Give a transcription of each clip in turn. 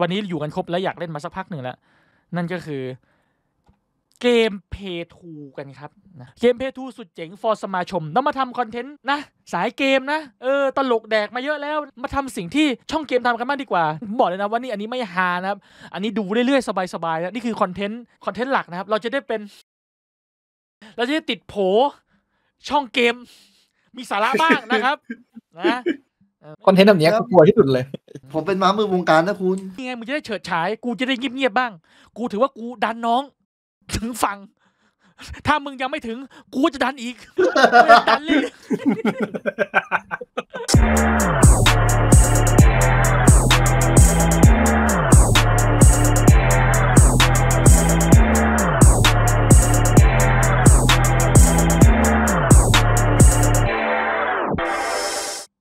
วันนี้อยู่กันครบแล้วอยากเล่นมาสักพักหนึ่งแล้วนั่นก็คือเกมเพย์ทูกันครับนะเกมเพย์ทูสุดเจ๋งฟอร์สมาชมแล้วมาทำคอนเทนต์นะสายเกมนะเออตลกแดกมาเยอะแล้วมาทำสิ่งที่ช่องเกมทำกันบ้างดีกว่า บอกเลยนะว่านี่อันนี้ไม่ฮานะครับ อันนี้ดูเรื่อยๆสบายๆนะนี่คือคอนเทนต์คอนเทนต์หลักนะครับ เราจะได้เป็น เราจะได้ติดโผช่องเกม มีสาระบ้างนะครับ นะคอนเทนต์แบบนี้กูกลัวที่สุดเลย ผมเป็นม้ามือวงการนะคุณยังไงมึงจะได้เฉิดฉาย กูจะได้เงียบๆบ้าง กูถือว่ากูดันน้อง ถึงฝั่ง ถ้ามึงยังไม่ถึง กูจะดันอีก ดันเลย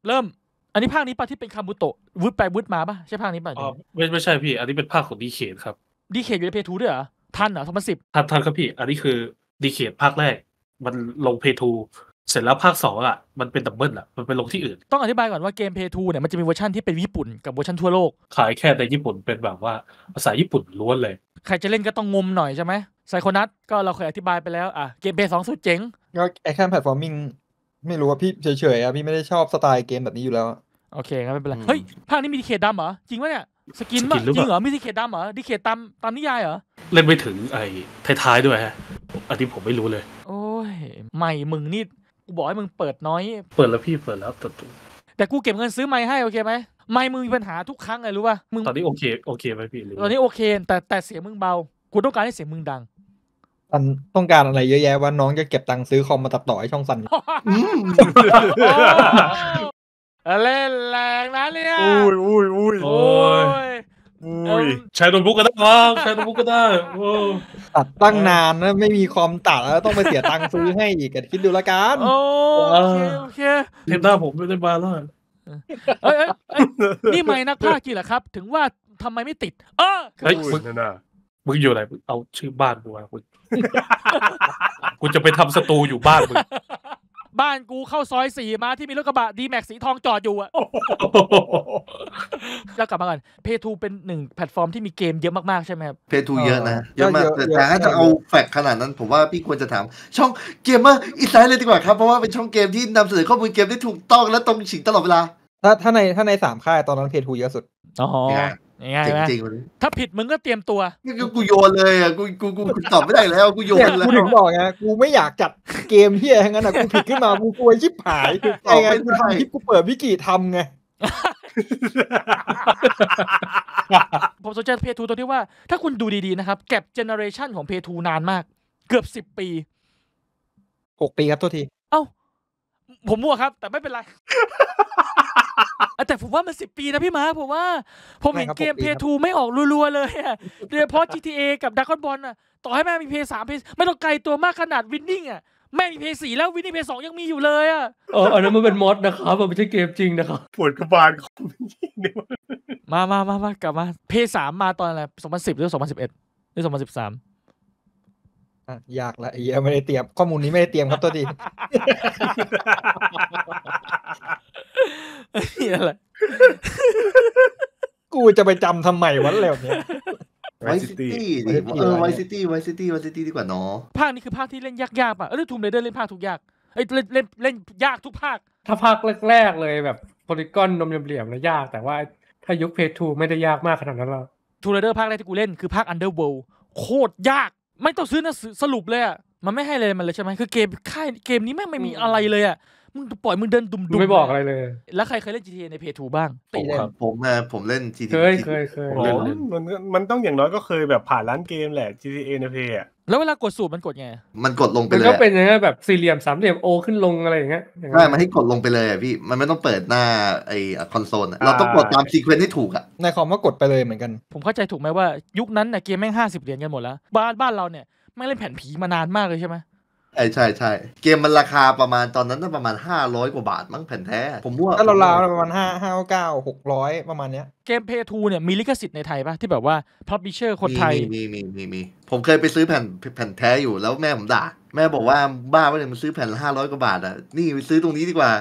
เริ่มอันนี้ภาคนี้ปะที่เป็นคาบุโตะวุดไปวุดมาปะใช่ภาคนี้ปะอ๋อไม่ไม่ใช่พี่อันนี้เป็นภาคของดีเคทครับดีเคทอยู่ในเพทูด้วยเหรอทันเหรอสองพันสิบทันทันครับพี่ อันนี้คือดีเคทภาคแรก มันลงเพทูเสร็จแล้วภาคสองอ่ะมันเป็นดับเบิลอ่ะ มันเป็นลงที่อื่น ต้องอธิบายก่อนว่าเกมเพทูเนี่ยมันจะมีเวอร์ชันที่เป็นญี่ปุ่นกับเวอร์ชันทั่วโลกขายแค่ในญี่ปุ่นเป็นแบบว่าภาษาญี่ปุ่นล้วนเลย ใครจะเล่นก็ต้องงมหน่อยใช่ไหมไซโคนัทก็เราเคยอธิบายไปแล้วอ่ะเกมเพย์สองสุดเจ๋งก็แอคชั่นแพลตฟอร์มิงไม่รู้ว่าพี่เฉยๆอ่ะพี่ไม่ได้ชอบสไตล์เกมแบบนี้อยู่แล้วโอเคงั้นไม่เป็นไรเฮ้ยภาคนี้มีดีเคดัำเหรอจริงปะเนี่ยสกินป่ะจริงเหรอมีดีเคดัำเหรอดีเคดตามตามนิยายเหรอเล่นไปถึงไอ้ท้ายๆด้วยฮะอันนี้ผมไม่รู้เลย โอ้ยใหม่มึงนี่กูบอกให้มึงเปิดน้อย เปิดแล้วพี่เปิดแล้วแต่แต่กูเก็บเงินซื้อไม้ให้โอเคไหมไม่มึงมีปัญหาทุกครั้งเลยรู้ป่ะมึงตอนนี้โอเคโอเคไหมพี่ตอนนี้โอเค แต่แต่เสียงมึงเบากูต้องการให้เสียงมึงดังมันต้องการอะไรเยอะแยะว่าน้องจะเก็บตังค์ซื้อคอมมาตัดต่อให้ช่องสันเล่นแรงนะเนี่ยอุ้ยอุ้ยอุ้ยโอ้ยอุ้ยใช้ตัวบุกก็ได้ครับใช้ตัวบุกก็ได้ตัดตั้งนานนะไม่มีคอมตัดแล้วต้องไปเสียตังค์ซื้อให้อีกคิดดูละกันโอเคโอเคเทมห้าผมไม่ได้มาแล้วเอ้ยนี่ไม่นักภาคกี่หรอครับ ถึงว่าทำไมไม่ติดเออเฮ้ยมึงนะมึงอยู่ไหนมึงเอาชื่อบ้านดูมาคุณกูจะไปทำสตูอยู่บ้านมึงบ้านกูเข้าซอยสี่มาที่มีรถกระบะดีแม็กสีทองจอดอยู่อะแล้วกลับมาก่อน เพทูเป็นหนึ่งแพลตฟอร์มที่มีเกมเยอะมากๆ ใช่ไหมครับ เพทูเยอะนะเยอะมาก แต่ถ้าจะเอาแฟกขนาดนั้นผมว่าพี่ควรจะถาม ช่องเกมเมอร์อีสไนด์เลยดีกว่าครับ เพราะว่าเป็นช่องเกมที่นำเสนอข้อมูลเกมได้ถูกต้องและตรงฉิงตลอดเวลา ถ้าถ้าในถ้าในสามค่ายตอนนั้นเพทูเยอะสุด อ๋อง่ายไหมถ้าผิดมึงก็เตรียมตัวนี่กูโยนเลยอ่ะกูกูกูตอบไม่ได้แล้ว กูโยนแล้วกูถึงบอกไงกูไม่อยากจัดเกมที่อะไรงั้นอ่ะกูผิดขึ้นมากูกลัวชิบหายไอ้ไงกูทำที่กูเปิดวิกิทำไง ผมสนใจเพทูตัวที่ว่า ถ้าคุณดูดี ๆ นะครับ แก็บเจเนอเรชันของเพทูนานมาก เกือบสิบปีหกปีครับตัวที เอ้า ผมมั่วครับ แต่ไม่เป็นไรแต่ผมว่ามันสิบปีนะพี่มาผมว่า ผมเห็นเกมเพย์ทูไม่ออกรัวๆ เลยโดยเฉพาะ GTA กับดักคอนบอลอะต่อให้แม่มีเพย์สามเพย์ไม่ต้องไกลตัวมากขนาดวินนิ่งอะแม่มีเพย์สี่แล้ววินนิ่งเพย์สองยังมีอยู่เลยอะเอออันนั้นมันเป็นมอสนะครับมันไม่ใช่เกมจริงนะครับปวดกระบาลของนี่มามามามากลับมาเพย์สามมาตอนอะไรสองพันสิบหรือสองพันสิบเอ็ดหรือสองพันสิบสามอยากละเอียไม่ได้เตรียม ข้อมูลนี้ไม่ได้เตรียมครับตัวดีนี่อะไรกูจะไปจำทำไมวันแล้วเนี่ยไวซิตี้เออไวซิตี้ไวซิตี้ไวซิตี้ดีกว่าเนาะภาคนี้คือภาคที่เล่นยากๆป่ะเออทูมเลเดอร์เล่นภาคทุกยากไอ้เล่นเล่นเล่นยากทุกภาค ถ้าภาคแรกๆเลย แบบโพลิกอนนมเหลี่ยมๆนะยาก แต่ว่าถ้ายุคเพทูไม่ได้ยากมากขนาดนั้นหรอกทูเรเดอร์ภาคแรกที่กูเล่นคือภาคอันเดอร์เวิลด์โคตรยากไม่ต้องซื้อหนังสือสรุปเลยอ่ะมันไม่ให้อะไรมันเลยใช่ไหมคือเกมค่ายเกมนี้แม่ไม่มีอะไรเลยอ่ะมึงปล่อยมึงเดินดุมดุมไม่บอกอะไรเลย แล้วใครเคยเล่น GTA ในเพจถทูบ้าง ผมครับผมอ่ะผมเล่น GTA เคยเคยเคยมันมันต้องอย่างน้อยก็เคยแบบผ่านร้านเกมแหละ GTA ในเพจแล้วเวลากดสูบมันกดไง มันกดลงไปเลยมันก็เป็นอย่างเงี้ยแบบสี่เหลี่ยมสามเหลี่ยมโอขึ้นลงอะไรอย่างเงี้ย ใช่ มันให้กดลงไปเลยพี่ มันไม่ต้องเปิดหน้าไอคอนโซลเราต้องกดตามซีเควนซ์ให้ถูกอะในคอมก็กดไปเลยเหมือนกัน ผมเข้าใจถูกไหมว่ายุคนั้นเนี่ยเกมแม่งห้าสิบเหรียญกันหมดแล้ว บ้านบ้านเราเนี่ยไม่เล่นแผ่นผีมานานมากเลยใช่ไหมใช่ใช่ใช่เกมมันราคาประมาณตอนนั้นน่าประมาณ500กว่าบาท มั้งแผ่นแท้ผมว่าถ้าเราลาวประมาณ5 5 9 600ประมาณเนี้ย เกมเพย์ทูเนี่ยมีลิขสิทธิ์ในไทยปะที่แบบว่าพับบิเชอร์คนไทยมีมีมีมีผมเคยไปซื้อแผ่นแผ่นแท้อยู่แล้วแม่ผมด่า แม่บอกว่าบ้าไปเลยมันซื้อแผ่นละห้าร้อยกว่าบาท อ่ะนี่ไปซื้อตรงนี้ดีกว่า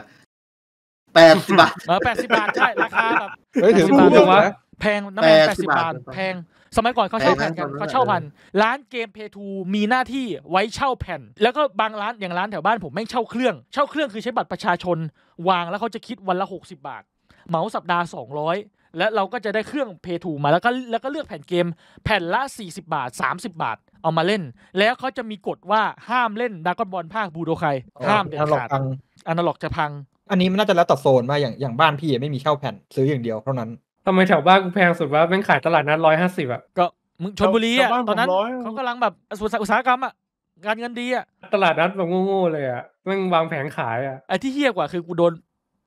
แปดสิบบาทเออแปดสิบบาทใช่ราคาแบบเฮ้ยถือว่าแพงน้ำมันแปดสิบบาทแพงสมัยก่อนเขาเช่าแผ่นกันเขาเช่าพันร้านเกมเพย์ทูมีหน้าที่ไว้เช่าแผ่น แล้วก็บางร้านอย่างร้านแถวบ้านผมแม่งเช่าเครื่องเช่าเครื่องคือใช้บัตรประชาชน วางแล้วเขาจะคิดวันละ 60 บาท เหมาสัปดาห์ 200 แล้วเราก็จะได้เครื่องเพย์ทูมาแล้วก็แล้วก็เลือกแผ่นเกมแผ่นละ 40 บาท 30 บาทเอามาเล่น แล้วเขาจะมีกฎว่าห้ามเล่นดากอนบอลภาคบูโดไคห้ามเด็ดขาดอนาล็อกจะพัง อันนี้มันน่าจะแล้วตต่โซนมาอย่างอย่างบ้านพี่ไม่มีเช่าแผ่น ซื้ออย่างเดียวเท่านั้นทำไมแถวบ้านกูแพงสุดวะแม่งขายตลาดนัดร้อยห้าสิบอะก็มึงชนบุรีอะตอนนั้นเขากำลังแบบ อุตสาหกรรมอะการเงินดีอะตลาดนัดแบบโง่ๆเลยอะแม่งวางแผงขายอะไอ้ที่เฮี้ยกว่าคือกูโดน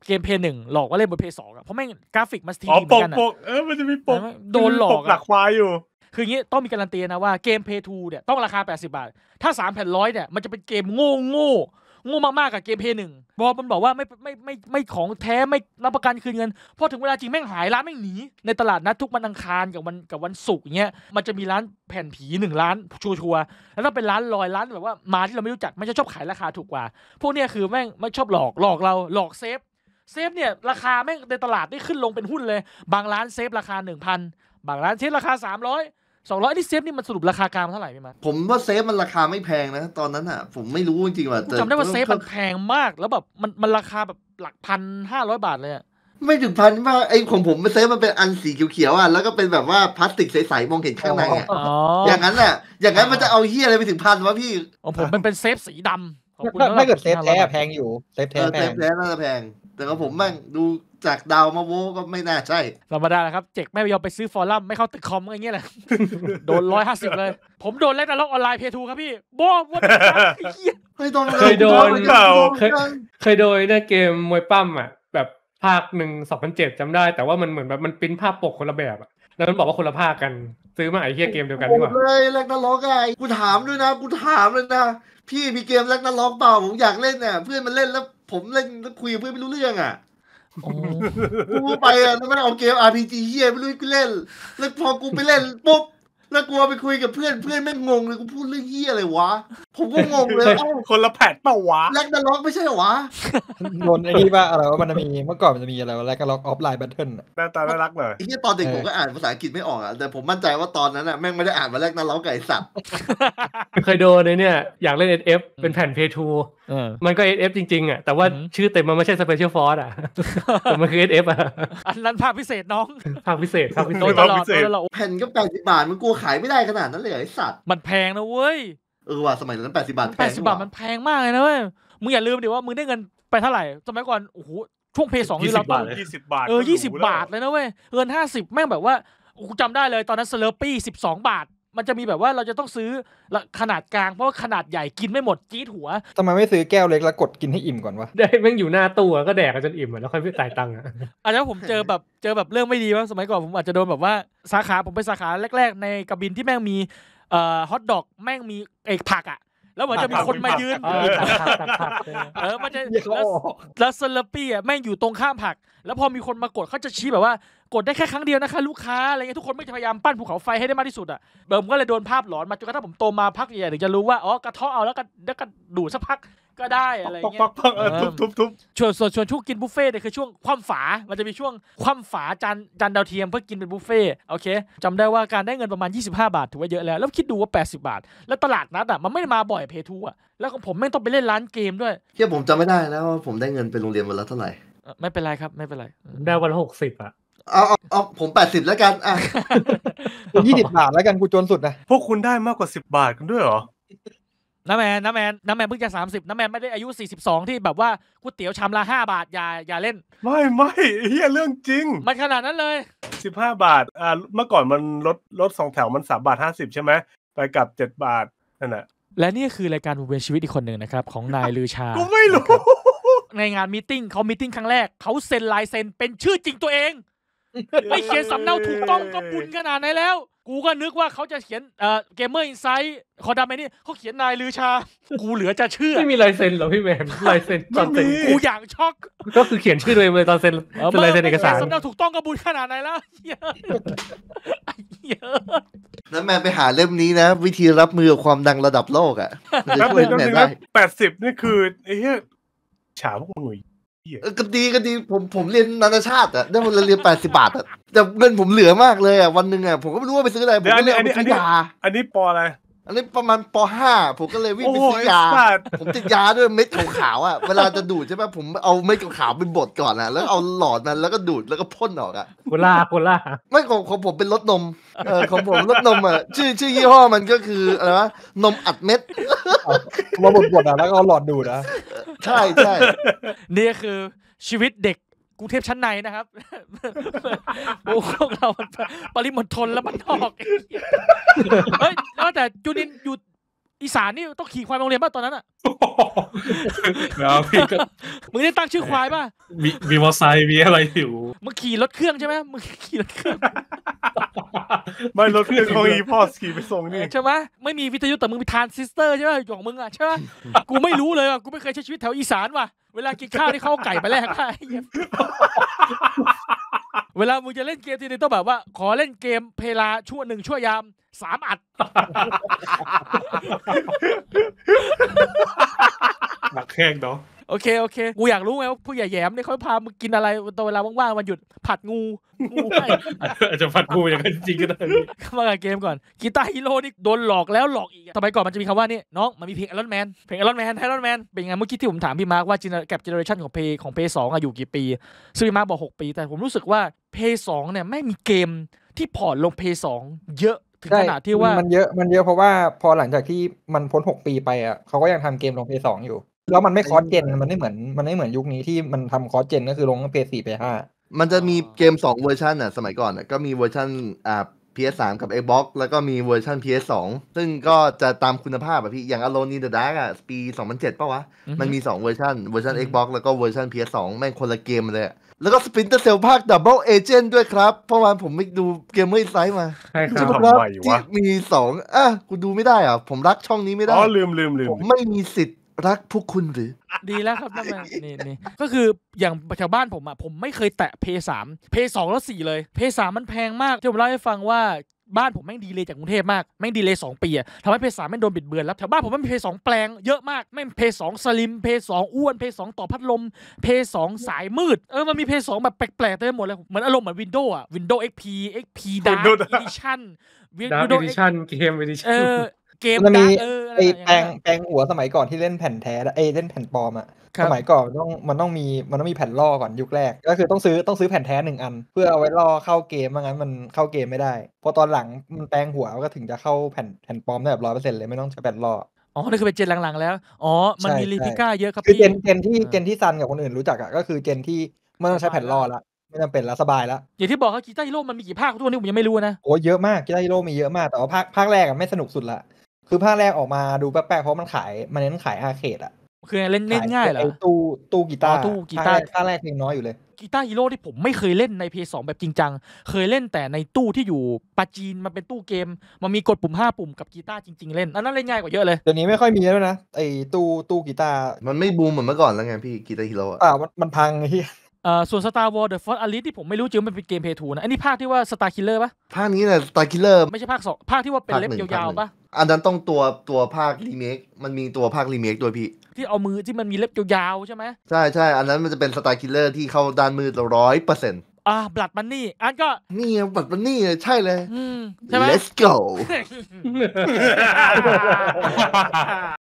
เกมเพย์หนึ่งหลอกว่าเล่นบนเพย์สองอะเพราะแม่งกราฟิกมันสตีมอกันอะเออมันจะมีปก โดนหลอกหลักควายอยู่คืออย่างนี้ต้องมีการันตีนะว่าเกมเพย์ทูเนี่ยต้องราคา 80 บาท ถ้า3แผ่นร้อยเนี่ยมันจะเป็นเกมโง่โง่งูมากๆกับเกมเพย์หนึ่งบอ มันบอกว่าไม่ไม่ไม่ไม่ของแท้ไม่รับประกันคืนเงินพอถึงเวลาจริงแม่งหายร้านแม่งหนีในตลาดนัดทุกวันอังคารกับวันกับวันศุกร์เงี้ย มันจะมีร้านแผ่นผีหนึ่งร้านชัวร์แล้วถ้าเป็นร้านลอยร้านแบบว่ามาที่เราไม่รู้จักไม่ชอบขายราคาถูกกว่า พวกเนี้ยคือแม่งไม่ชอบหลอกหลอกเราหลอกเซฟ เซฟเนี่ยราคาแม่งในตลาดได้ขึ้นลงเป็นหุ้นเลย บางร้านเซฟราคาหนึ่งพัน บางร้านเซฟราคาสามร้อยสองร้อยนี่เซฟนี่มันสรุปราคากลางเท่าไหร่พี่มาผมว่าเซฟมันราคาไม่แพงนะตอนนั้นอ่ะผมไม่รู้จริงๆว่าจำได้ว่าเซฟมันแพงมาก แล้วแบบมันมันราคาแบบหลักพันห้าร้อยบาทเลยอ่ะไม่ถึงพัน่าไอ้ของผมมเซฟมันเป็นอันสีเขียวๆอ่ะแล้วก็เป็นแบบว่าพลาสติกใสๆมองเห็นข้างในอ่ะอย่างนั้นอ่ะอย่างนั้นมันจะเอาเฮียอะไรไปถึงพันวะพี่ของผมมันเป็นเซฟสีดำไม่เกิดเซฟแท้แพงอยู่เซฟแท้แพงแต่ก็ผมมั่งดูจากดาวมาโวก็ไม่น่าใช่เรามได้แล้วครับเจกไม่ยอมไปซื้อฟอรัม ไม่เข้าตึกคอมอะไรเงี้ยแหละ โดนร้อยห้าสิบเลย ผมโดนเล่นนรกออนไลน์เพทูครับพี่บอว่าเคยโดนเคยโดนเ่าเคยโดนในเกมมวยปั้มอ่ะแบบภาคหนึ่งสองพันเจ็ดจำได้ แต่ว่ามันเหมือนแบบมันปิ้นภาพปกคนละแบบอ่ะแล้วมันบอกว่าคนละภาคกัน ซื้อมาไอ้เฮียเกมเดียวกันดีกว่าเลยแลกนรกไงกูถามด้วยนะกูถามเลยนะพี่มีเกมแรกนักร้องเปล่าผมอยากเล่นเนี่ยเพื่อนมันเล่นแล้วผมเล่นแล้วคุยกับเพื่อนไม่รู้เรื่องอ่ะกูไปอ่ะแล้วมันเอาเกม RPG เฮียไม่รู้กูเล่นแล้วพอกูไปเล่นปุ๊บแล้วกูไปคุยกับเพื่อนเพื่อนแม่งงเลยกูพูดเรื่องเฮียอะไรวะผมก็งงเลยคนละแ่นเป่าวะแลกดาล็อกไม่ใช่หรอวะโดนไอ้นี่ว่าอะไรว่ามันมีเมื่อก่อนมันจะมีอะไรแลกดาล็อกออฟไลน์แบทเทิลหน้าตาน่ารักเลยที่ตอนเด็กผมก็อ่านภาษาอังกฤษไม่ออกอ่ะแต่ผมมั่นใจว่าตอนนั้นอ่ะแม่งไม่ได้อ่านมาแลกดาล็อกไก่สับเคยโดนเลยเนี่ยอยากเล่นเอเอฟเป็นแผ่นเพย์ทูมันก็เอเอฟจริงๆอ่ะแต่ว่าชื่อเต็มมันไม่ใช่สเปเชียลฟอร์สอ่ะแต่มันคือเอเอฟอ่ะอันนั้นภาคพิเศษน้องภาคพิเศษภาคพิเศษตลอดแผ่นก็แปดสิบบาทมันกูขายไม่ได้ขนาดนั้นเลยไอสัตว์มันแพงนะเว้ยเออว่ะสมัยนั้นแปดสิบาทแปดสิบาทมันแพงมากเลยนะเว้ย มึงอย่าลืมดิว่า มึงได้เงินไปเท่าไหร่ สมัยก่อน โอ้โหช่วงเพย์สองี่ายี่สิบบาทเออยี่สิบาทเลยนะเว้ย เงินห้าสิบแม่งแบบว่ากูจำได้เลยตอนนั้นเซเลปี้สิบสองบาท มันจะมีแบบว่าเราจะต้องซื้อขนาดกลาง เพราะว่าขนาดใหญ่กินไม่หมดจี๊ดหัวทำไมไม่ซื้อแก้วเล็กแล้วกดกินให้อิ่มก่อนวะได้แม่งอยู่หน้าตู้ก็แดกจนอิ่มแล้วค่อยไปจ่ายตังค์อ่ะอาจี้ผมเจอแบบเจอแบบเรื่องไม่ดีว่าสมัยก่อนผมอาจจะโดนแบบว่าสาขาผมไปสาขาแรกๆ ในกระบินที่แม่งมีเอ่อฮอทดอกแม่งมีเอกผักอ่ะ แล้วเหมือนจะมีคนมายืนเออมันจะแล้วเซเลปี้อ่ะแม่งอยู่ตรงข้ามผัก แล้วพอมีคนมากดเขาจะชี้แบบว่ากดได้แค่ครั้งเดียวนะคะลูกค้าอะไรเงี้ยทุกคนไม่จะพยายามปั้นภูเขาไฟให้ได้มากที่สุดอ่ะ์มก็เลยโดนภาพหลอนมาจนกระทั่งผมโตมาพักใหญ่ถึงจะรู้ว่าอ๋อกระเทาะเอาแล้วก็แล้วก็ดูดสักพักก็ได้อะไรเงี้ยปักเออทุบทุบทุบชวนส่วนชวนช่วงกินบุฟเฟ่เนี่ยคือช่วงคว่ำฝา มันจะมีช่วงคว่ำฝาจานจานดาวเทียมเพื่อกินเป็นบุฟเฟ่โอเคจำได้ว่าการได้เงินประมาณ25บาทถือว่าเยอะแล้วแล้ว คิดดูว่า 80 บาท แล้วตลาดนัดอ่ะมันไม่มาบ่อยเพทูอ่ะแล้วของผมแม่งต้องไปเล่นร้านเกมด้วยเฮียผมจำไม่ได้แล้วว่าผมได้เงินไปโรงเรียนวันละเท่าไหร่ไม่เป็นไรครับไม่เป็นไรได้วันหกสิบอ่ะเอาเอาเอาผมแปดสิบแล้วกันอ่ะยี่สิบบาทแล้วกันกูจนสุดนะพวกคุณได้มากกว่าสิบบาทกันด้วยเหรอน้าแมนน้าแมนน้าแมนเพิ่งจะ 30 น้าแมนไม่ได้อายุ 42 ที่แบบว่าก๋วยเตี๋ยวชามละ5 บาท อย่า อย่าเล่น ไม่ ไม่เฮียเรื่องจริงมันขนาดนั้นเลย 15 บาทอ่าเมื่อก่อนมันลดลดสองแถวมัน 3 บาท 50 ใช่ไหม ไปกับ 7 บาทนั่นแหละและนี่คือรายการเวชีวิตอีกคนหนึ่งนะครับ ของนายลือชากูไม่รู้ในงานมีติ้งเขามีติ้งครั้งแรกเขาเซ็นลายเซ็นเป็นชื่อจริงตัวเอง ไม่เขียนสำเนาถูกต้องก็บุญขนาดไหนแล้วกูก็นึกว่าเขาจะเขียนเอ่อเกมเมอร์อินไซต์คอดำมไปนี่เขาเขียนนายลือชา กูเหลือจะเชื่อ ไม่มีลายเซ็นหรอพี่แมน ลายเซ็นตอนเซ็นกูอย่างช็อก ก็คือเขียนชื่อตัวเองเลยตอนเซ็น ลายเซ็นเอกสารสำเนาถูกต้องกระบุญขนาดไหนแล้วเยอะนั้นแมนไปหาเล่มนี้นะ วิธีรับมือกับความดังระดับโลกอ่ะแป๊บนึงแป๊บนึงแปดสิบนี่คือไอ้เหี้ยฉาพวกมึงเออก็ดีก็ดีผมผมเรียนนานาชาติอ่ะได้มาเรียนแปดสิบบาทอ่ะแต่เงินผมเหลือมากเลยอ่ะวันหนึ่งอ่ะผมก็ไม่รู้ว่าไปซื้ออะไร ผมก็เลยเอาไปซื้อยาอันนี้ปออะไรอันนี้ประมาณปห้าผมก็เลยวิ่งไปซื้อยาผมติดยาด้วยเม็ดขาวๆอ่ะเวลาจะดูดใช่ไหมผมเอาเม็ดขาวๆเป็นบดก่อนอ่ะแล้วเอาหลอดนั้นแล้วก็ดูดแล้วก็พ่นออกอ่ะโคล่าโคล่าไม่ของของผมเป็นรสนม เออของผมรสนมอ่ะชื่อ ชื่อยี่ห้อมันก็คืออะไรวะนมอัดเม็ดมาบดบดอ่ะแล้วก็เอาหลอดดูดอ่ะใช่ใช่นี่คือชีวิตเด็กกรุงเทพชั้นในนะครับโอ้พวกเราปริมณฑลแล้วมันนอก เฮ้ย แล้ว แต่จุนินอยู่อีสานนี่ต้องขี่ควายโรงเรียนป่ะตอนนั้นอ่ะเอาพี่ก็มึงได้ตั้งชื่อควายป่ะ มีมีมอไซค์ มีอะไรอยู่ มึงขี่รถเครื่องใช่ไหมมึงขี่รถเครื่อง ไม่รถเครื่องขขงอีพ่อสขี่ไปส่งนี่ ใช่ไหม ไม่มีวิทยุแต่มึงมีทานซิสเตอร์ใช่ไหมของมึงอ่ะใช่ไหมกูไม่รู้เลยอ่ะ กูไม่เคยใช้ชีวิตแถวอีสานว่ะเวลากินข้าวที่เข้าไก่ไปแรกเวลามึงจะเล่นเกมทีนึงต้องแบบว่า ขอเล่นเกมเพลาชั่วหนึ่งชั่วยามสามอัด หนักแข้งเนาะโอเคโอเคกูอยากรู้ไงว่าผู้ใหญ่แย้มเนี่ยเขาพามึงกินอะไรตอนเวลาว่างๆวันหยุดผัดงูงูอาจจะผัดงูอย่างนั้นจริงก็ได้มากับเกมก่อนกีตาร์ฮีโร่นี่โดนหลอกแล้วหลอกอีกทำไมก่อนมันจะมีคำว่านี่น้องมันมีเพลงไอรอนแมนเพลงไอรอนแมนไอรอนแมนเป็นไงเมื่อกี้ที่ผมถามพี่มาร์กว่าจินแกบเจเนอเรชันของเพของเพย์สองอะอยู่กี่ปีซึ่งพี่มาร์กบอก 6 ปีแต่ผมรู้สึกว่าเพย์สองเนี่ยไม่มีเกมที่พอร์ตลงเพย์สองเยอะถึงขนาดที่ว่ามันเยอะมันเยอะเพราะว่าพอหลังจากที่มันพ้น6ปีไปอ่ะเขาก็ยังทำเกมลงเพย์สองอยู่แล้วมันไม่คอสเจน มันไม่เหมือน มันไม่เหมือนยุคนี้ที่มันทำคอสเจนก็คือลงเพย์สี่เย์ห้ามันจะมีเกมสองเวอร์ชันอ่ะสมัยก่อนอ่ะก็มีเวอร์ชันอ่า PS3 กับ Xbox แล้วก็มีเวอร์ชัน PS2 ซึ่งก็จะตามคุณภาพอะพี่อย่าง Alone in the Dark อะปี 2007ป่ะวะ มันมี2เวอร์ชันเวอร์ชัน Xbox แล้วก็เวอร์ชัน PS2 แม่งคนละเกมเลย แล้วก็ Splinter Cell ภาค Double Agent ด้วยครับเพราะวันผมไม่ดูเกมเมอร์ไซส์มาใช่ครับที่มี2อ่ะกูดูไม่ได้อ่ะผมรักช่องนี้ไม่ได้อ๋อลืมลืมลืมไม่มีสิทธิรักพวกคุณหรือดีแล้วครับนั่นแหละนี่นี่ก็คืออย่างแถวบ้านผมอ่ะผมไม่เคยแตะเพย์สามเพย์สองแล้วสี่เลย เพย์สามมันแพงมาก ที่ผมเล่าให้ฟังว่าบ้านผมแม่งดีเลยจากกรุงเทพมาก แม่งดีเลยสองปีอะทำให้เพศสามแม่งโดนบิดเบือนแล้วแถวบ้านผมแม่งมีเพศสองแปลงเยอะมากแม่งเพศสองสลิม เพศสองอ้วน เพศสองต่อพัดลมเพศสองสายมืดเออมันมีเพศสองแบบแปลกๆเต็มไปหมดเลยเหมือนอารมณ์เหมือนวินโดว์อะวินโดว์เอ็กพีเอ็กพีดาร์อดิชั่นวินโดว์เอ็กชั่นเกมอีดิชั่นเออเกมมันมีไอ้แปลงแปลงหัวสมัยก่อนที่เล่นแผ่นแท้ไอ้เล่นแผ่นปลอมอะสมัยก่อนต้องมันต้องมีมันต้องมีแผ่นล่อก่อนยุคแรก ก็คือต้องซื้อต้องซื้อแผ่นแท้หนึ่งอัน เพื่อเอาไว้ล่อเข้าเกมม่งั้นมันเข้าเกมไม่ได้ พอตอนหลังมันแปลงหัวก็ถึงจะเข้าแผ่นแผ่นปลอมได้แบบร้อยเปอร์เซ็นต์เลยไม่ต้องใช้แผ่นล่ออ๋อนี่คือเป็นเจนหลังๆแล้วอ๋อมันมีรีพิก้าเยอะครับคือเจนเจนที่เจนที่ซันกับคนอื่นรู้จักอะก็คือเจนที่ไม่ต้องใช้แผ่นล่อละไม่จำเป็นแล้วสบายแล้วอย่างที่บอกเขากีตาร์ฮีโร่มันมีกี่ภาคทุกวันนี้ผมยังไม่รู้นะโอ้เยอะมากกีตาร์ฮีโร่มีเยอะมากแต่ว่าภาคภาคแรกอะไม่สนุกสุดละคือภาคแรกออกมาดูแปลกๆเพราะมันขายมันเน้นขายอาเคดอะคือเล่นเล่นง่ายเหรอตู้ตู้กีตาร์ตู้กีตาร์ภาคแรกเพลงน้อยอยู่เลยกีตาร์ฮีโร่ที่ผมไม่เคยเล่นในเพย์สองแบบจริงจังเคยเล่นแต่ในตู้ที่อยู่ปาจีนมันเป็นตู้เกม มันมีกดปุ่มห้าปุ่มกับกีตาร์จริงๆ เล่นอันนั้นเล่นง่ายกว่าเยอะเลยเดี๋ยวนี้ไม่ค่อยมีแล้วนะไอ้ตู้ตู้กีตาร์มันไม่บูมเหมือนเมื่อก่อนแล้วไงพี่กีตาร์ฮีโร่อ่ามันพังเอ่ยส่วน Star Wars The Force Unleashed ที่ผมไม่รู้จริงมันเป็นเกมเพย์ทูนะอันนี้ภาคที่ว่า Star Killer ปะภาคนี้แหละ Star Killer ไม่ใช่ภาคสองภาคที่ว่าเป็นเล็บยาวๆปะอันนั้นต้องตัวตัวภาค รีเมคมันมีตัวภาค รีเมคด้วยพี่ ที่เอามือที่มันมีเล็บยาวๆใช่ไหม ใช่ใช่อันนั้นมันจะเป็นสไตล์คิลเลอร์ที่เข้าด้านมือร้อยเปอร์เซ็นต์อ่าบลัดมันนี่อันก็นี่บัดมันนี่ใช่เลยใช่ไหม let's go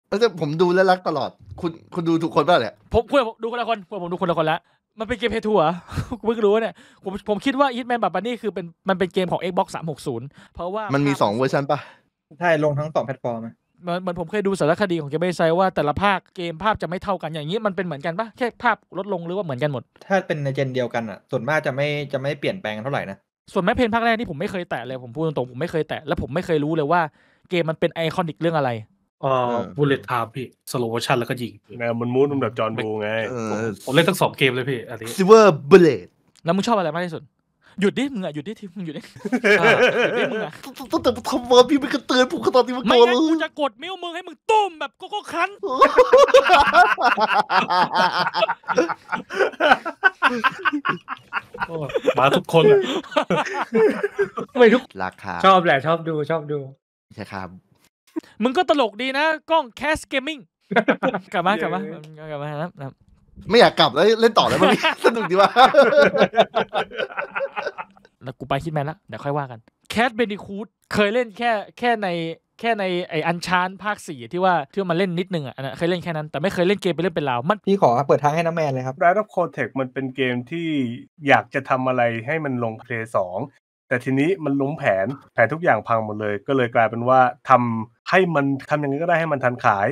แล้วจะผมดูแล้วรักตลอด คุณคุณดูทุกคนป่ะเนี่ยผมคุยผมดูคนละคนผมผมดูคนละคนละมันเป็นเกมเพย์ทัวร์ผมเพิ่งรู้เนี่ยผมผมคิดว่าอีทแมนบัตบันนี่คือเป็นมันเป็นเกมของ Xbox 360 เพราะว่ามัมันมี2เวอร์ชันป่ะใช่ลงทั้งสองแพลตฟอร์มเหมือนเหมือนผมเคยดูสารคดีของเกมเมสไซว่าแต่ละภาคเกมภาพจะไม่เท่ากันอย่างนี้มันเป็นเหมือนกันปะแค่ภาพลดลงหรือว่าเหมือนกันหมด ถ้าเป็นในเจนเดียวกันอ่ะส่วนมากจะไม่จะไม่เปลี่ยนแปลงเท่าไหร่นะ ส่วนแม่เพนภาคแรกนี่ผมไม่เคยแตะเลยผมพูดตรงๆผมไม่เคยแตะและผมไม่เคยรู้เลยว่าเกมมันเป็นไอคอนิกเรื่องอะไรเอ่อบุลเลตทา์พี่สโลว์ชันแล้วก็ยิงแนวมันมูนมันแบบจอห์นบูไงผมเล่นทั้งสองเกมเลยพี่อันนี้ซิเวอร์บุลเลตแล้วมึงชอบอะไรมากที่สุดหยุดดิมึงอะหยุดดิทีมึงหยุดดิหยุดดิมึงอะตั้งแต่ทำมาพี่ไม่กระเตือนผมขนาดนี้มาก่ไม่องั้นกูจะกดมิ้วมึงให้มึงตุ้มแบบโกโก้คัน มาทุกคน ไม่ทุกราคาชอบแหละชอบดู ชอบดูใช่ครับมึงก็ตลกดีนะกล้องแคสเกมมิ่งกลับมากลับมากลับมาครับไม่อยากกลับแล้ว เล่นต่อแล้วมัน สนุกดีว่าแล้วกูไปคิดแมนละเดี๋ยวค่อยว่ากันแคทเบนดิคูดเคยเล่นแค่แค่ในแค่ในไออันชานภาคสี่ที่ว่าที่มันเล่นนิดนึงอ่ะนเคยเล่นแค่นั้นแต่ไม่เคยเล่นเกมไปเล่นเป็นราวมันพี่ขอเปิดทางให้น้ำแมนเลยครับ Rise of Cortex มันเป็นเกมที่อยากจะทำอะไรให้มันลงเพลย์สองแต่ทีนี้มันล้มแผน แผนทุกอย่างพังหมดเลย ก็เลยกลายเป็นว่าทำให้มันทำยังไงก็ได้ให้มันทันขาย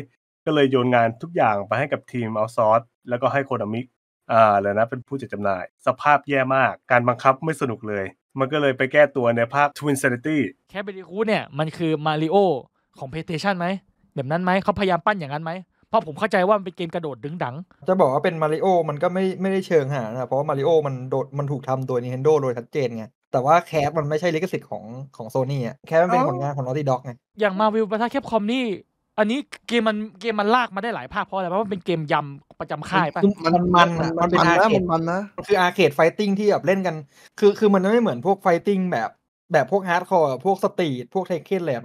ก็เลยโยนงานทุกอย่างไปให้กับทีม เอาซอร์สแล้วก็ให้โคดมิกอ่าแล้วนะ เป็นผู้จัดจำหน่าย สภาพแย่มากการบังคับไม่สนุกเลย มันก็เลยไปแก้ตัวในภาค Twin Sanity แคปเบริคูเนี่ย มันคือมาริโอของ PlayStation ไหมแบบนั้นไหมเขาพยายามปั้นอย่างนั้นไหมเพราะผมเข้าใจว่ามันเป็นเกมกระโดดดึงดัง จะบอกว่าเป็นมาริโอมันก็ไม่ไม่ได้เชิงหานะเพราะมาริโอมันโดดมันถูกทำโดย Nintendo โดยชัดเจนไงแต่ว่าแคปมันไม่ใช่ลิขสิทธิ์ของของโซนี่อ่ะแคปมันเป็นผลงานของนอตตี้ด็อกไงอย่างมาวิวประทาแคปคอมนี่อันนี้เกมมันเกมมันลากมาได้หลายภาคเพราะอะไรเพราะมันเป็นเกมยำประจำค่ายป่ะมันมันมันเป็นอาร์มันมันนะ คืออาร์เคดไฟติ้งที่แบบเล่นกัน คือคือมันไม่เหมือนพวกไฟติ้งแบบแบบพวกฮาร์ดคอร์พวกสตรีทพวกเทคเคนแลบ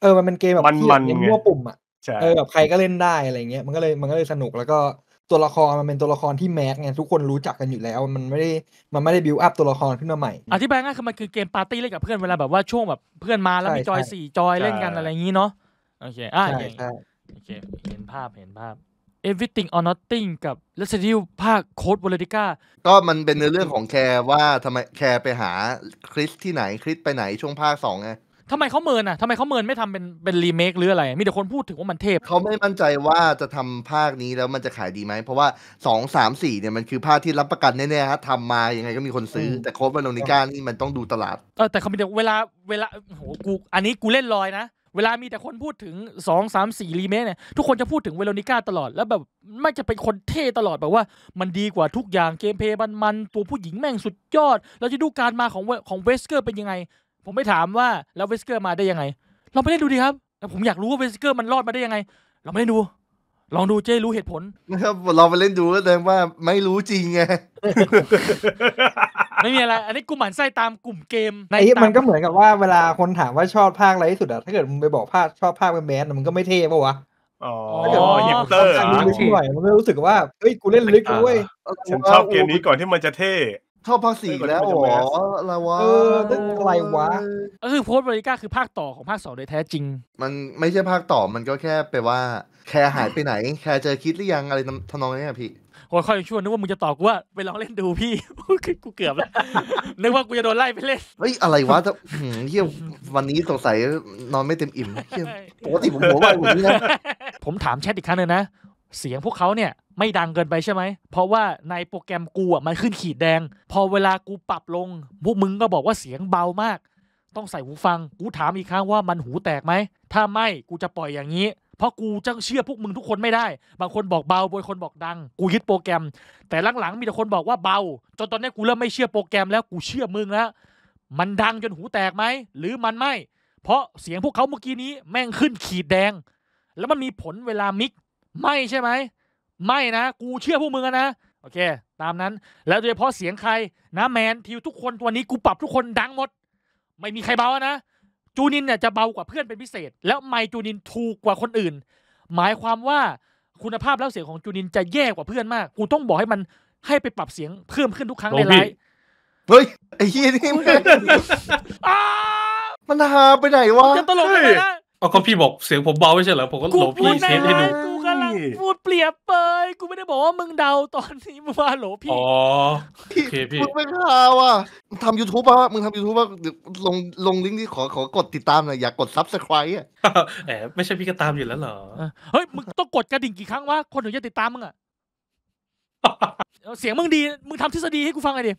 เออมันเป็นเกมแบบที่มปนมั่วปุ่มอ่ะเออแบบใครก็เล่นได้อะไรเงี้ยมันก็เลยมันก็เลยสนุกแล้วก็ตัวละครมันเป็นตัวละครที่แม็กไงทุกคนรู้จักกันอยู่แล้ว มันไม่ได้มันไม่ได้บิวอัพตัวละครขึ้นมาใหม่ อธิบายง่ายคือมันคือเกมปาร์ตี้เล่นกับเพื่อนเวลาแบบว่าช่วงแบบเพื่อนมาแล้วมีจอยสี่จอยเล่นกันอะไรอย่างนี้เนาะโอเค อ่าใช่โอเคเห็นภาพ เห็นภาพ Everything or Nothing กับ Resident Evil ภาคโค้ด v e r ติก้าก็มันเป็นในเรื่องของแคร์ว่าทำไมแคร์ไปหาคริสที่ไหน คริสไปไหนช่วงภาคสองไงทำไมเขาเมินอ่ะทำไมเขาเมินไม่ทำเป็นเป็นรีเมคหรืออะไร มีแต่คนพูดถึงว่ามันเทพ เขาไม่มั่นใจว่าจะทำภาคนี้แล้วมันจะขายดีไหม เพราะว่า 2 3 4 เนี่ย มันคือภาคที่รับประกันแน่ๆฮะทำมายังไงก็มีคนซื้อ แต่โคฟเวาโลนิก้านี่มันต้องดูตลาดเออแต่เขามีแตเวลาเวลาโหกูอันนี้กูเล่นลอยนะเวลามีแต่คนพูดถึง 2 3 4รีเมคเนี่ยทุกคนจะพูดถึงเวโรนิก้าตลอด แล้วแบบ ไม่จะเป็นคนเท่ตลอดแบบว่า มันดีกว่าทุกอย่างเกมเพย์มันมันตัวผู้หญิงแม่งสุดยอด เราจะดูการมาของของเวสเกอร์เป็นยังไง ผมไม่ถามว่าแล้วเวสเกอร์มาได้ยังไง เราไม่ได้ดูดีครับผมอยากรู้ว่าเวสเกอร์มันรอดมาได้ยังไง เราไม่ได้ดูลองดูเจ้รู้เหตุผลนะครับ เราไปเล่นดูก็แสดงว่าไม่รู้จริงไงไม่มีอะไร อันนี้กูหมันไส้ตามกลุ่มเกมไอ้มันก็เหมือนกับว่าเวลาคนถามว่าชอบภาคอะไรที่สุดอะถ้าเกิดมึงไปบอกภาคชอบภาคเป็นแมสมันก็ไม่เท่ปะวะ อ๋อฮิปเตอร์อันหน่อยมันรู้สึกว่า เฮ้ยกูเล่นลึกด้วยฉันชอบเกมนี้ก่อนที่มันจะเท่ ชอบภาคสี่แล้วอ๋อละวะเอออะไรวะก็คือโพสต์บริการคือภาคต่อของภาคสองโดยแท้จริง มันไม่ใช่ภาคต่อ มันก็แค่ไปว่า แคร์หายไปไหน แคร์เจอคิดหรือยังอะไรทำนองนี้พี่ค่อยชั่วนึกว่ามึงจะตอบกูว่าไปลองเล่นดูพี่ กูเกือบแล้ว นึกว่ากูจะโดนไล่ไปเล่นเฮ้ย อะไรวะเฮียวันนี้สงสัยนอนไม่เต็มอิ่มเฮียปกติผมหัวไวผมเนี่ยผมถามแชทอีกครั้งนึงนะ เสียงพวกเขาเนี่ยไม่ดังเกินไปใช่ไหม เพราะว่าในโปรแกรมกูอ่ะมันขึ้นขีดแดง พอเวลากูปรับลงพวกมึงก็บอกว่าเสียงเบามาก ต้องใส่หูฟังกูถามอีกครั้งว่ามันหูแตกไหมถ้าไม่กูจะปล่อยอย่างนี้เพราะกูจะเชื่อพวกมึงทุกคนไม่ได้ บางคนบอกเบาบางคนบอกดัง กูยึดโปรแกรม แต่หลังๆ มีแต่คนบอกว่าเบา จนตอนนี้กูเริ่มไม่เชื่อโปรแกรมแล้วกูเชื่อมึงแล้ว มันดังจนหูแตกไหม หรือมันไม่ เพราะเสียงพวกเขาเมื่อกี้นี้แม่งขึ้นขีดแดง แล้วมันมีผลเวลามิก ไม่ใช่ไหม ไม่นะ กูเชื่อพวกมึงนะโอเค ตามนั้น แล้วโดยเฉพาะเสียงใครนะแมนทิวทุกคนตัวนี้กูปรับทุกคนดังหมด ไม่มีใครเบานะจูนินเนี่ยจะเบากว่าเพื่อนเป็นพิเศษ แล้วไมจูนินถูกกว่าคนอื่น หมายความว่าคุณภาพแล้วเสียงของจูนินจะแย่กว่าเพื่อนมาก กูต้องบอกให้มันให้ไปปรับเสียงเพิ่มขึ้นทุกครั้งในไลฟ์เฮ้ยไอ้เฮียนี่มันหาไปไหนวะจะตลกเลยนะเอาก็พี่บอกเสียงผมเบาไม่ใช่เหรอผมก็หลพี่เซฟให้ดูพูดเปรียบไป กูไม่ได้บอกว่ามึงเดาตอนนี้มึงว่าโหลพี่ อ๋อ โอเคพี่มึงไม่ข่าวอ่ะทำยูทูบป่ะ มึงทำยูทูบป่ะ ลงลงลิงก์ที่ขอขอกดติดตามหน่อยอยากกดซับสไครต์อ่ะแหมไม่ใช่พี่ก็ตามอยู่แล้วเหรอ เฮ้ย มึงต้องกดกระดิ่งกี่ครั้งวะ คนถึงจะติดตามมึงอ่ะ เสียงมึงดี มึงทำทฤษฎีให้กูฟังหน่อยดิ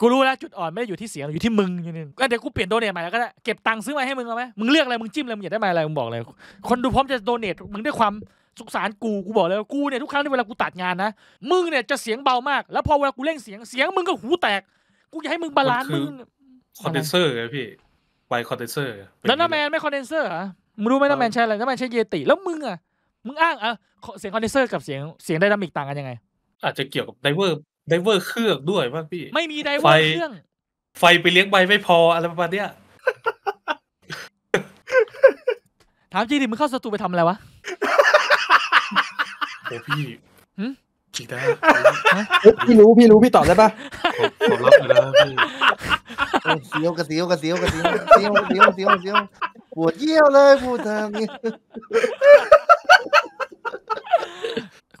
กูรู้แล้วจุดอ่อนไม่ได้อยู่ที่เสียงอยู่ที่มึงอยู่นี่ก็เดี๋ยวกูเปลี่ยนโดเนทใหม่แล้ว ก็ได้เก็บตังค์ซื้อมาให้มึงเอาไหมมึงเลือกอะไรมึงจิ้มอะไรมึงอยากได้มาอะไรมึงบอกเลยคนดูพร้อมจะโดเนทมึงด้วยความสงสารกูกูบอกเลยวกูเนี่ยทุกครั้งที่เวลากูตัดงานนะมึงเนี่ยจะเสียงเบามากแล้วพอเวลากูเร่งเสียงเสียงมึงก็หูแตก กูอยากให้มึงบาลานซ์มึงคอนเดนเซอร์ไงพี่ไวคอนเดนเซอร์แล้วน้าแมนไม่คอนเดนเซอร์อ่ะมึงรู้ไหมน้าแมนใช้อะไรน้าแมนใช้เยติแล้วมึงอ่ะมึงอ้างอ่ะเสียงคอนเดนเซอร์กับเสียงเสียงไดนามิกต่างกันยังไง อาจจะเกี่ยวกับไดเวอร์ไดเวอร์เครื่องด้วยป่ะพี่ ไม่มีไดเวอร์เครื่อง ไฟไปเลี้ยงใบไม่พออะไรประมาณเนี้ยถามจริงดิมึงเข้าสตูไปทำอะไรวะโอ้พี่จริงนะพี่รู้ พี่รู้ พี่ตอบได้ปะอบรับเลยนะพี่เสียวกระเสียวกระเสียวกระเสียวเสียวเสียวเสียวเสียวปวดเยี่ยวเลยพูดทางนี้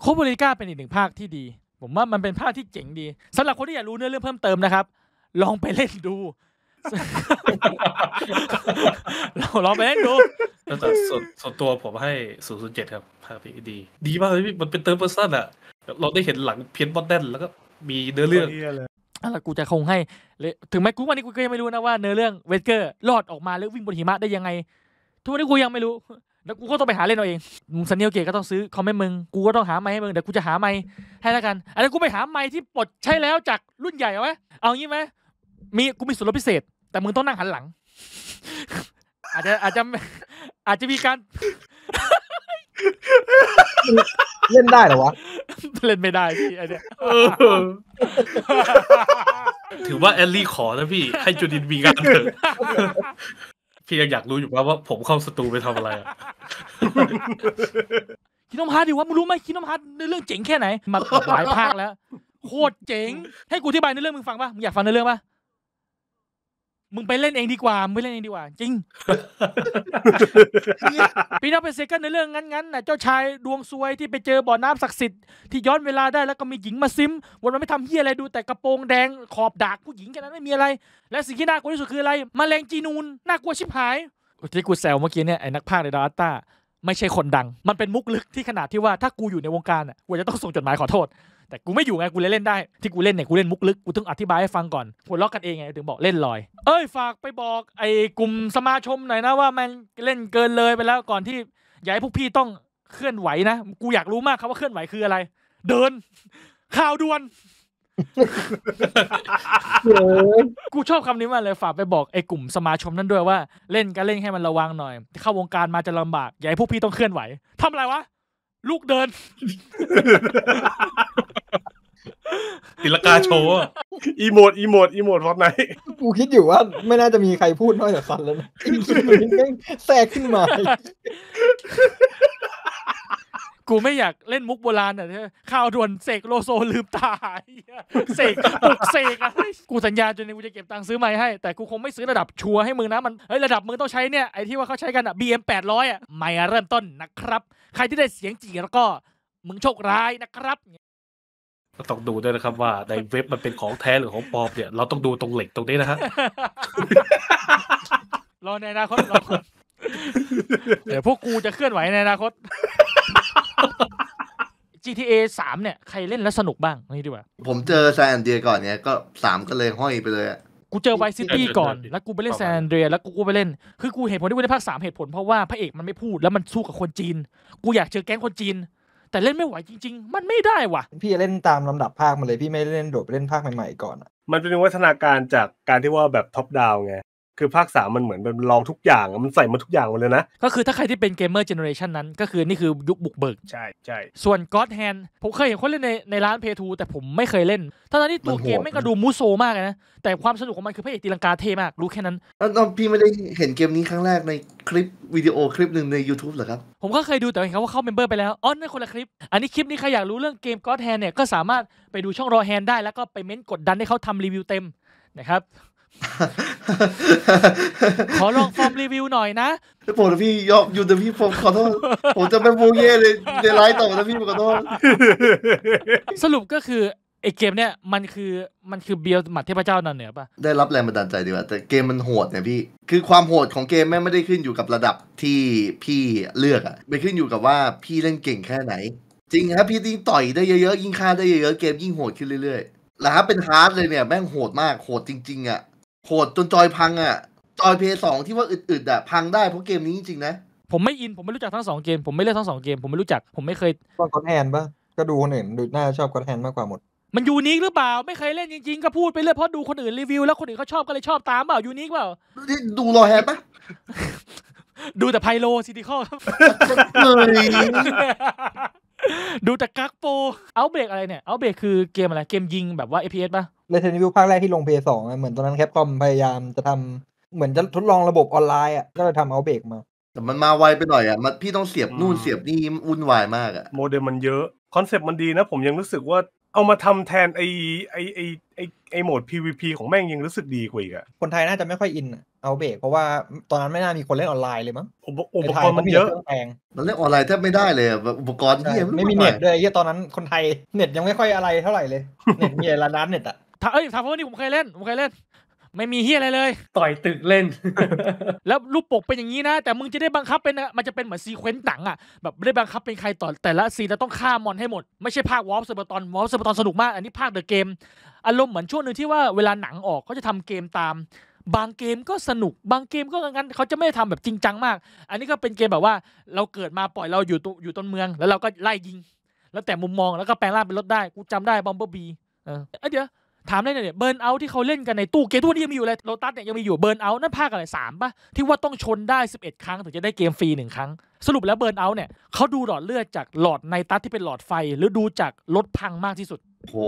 โคบริก้าเป็นอีกหนึ่งภาคที่ดีผมว่ามันเป็นภาพที่เจ๋งดีสำหรับคนที่อยากรู้เนื้อเรื่องเพิ่มเติมนะครับ ลองไปเล่นดูเราลองไปเล่นดูแต่ส่วนส่วนตัวผมให้ศศููนนยย์์เจ็ดครับภาพดีดีมากเลยพี่มันเป็นเติมเปอร์ซันอะเราได้เห็นหลังเพี้ยนบอดแดนแล้วก็มีเนื้อเรื่องอะไรกูจะคงให้ ถึงแม้กูวันนี้กูก็ยังไม่รู้นะว่า เนื้อเรื่องเวสเกอร์รอดออกมาหรือวิ่งบนหิมะได้ยังไงทุกวันนี้กูยังไม่รู้แล้วกูก็ต้องไปหาเล่นเอาเองมึงสันนิวเกตก็ต้องซื้อคอมเมนต์มึง กูก็ต้องหาไม้ให้มึง เดี๋ยวกูจะหาไม้ให้แล้วกัน อันนี้กูไปหาไม้ที่ปลด ใช้แล้วจากรุ่นใหญ่เอาไหม เอางี้ไหม มีกูมีส่วนลดพิเศษ แต่มึงต้องนั่งหันหลัง อาจจะอาจจะอาจจะมีการ เล่นได้เหรอวะ เล่นไม่ได้พี่ไอเนี้ยถือว่าแอลลี่ขอนะพี่ให้จุดินมีการเถอะพี่ยังอยากรู้อยู่ว่าว่าผมเข้าสตูไปทำอะไรคิดน้ำฮาร์ดดิว่ามึงรู้ไหมคิดน้ำฮาร์ดในเรื่องเจ๋งแค่ไหนมาหลายภาคแล้ว โคตรเจ๋ง ให้กูอธิบายในเรื่องมึงฟังป่ะมึงอยากฟังในเรื่องป่ะมึงไปเล่นเองดีกว่า มึงไปเล่นเองดีกว่า จริงปีนับเป็นเซกันในเรื่องงั้นๆน่ะ เจ้าชายดวงซวยที่ไปเจอบ่อน้ำศักดิ์สิทธิ์ที่ย้อนเวลาได้แล้วก็มีหญิงมาซิมวันมันไม่ทำเฮียอะไรดูแต่กระโปรงแดงขอบดากผู้หญิงแค่นั้นไม่มีอะไร และสิ่งที่น่ากลัวที่สุดคืออะไร มาแรงจีนูน น่ากลัวชิบหาย ที่กูแซวเมื่อกี้เนี่ยไอ้นักพากย์ในดาร์ต้าไม่ใช่คนดัง มันเป็นมุกลึกที่ขนาดที่ว่าถ้ากูอยู่ในวงการอ่ะกูจะต้องส่งจดหมายขอโทษแต่ กูไม่อยู่ไงกูเลยเล่นได้ที่กูเล่นเนี่ยกูเล่นมุกลึกกูต้องอธิบายให้ฟังก่อนหัวล็อกกันเองไงถึงบอกเล่นลอยเอ้ยฝากไปบอกไอ้กลุ่มสมาชมหน่อยนะว่ามันเล่นเกินเลยไปแล้วก่อนที่อยาาให้พวกพี่ต้องเคลื่อนไหวนะกูอยากรู้มากครับว่าเคลื่อนไหวคืออะไร เดินข่าวด่วน กูชอบคำนี้มากเลยฝากไปบอกไอ้กลุ่มสมาชมนั่นด้วยว่าเล่นก็เล่นให้มันระวังหน่อยเข้าวงการมาจะลำบากอย่าให้พวกพี่ต้องเคลื่อนไหวทำอะไรวะลูกเดินติลกาโชว์อีโมดอีโมดอีโมดฟอรไนกูคิดอยู่ว่า ไม่น่าจะมีใครพูดน้อยจากซันแล้วนะคิดนแทรกขึ้นมากูไม่อยากเล่นมุกโบราณอ่ะข่าวด่วนเสกโลโซลืมตาเสกปุกเสกอะกูสัญญาจนกูจะเก็บตังค์ซื้อไม้ให้ แต่กูคงไม่ซื้อระดับชัวร์ให้มึงนะมันเฮ้ยระดับมึงต้องใช้เนี่ยไอ้ที่ว่าเขาใช้กันอ่ะ BM 800อ่ะไม่เริ่มต้นนะครับ ใครที่ได้เสียงจีแล้วก็มึงโชคร้ายนะครับต้องดูด้วยนะครับว่าในเว็บมันเป็นของแท้หรือของปลอมเนี่ย เราต้องดูตรงเหล็กตรงนี้นะฮะรอในอนาคตรอเดี๋ยวพวกกูจะเคลื่อนไหวในอนาคต GTA สามเนี่ย ใครเล่นแล้วสนุกบ้างนี่ดีกว่าผมเจอแซนเดียก่อนเนี่ย ก็สามก็เลยห้อยไปเลยอะกูเจอไวซิตี้ก่อนแล้วกูไปเล่นแซนเดรียแล้วกูกูไปเล่น คือกูเหตุผลที่กูเล่นภาคสามเหตุผลเพราะว่าพระเอกมันไม่พูด แล้วมันสู้กับคนจีน กูอยากเจอแก๊งคนจีน แต่เล่นไม่ไหวจริง ๆ มันไม่ได้ว่ะพี่เล่นตามลำดับภาคมาเลยพี่ไม่เล่นโดดไปเล่นภาคใหม่ๆก่อนอะมันเป็นววัฒนาการจากการที่ว่าแบบท็อปดาวไงคือภาคสามมันเหมือนเป็นลองทุกอย่างมันใส่มาทุกอย่างหมดเลยนะ ก็คือถ้าใครที่เป็นเกมเมอร์เจเนอเรชันนั้นก็คือนี่คือยุคบุกเบิก ใช่ใช่ส่วนก็อดแฮนผมเคยเห็นคนเล่นในในร้านเพย์ทูแต่ผมไม่เคยเล่นทั้งที่ตัวเกมไม่กระดูมูโซมากนะแต่ความสนุกของมันคือพระเอกตีลังกาเท่มาก รู้แค่นั้นแล้วพี่ไม่ได้เห็นเกมนี้ครั้งแรกในคลิปวิดีโอคลิปหนึ่งใน YouTube เหรอครับผมก็เคยดูแต่เห็นเขาว่าเข้าเมมเบอร์ไปแล้วอ๋อนั่นคนละคลิป อันนี้คลิปนี้ใครอยากรู้เรื่องเกมก็อดแฮนเนี่ยก็สามารถไปดูช่องรอแฮนได้ แล้วก็ไปเม้นกดดันให้เขาทำรีวิวเต็มนะครับขอลองฟอร์มรีวิวหน่อยนะผมนะพี่ยอมอยู่แต่พี่ผมขอโทษ ผมจะเป็นบูเย่เลยในไลฟ์ต่อนะพี่ ขอโทษ สรุปก็คือไอเกมเนี่ยมันคือมันคือเบียวหมัดเทพเจ้านอนเหนือปะ ได้รับแรงบันดาลใจดีกว่าแต่เกมมันโหดเนี่ยพี่ คือความโหดของเกมแม่ไม่ได้ขึ้นอยู่กับระดับที่พี่เลือกอะมปขึ้นอยู่กับว่าพี่เล่นเก่งแค่ไหน จริงครับพี่ยิ่งต่อยได้เยอะๆยิ่งฆ่าได้เยอะๆเกมยิ่งโหดขึ้นเรื่อยๆแล้วครับเป็นฮาร์ดเลยเนี่ยแม่งโหดมากโหดจริง ๆอะโหดจนจอยพังอ่ะจอยเพย์สองที่ว่าอึดๆอ่ะพังได้เพราะเกมนี้จริงๆนะ ผมไม่อิน ผมไม่รู้จักทั้งสองเกมผมไม่เล่นทั้งสองเกมผมไม่รู้จักผมไม่เคยชอบกดแฮนปะก็ดูคนอื่นดูน่าชอบก็แฮนมากกว่าหมด มันยูนิคหรือเปล่าไม่เคยเล่นจริงๆก็พูดไปเรื่อยเพราะดูคนอื่นรีวิวแล้วคนอื่นเขาชอบก็เลยชอบตามเปล่ายูนิคเปล่าดูรอแฮปปะดูแต่ไพโลซิติคอลคเลยดูแต่กักโปเอาเบรกอะไรเนี่ยเอาเบรกคือเกมอะไร เกมยิงแบบว่า FPS ปะเ e s ิน e n ภาคแรกที่ลงเพย์สองเหมือนตอนนั้นแคปคอมพยายามจะทำเหมือนจะทดลองระบบออนไลน์อ่ะ ก็เลยทำเอาเบรกมา แต่มันมาไวไปหน่อยอ่ะมันพี่ต้องเสียบนู่นเสียบนี่วุ่นวายมากอ่ะ โมเดลมันเยอะ คอนเซปต์มันดีนะ ผมยังรู้สึกว่าเอามาทำแทนไอไอไอไอไอโหมด PVP ของแม่งยังรู้สึกดีกว่าอีกอ่ะ คนไทยน่าจะไม่ค่อยอินเอาเบรกเพราะว่าตอนนั้นไม่น่ามีคนเล่นออนไลน์เลยมั้งอุปกรณ์มันเยอะมันเล่นออนไลน์แทบไม่ได้เลยอุปกรณ์ที่ไม่มีเน็ตเลยไอ้ตอนนั้นคนไทยเน็ตยังไม่ค่อยอะไรเท่าไหร่เลยเน็ตมีระดับเน็ตอ่ะถ้าเอ้ยทา่านี่ผมเคยเล่นผมเคยเล่น ไม่มีเฮียอะไรเลย ต่อยตึกเล่น แล้วรูปปกเป็นอย่างนี้นะ แต่มึงจะได้บังคับเป็น มันจะเป็นเหมือนซีเควนต์หนังอ่ะแบบได้บังคับเป็นใครต่อแต่ละซีนเราต้องฆ่ามอนให้หมดไม่ใช่ภาควอลเซอร์บตอนวอลเซอร์บตอนสนุกมาก อันนี้ภาคเดอะเกมอารมณ์เหมือนช่วงหนึ่งที่ว่าเวลาหนังออกก็จะทำเกมตามบางเกมก็สนุกบางเกมก็งั้นเขาจะไม่ทำแบบจริงจังมาก อันนี้ก็เป็นเกมแบบว่าเราเกิดมาปล่อยเราอยู่ตัวอยู่ต้นเมือง แล้วเราก็ไล่ยิง แล้วแต่มุมมองแล้วก็แปลงร่างเป็นรถได้กูจำได้บอมเบอร์บีเออเดี๋ยวถามได้เนี่ยเบิร์นเอาที่เขาเล่นกันในตู้ เกมทุกวันนี้ยังมีอยู่เลยโลตัสเนี่ยยังมีอยู่เบิร์นเอานั่นภาคอะไรสามป่ะ ที่ว่าต้องชนได้ 11 ครั้งถึงจะได้เกมฟรีหนึ่งครั้งสรุปแล้วเบิร์นเอาเนี่ยเขาดูหลอดเลือดจากหลอดในตัสที่เป็นหลอดไฟ หรือดูจากรถพังมากที่สุดโอ้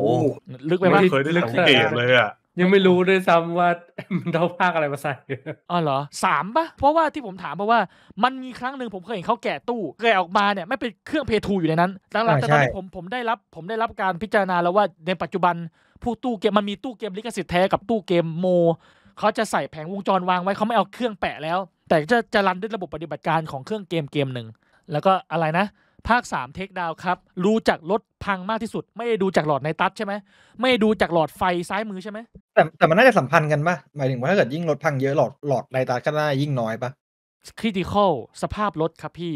ลึกไปมากเคยได้เล่นเกมเลยอะยังไม่รู้ด้วยซ้ำว่ามันเอาภาคอะไรมาใส่อ๋อเหรอสามปะเพราะว่าที่ผมถามเพราะว่ามันมีครั้งหนึ่งผมเคยเห็นเขาแกะตู้แกะออกมาเนี่ยไม่เป็นเครื่องเพทูอยู่ในนั้นหลังๆแต่ตอนนี้ผมผมได้รับผมได้รับการพิจารณาแล้วว่าในปัจจุบันผู้ตู้เกมมันมีตู้เกมลิขสิทธิ์แท้กับตู้เกมโมเขาจะใส่แผงวงจรวางไว้เขาไม่เอาเครื่องแปะแล้ว แต่จะจะรันด้วยระบบปฏิบัติการของเครื่องเกมเกมหนึ่งแล้วก็อะไรนะภาค 3 เทคดาวครับ รู้จักรถพังมากที่สุด ไม่ได้ดูจากหลอดในตัดใช่ไหมไม่ดูจากหลอดไฟซ้ายมือใช่ไหม แต่แต่มันน่าจะสัมพันธ์กันปะหมายถึงว่าถ้าเกิดยิ่งรถพังเยอะหลอดหลอดในตัดก็น่ายิ่งน้อยปะคริติคอลสภาพรถครับพี่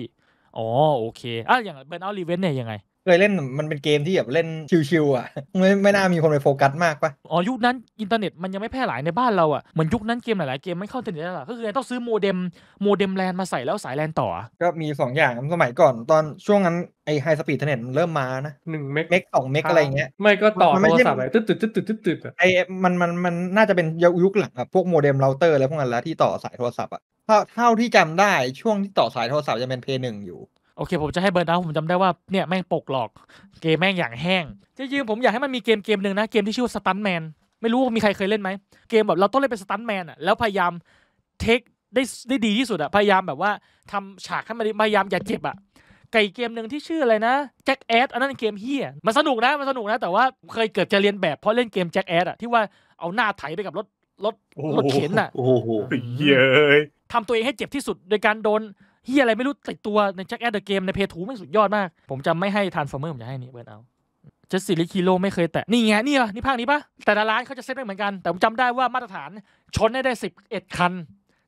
อ๋อโอเคอ่ะอย่างเบนเอาลีเวนเนี่ยยังไงเคยเล่นมันเป็นเกมที่แบบเล่นชิวๆอ่ะไม่ไม่น่ามีคนไปโฟกัสมากปะอ๋อ ยุคนั้นอินเทอร์เน็ตมันยังไม่แพร่หลายในบ้านเราอ่ะเหมือนยุคนั้นเกมหลายๆ เกมไม่เข้าอินเทอร์เน็ตก็คือต้องซื้อโมเด็ม โมเด็มแลนมาใส่แล้วสายแลนต่อ ก็มี 2 อย่างสมัยก่อนตอนช่วงนั้นไอไฮสปีดเทเน็ตเริ่มมานะหนึ่งเมกกสองเมกอะไรเงี้ยไม่ก็ต่อโทรศัพท์อะไรตึ๊ดตึ๊ดตึ๊ดตึ๊ดตึ๊ดตึ๊ดไอมันมันมันน่าจะเป็นยุคหลังอะพวกโมเด็มเราเตอร์อะไรพวกนั้นแล้วที่ต่อสายโทรศัพท์อะเท่าเท่าที่จำได้ช่วงที่ต่อสายโทรศัพท์จะเป็นเพย์หนึ่งอยู่โอเค ผมจะให้เบิร์นะผมจำได้ว่าเนี่ยแม่งปกหลอกเกมแม่งอย่างแห้งจริงๆผมอยากให้มันมีเกมเกมหนึ่งนะ เกมที่ชื่อว่าสตันแมนไม่รู้ว่ามีใครเคยเล่นไหมเกมแบบเราต้องเล่นเป็นสตันแมนอ่ะแล้วพยายามเทคได้ได้ดีที่สุดอ่ะพยายามแบบว่าทำฉากให้มันพยายามอย่าเจ็บอ่ะไก่เกมหนึ่งที่ชื่ออะไรนะแจ็คแอดอันนั้นเกมเฮียมันสนุกนะมันสนุกนะแต่ว่าเคยเกิดจะเรียนแบบ เพราะเล่นเกมแจ็คแอดอ่ะที่ว่าเอาหน้าไถไปกับรถรถรถเข็นอ่ะโอ้โหเยยทำตัวเองให้เจ็บที่สุดโดยการโดนเฮียอะไรไม่รู้ติดตัวในแจ็คแอดเดอะเกมในเพทูไม่สุดยอดมาก ผมจะไม่ให้ทานฟอร์เมอร์ผมจะให้นี่เบิร์นเอาจัสีิลิคิโลไม่เคยแตะ นี่ไง นี่เหรอนี่ภาคนี้ปะแต่ละร้านเขาจะเซ็ตไม่เหมือนกัน แต่ผมจำได้ว่ามาตรฐานชนได้ได้สิบเอ็ดคัน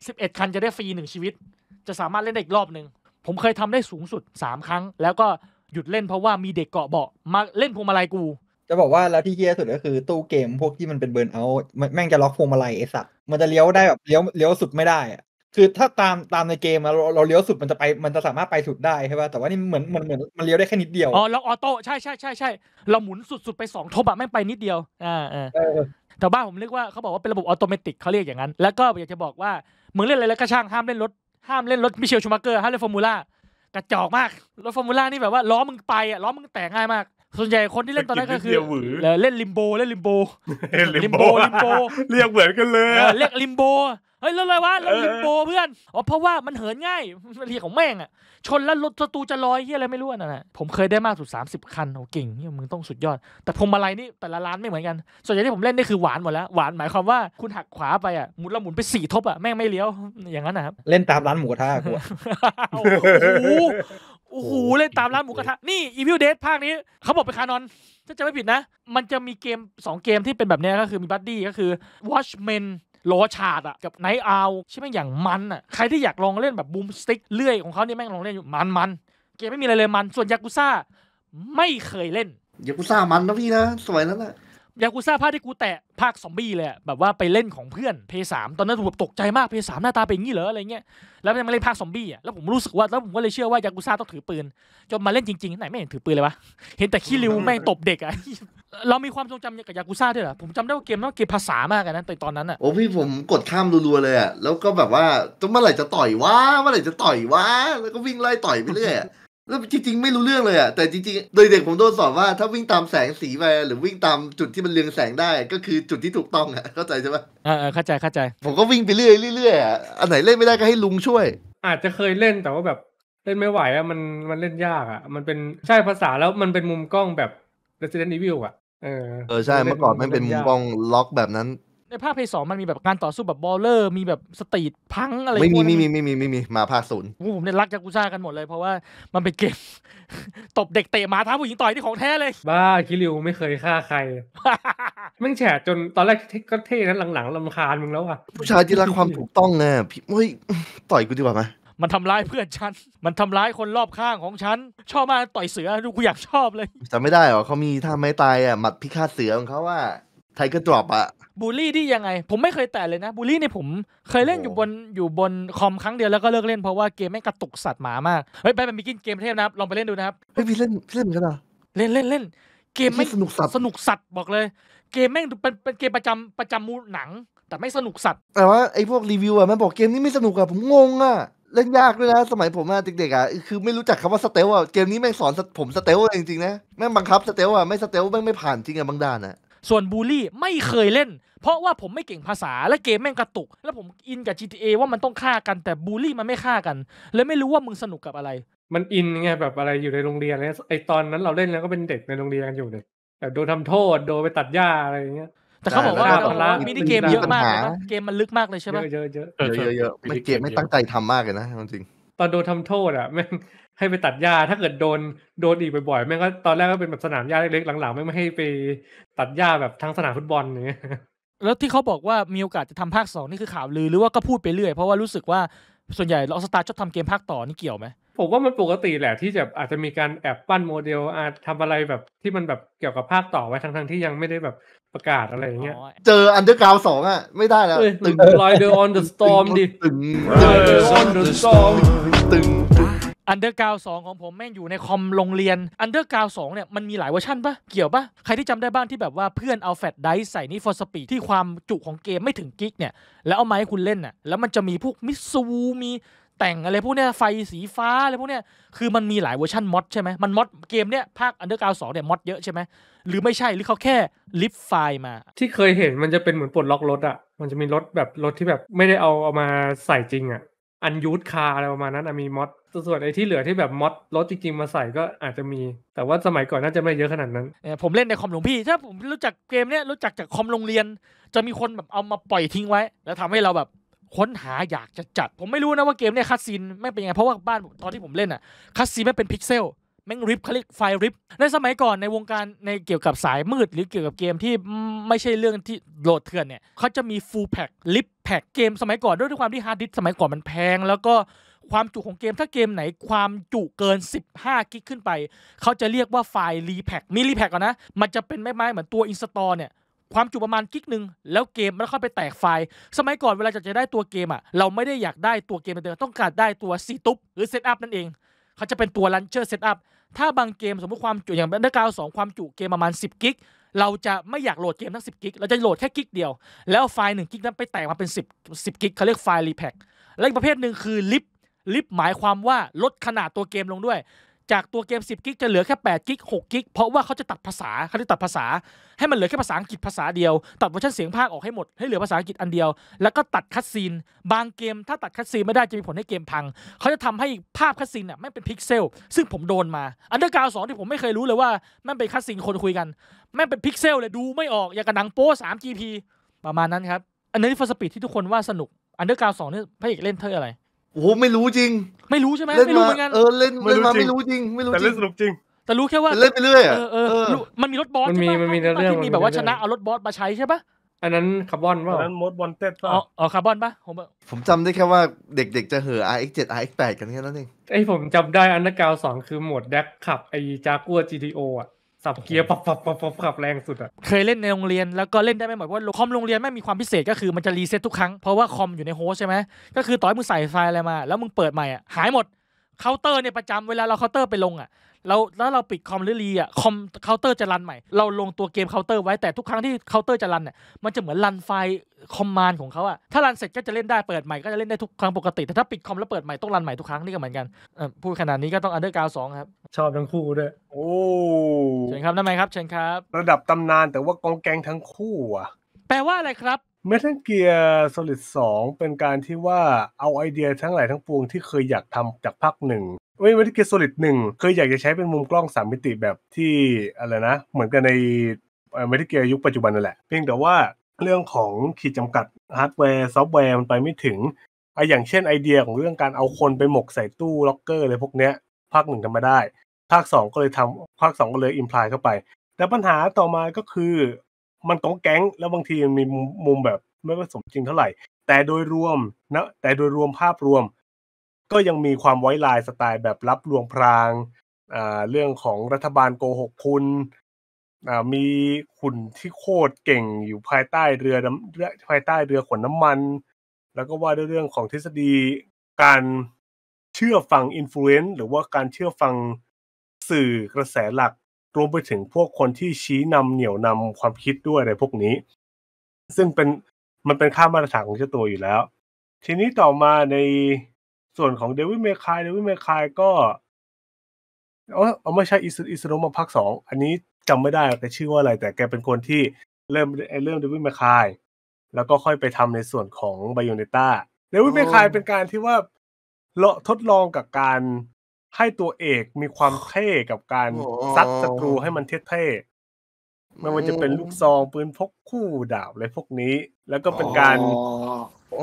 สิบเอ็ดคันจะได้ฟรีหนึ่งชีวิต จะสามารถเล่นได้อีกรอบหนึ่ง ผมเคยทำได้สูงสุดสามครั้ง แล้วก็หยุดเล่นเพราะว่ามีเด็กเกาะเบาะมาเล่นพวงมาลัยกู จะบอกว่าแล้วที่เฮียสุดก็คือตู้เกมพวกที่มันเป็นเบิร์นเอาแม่งจะล็อกพวงมาลัยไอสัตว์มันจะเลี้ยวได้แบบเลี้ยวเลี้ยวสุดไม่ได้คือถ้าตามตามในเกม เราเราเลี้ยวสุดมันจะไป มันจะสามารถไปสุดได้ใช่ป่ะแต่ว่านี่เหมือนมันเหมือนมันเลี้ยวได้แค่นิดเดียวอ๋อล็อกออโต้ใช่ใช่ใช่ใช่เราหมุนสุดสุดไปสองทบอะไม่ไปนิดเดียวอ่าอ่าแต่บ้านผมเรียกว่าเขาบอกว่าเป็นระบบออโตเมติกเขาเรียกอย่างนั้น แล้วก็อยากจะบอกว่ามึงเล่นอะไรแล้วก็ช่างห้ามเล่นรถห้ามเล่นรถมิเชลชูมาเกอร์ห้ามเล่นฟอร์มูล่ากระจอกมาก รถฟอร์มูล่านี่แบบว่าล้อมึงไปอ่ะล้อมึงแตกง่ายมาก ส่วนใหญ่คนที่เล่นตอนนั้นก็คือเล่นลิมโบเล่นลิมโบลิมโบลิมโบเรียกเหมือนกันเลยเรียกลิมโบเฮ้ยแล้วอะไรวะเราลิมโบเพื่อนอ๋อเพราะว่ามันเหินง่ายเรียของแม่งอ่ะ ชนแล้วรถศัตรูจะลอยเฮียอะไรไม่รู้น่ะนะผมเคยได้มากสุด 30 คันโอ้เก่งเนี่ยมึงต้องสุดยอด แต่พวงมาลัยนี่แต่ละร้านไม่เหมือนกัน ส่วนใหญ่ที่ผมเล่นนี่คือหวานหมดแล้วหวานหมายความว่าคุณหักขวาไปอ่ะหมุนเราหมุนไปสี่ทบอ่ะแม่งไม่เลี้ยวอย่างนั้นนะครับเล่นตามร้านหมูกระทะกูโอ้โหโอ้โหเล่นตามร้านหมูกระทะนี่อีวิลเดทภาคนี้เขาบอกไปคานอนถ้าจะไม่ผิดนะมันจะมีเกม2เกมที่เป็นแบบนี้ก็คือมีบัดดี้ก็คือ Watchmen โลชาดอะกับไน์อาใช่ไหมอย่างมันอะใครที่อยากลองเล่นแบบบูมสติ๊กเลื่อยของเขาเนี่ยแม่งลองเล่นอยู่มันมันเกมไม่มีอะไรเลยมัน ส่วนยากุซ่าไม่เคยเล่นยากุซ่ามันนะพี่นะ สวยแล้วแหละยากุซ่าภาคที่กูแตะภาคซอมบี้เลยแบบว่าไปเล่นของเพื่อนเพย์สามตอนนั้นผูแบบตกใจมากเพย์สามหน้าตาเป็นงี้เหรออะไรเงี้ยแล้วยังมาเล่นภาคซอมบี้อ่ะแล้วผมรู้สึกว่า แล้วผมก็เลยเชื่อว่ายากุซ่าต้องถือปืนจนมาเล่นจริงๆไหนไม่เห็นถือปืนเลยวะเห็นแต่ขี้ริวแม่งตบเด็กอ่ะเรามีความทรงจำกับยากุซ่าด้วยเหรอผมจำได้ว่าเกมนั้นเกมภาษามากนะตอนตอนนั้นอ่ะโอ้พี่ผมกดข้ามรัวๆเลยอ่ะ แล้วก็แบบว่าต้องเมื่อไหร่จะต่อยวะเมื่อไหร่จะต่อยวะแล้วก็วิ่งไล่ต่อยไปเรื่อยแล้วจริงๆไม่รู้เรื่องเลยอ่ะ แต่จริงๆโดยเด็กผมโดนสอนว่า ถ้าวิ่งตามแสงสีไปหรือวิ่งตามจุดที่มันเรืองแสงได้ ก็คือจุดที่ถูกต้องอ่ะเข้าใจใช่ไหมอ่าเข้าใจเข้าใจ ผมก็วิ่งไปเรื่อยเรื่อยอ่ะอันไหนเล่นไม่ได้ก็ให้ลุงช่วยอาจจะเคยเล่นแต่ว่าแบบเล่นไม่ไหวอ่ะมันมันเล่นยากอ่ะมันเป็นใช่ภาษาแล้วมันเป็นมุมกล้องแบบ Resident Evil อ่ะเออ ใช่เมื่อก่อนมันเป็นมุมกล้องล็อกแบบนั้น ในภาคเพย์สองมันมีแบบการต่อสู้แบบบอลเลอร์มีแบบสตรีทพังอะไรไม่มีไม่มีไม่มีไม่มีมาภาคศูนย์ผมเนี่ยรักยากุซ่ากันหมดเลยเพราะว่ามันเป็นเกมตบเด็กเตะหมาท้าผู้หญิงต่อยที่ของแท้เลย บ้าคิริวไม่เคยฆ่าใครแม่งแฉจนตอนแรกก็เท่นั้นหลังๆลำคาญมึงแล้วอ่ะผู้ชายที่รักความถูกต้องไงพี่เฮ้ยต่อยกูดีกว่าไหมมันทำร้ายเพื่อนฉัน มันทำร้ายคนรอบข้างของฉัน ชอบมากต่อยเสือดูกูอยากชอบเลยจำไม่ได้หรอ เขามีท่าไม้ตายอ่ะ หมัดพิฆาตเสือของเขาว่าไทเกอร์ดรอปอ่ะ บูลลี่ที่ยังไง ผมไม่เคยแตะเลยนะบูลลี่เนี่ยผมเคยเล่นอยู่บนอยู่บนคอมครั้งเดียวแล้วก็เลิกเล่นเพราะว่าเกมแม่งกระตุกสัตว์หมามาก เฮ้ย ไปไปมีกินเกมเทพนะครับ ลองไปเล่นดูนะครับ เฮ้ยพี่เล่นเล่นกันเหรอ เล่นเล่นเล่นเกมไม่สนุกสัตว์สนุกสัตว์บอกเลย เกมแม่งเป็นเป็นเกมประจำประจำมูหนัง แต่ไม่สนุกสัตว์แต่ว่าไอ้พวกรีวิวอะมันบอกเกมนี้ไม่สนุกอะผมงงอะเล่นยากด้วยนะสมัยผมอะเด็กๆอ่ะคือไม่รู้จักคำว่าสเตลอ่ะเกมนี้แม่งสอนผมสเตลจริงๆนะแม่งบังคับสเตลอ่ะไม่สเตลแม่งไม่ผ่านจริงอะบางด้านอะส่วนบูลลี่ไม่เคยเล่น เพราะว่าผมไม่เก่งภาษาและเกมแม่งกระตุกแล้วผมอินกับ GTA ว่ามันต้องฆ่ากันแต่บูลลี่มันไม่ฆ่ากันเลยไม่รู้ว่ามึงสนุกกับอะไร มันอินไงแบบอะไรอยู่ในโรงเรียนเะไรยไอตอนนั้นเราเล่นแล้วก็เป็นเด็กในโรงเรียนกันอยู่เลยแบบโดนทำโทษโดนไปตัดหญ้าอะไรอย่างเงี้ยแต่เขาบอกว่ามินิเกมเยอะมากเลยนะเกมมันลึกมากเลยใช่ไหมเยอะเยอะเยอะเยอะไม่เกมไม่ตั้งใจทำมากเลยนะจริงตอนโดนทำโทษอ่ะแม่งให้ไปตัดหญ้าถ้าเกิดโดนโดนอีกบ่อยๆแม่งก็ตอนแรกก็เป็นแบบสนามหญ้าเล็กๆหลังๆแม่งไม่ให้ไปตัดหญ้าแบบทั้งสนามฟุตบอลเนี้ยแล้วที่เขาบอกว่ามีโอกาสจะทำภาคสองนี่คือข่าวลือหรือว่าก็พูดไปเรื่อยเพราะว่ารู้สึกว่าส่วนใหญ่ลอสตาร์ชอบทำเกมภาคต่อนี่เกี่ยวไหมผมว่ามันปกติแหละที่จะอาจจะมีการแอบปั้นโมเดล อาจทำอะไรแบบที่มันแบบเกี่ยวกับภาคต่อไว้ทั้ง ๆที่ยังไม่ได้แบบประกาศอะไรอย่างเงี้ยเจออันเดอร์กราวสองอ่ะ ไม่ได้แล้วตึงลอยเดอร์ออนเดอะสตอมดิตึงลอยเดอร์ออนเดอะสตอมตึงอันเดอร์กราวสองของผมแม่งอยู่ในคอมโรงเรียนอันเดอร์กราวสองเนี่ยมันมีหลายเวอร์ชันปะเกี่ยวปะใครที่จำได้บ้างที่แบบว่าเพื่อนเอาแฟลชไดร์ใส่นี่ฟอร์สปีดที่ความจุของเกมไม่ถึงกิกเนี่ย แล้วเอาไม้คุณเล่นน่ะแล้วมันจะมีพวกมิสซูมีแต่งอะไรพวกเนี้ยไฟสีฟ้าอะไรพวกเนี้ยคือมันมีหลายเวอร์ชันมอดใช่ไหมมันมอดเกมเนี้ยภาคอันเดอร์กราวสองเนี่ยมอดเยอะใช่ไหมหรือไม่ใช่หรือเขาแค่ลิฟไฟมา ที่เคยเห็นมันจะเป็นเหมือนปลดล็อกรถอ่ะมันจะมีรถแบบรถที่แบบไม่ได้เอาเอามาใส่จริงอ่ะอันยูดคาอะไรประมาณนั้นมีมอดส่วนไอ้ที่เหลือที่แบบมอดรถจริงๆ มาใส่ก็อาจจะมี แต่ว่าสมัยก่อนน่าจะไม่เยอะขนาดนั้น ผมเล่นในคอมหลวงพี่ ถ้าผมรู้จักเกมเนี้ยรู้จักจากคอมโรงเรียน จะมีคนแบบเอามาปล่อยทิ้งไว้ แล้วทำให้เราแบบค้นหาอยากจะจัดผมไม่รู้นะว่าเกมเนี่ยคัสซินไม่เป็นยังไง เพราะว่าบ้านตอนที่ผมเล่นอะคัสซินไม่เป็นพิกเซลแม่งริบคลิกไฟริบในสมัยก่อนในวงการในเกี่ยวกับสายมืดหรือเกี่ยวกับเกมที่ไม่ใช่เรื่องที่โหลดเถื่อนเนี่ยเขาจะมีฟูลแพ็คลิปแพ็คเกมสมัยก่อนด้วยความที่ฮาร์ดดิสสมัยก่อนมันแพง แล้วก็ความจุของเกมถ้าเกมไหนความจุเกิน15กิกขึ้นไปเขาจะเรียกว่าไฟล์รีแพ็คมีรีแพ็คก่อนนะ มันจะเป็นไม้ไม้เหมือนตัวอินสตอลเนี่ยความจุประมาณกิกหนึ่ง แล้วเกมมันค่อยไปแตกไฟล์ สมัยก่อนเวลาจะจะได้ตัวเกมอ่ะ เราไม่ได้อยากได้ตัวเกมเดิมต้องการได้ตัวซีตุ๊บหรือเซตอัพนั่นเอง เขาจะเป็นตัวลันเชอร์เซตอัพถ้าบางเกมสมมติความจุอย่างเบนเดอร์กาวสองความจุเกมประมาณ 10กิก เราจะไม่อยากโหลดเกมทั้ง 10กิก เราจะโหลดแค่กิกเดียว แล้วไฟล์หนึ่งกิกนั้นไปแตกมาเป็น 10 10กิกเขาเรียกไฟล์รีแพ็คและอีกประเภทหนึ่งคือลิฟลิฟหมายความว่าลดขนาดตัวเกมลงด้วยจากตัวเกม 10 กิกจะเหลือแค่ 8 กิก 6 กิก เพราะว่าเขาจะตัดภาษาเขาจะตัดภาษา ให้มันเหลือแค่ภาษาอังกฤษภาษาเดียว ตัดเวอร์ชันเสียงภาคออกให้หมด ให้เหลือภาษาอังกฤษอันเดียว แล้วก็ตัดคัดซีน บางเกม ถ้าตัดคัดซีนไม่ได้จะมีผลให้เกมพัง เขาจะทำให้ภาพคัดซีนเนี่ยไม่เป็นพิกเซล ซึ่งผมโดนมา อันเดอร์กาวสองที่ผมไม่เคยรู้เลยว่าม่นเป็นคัดซีนคนคุยกัน แม่เป็นพิกเซลเลยดูไม่ออก อย่างกระหนังโป๊สาม GP ประมาณนั้นครับ อันนี้ฟอร์สปีดที่ทุกคนว่าสนุกอันเดอร์กาวสองนี่พระเอกเล่นเท่าไหรโอ้โหไม่รู้จริง ไม่รู้ใช่ไหมไม่รู้เหมือนกันเออเล่นเล่นมาไม่รู้จริงไม่รู้แต่เล่นสนุกจริง แต่รู้แค่ว่าเล่นไปเรื่อยเออเออมันมีรถบอสมันมีใช่มันมีเรื่องที่มีแบบว่าชนะเอารถบอสมาใช้ใช่ปะอันนั้นคาร์บอนป่ะอันนั้นมดบอลเต็ดป่ะอ๋อคาร์บอนปะผม่ะผมจำได้แค่ว่าเด็ก ๆจะเห่อ RX7 RX8 กันแค่นั้นเองไอผมจำได้อันด r g กาวสองคือโหมดแดกขับไอจากัว GTO อ่ะสับเกียร์ปับปับปับปับับแรงสุดอะเคยเล่นในโรงเรียน แล้วก็เล่นได้ไม่หมดว่า คอมโรงเรียนไม่มีความพิเศษ ก็คือ มันจะรีเซ็ตทุกครั้ง เพราะว่าคอมอยู่ในโฮสใช่ไหม ก็คือต่อยมึงใส่ไฟล์อะไรมา แล้วมึงเปิดใหม่อะหายหมดเคาน์เตอร์เนี่ยประจำเวลาเราเคาน์เตอร์ไปลงอะเราแล้วเราปิดคอมหรือรีอ่ะคอมเคาน์เตอร์จะรันใหม่ เราลงตัวเกมเคาน์เตอร์ไว้แต่ทุกครั้งที่เคาน์เตอร์จะรันเนี่ยมันจะเหมือนรันไฟล์คอมมานด์ของเขาอ่ะถ้ารันเสร็จก็จะเล่นได้เปิดใหม่ก็จะเล่นได้ทุกครั้งปกติแต่ถ้าปิดคอมแล้วเปิดใหม่ ต้องรันใหม่ทุกครั้งนี่ก็เหมือนกันพูดขนาดนี้ก็ต้องอันเดอร์กาวสองครับชอบทั้งคู่ด้วยโอ้เชิญครับทำไมครับเชิญครับ ระดับตำนานแต่ว่ากองแกงทั้งคู่อ่ะแปลว่าอะไรครับเมทัลเกียร์ s o ลิดสองเป็นการที่ว่าเอาไอเดียทั้งหลายทั้งปวงที่เคยอยากทำจากภาคหนึ่งว้ยไม่ไดเกียร์โซลิดหนึ่งเคยอยากจะใช้เป็นมุมกล้องสามมิติแบบที่อะไรนะเหมือนกันในไม่ได้เกียร์ยุคปัจจุบันนั่นแหละ เพียงแต่ว่าเรื่องของขีดจำกัดฮาร์ดแวร์ซอฟต์แวร์มันไปไม่ถึงไออย่างเช่นไอเดียของเรื่องการเอาคนไปหมกใส่ตู้ล็อกเกอร์อะไรพวกเนี้ยภาคหนึ่งทำมาได้ ภาคสองก็เลยทำภาคสองก็เลยอิมพลายเข้าไป แต่ปัญหาต่อมาก็คือ มันกองแก๊งแล้วบางทีมันมีมุมแบบไม่ผสมจริงเท่าไหร่ แต่โดยรวมนะแต่โดยรวมภาพรวมก็ยังมีความไว้ลายสไตล์แบบรับลวงพราง เรื่องของรัฐบาลโกหกคุณ มีขุนที่โคตรเก่งอยู่ภายใต้เรือภายใต้เรือขนน้ำมัน แล้วก็ว่าด้วยเรื่องของทฤษฎีการเชื่อฟังอินฟลูเอนซ์หรือว่าการเชื่อฟังสื่อกระแสหลัก รวมไปถึงพวกคนที่ชี้นำเหนี่ยวนำความคิดด้วยอะไรพวกนี้ ซึ่งเป็นมันเป็นค่ามาตรฐานของเจ้าตัวอยู่แล้ว ทีนี้ต่อมาในส่วนของเดวิดเมคายเดวิดเมคายก็เออเอาไม่ใช่อิสอิสโนมาพักสองอันนี้จำไม่ได้แกชื่อว่าอะไร แต่แกเป็นคนที่เริ่มเริ่มเดวิดเมคาย แล้วก็ค่อยไปทำในส่วนของไบโอเนต้าเดวิดเมคายเป็นการที่ว่าเลาะทดลองกับการให้ตัวเอกมีความเท่กับการซัดศัตรูให้มันเท่ๆไม่ว่าจะเป็นลูกซองปืนพกคู่ดาบอะไรพวกนี้ แล้วก็เป็นการ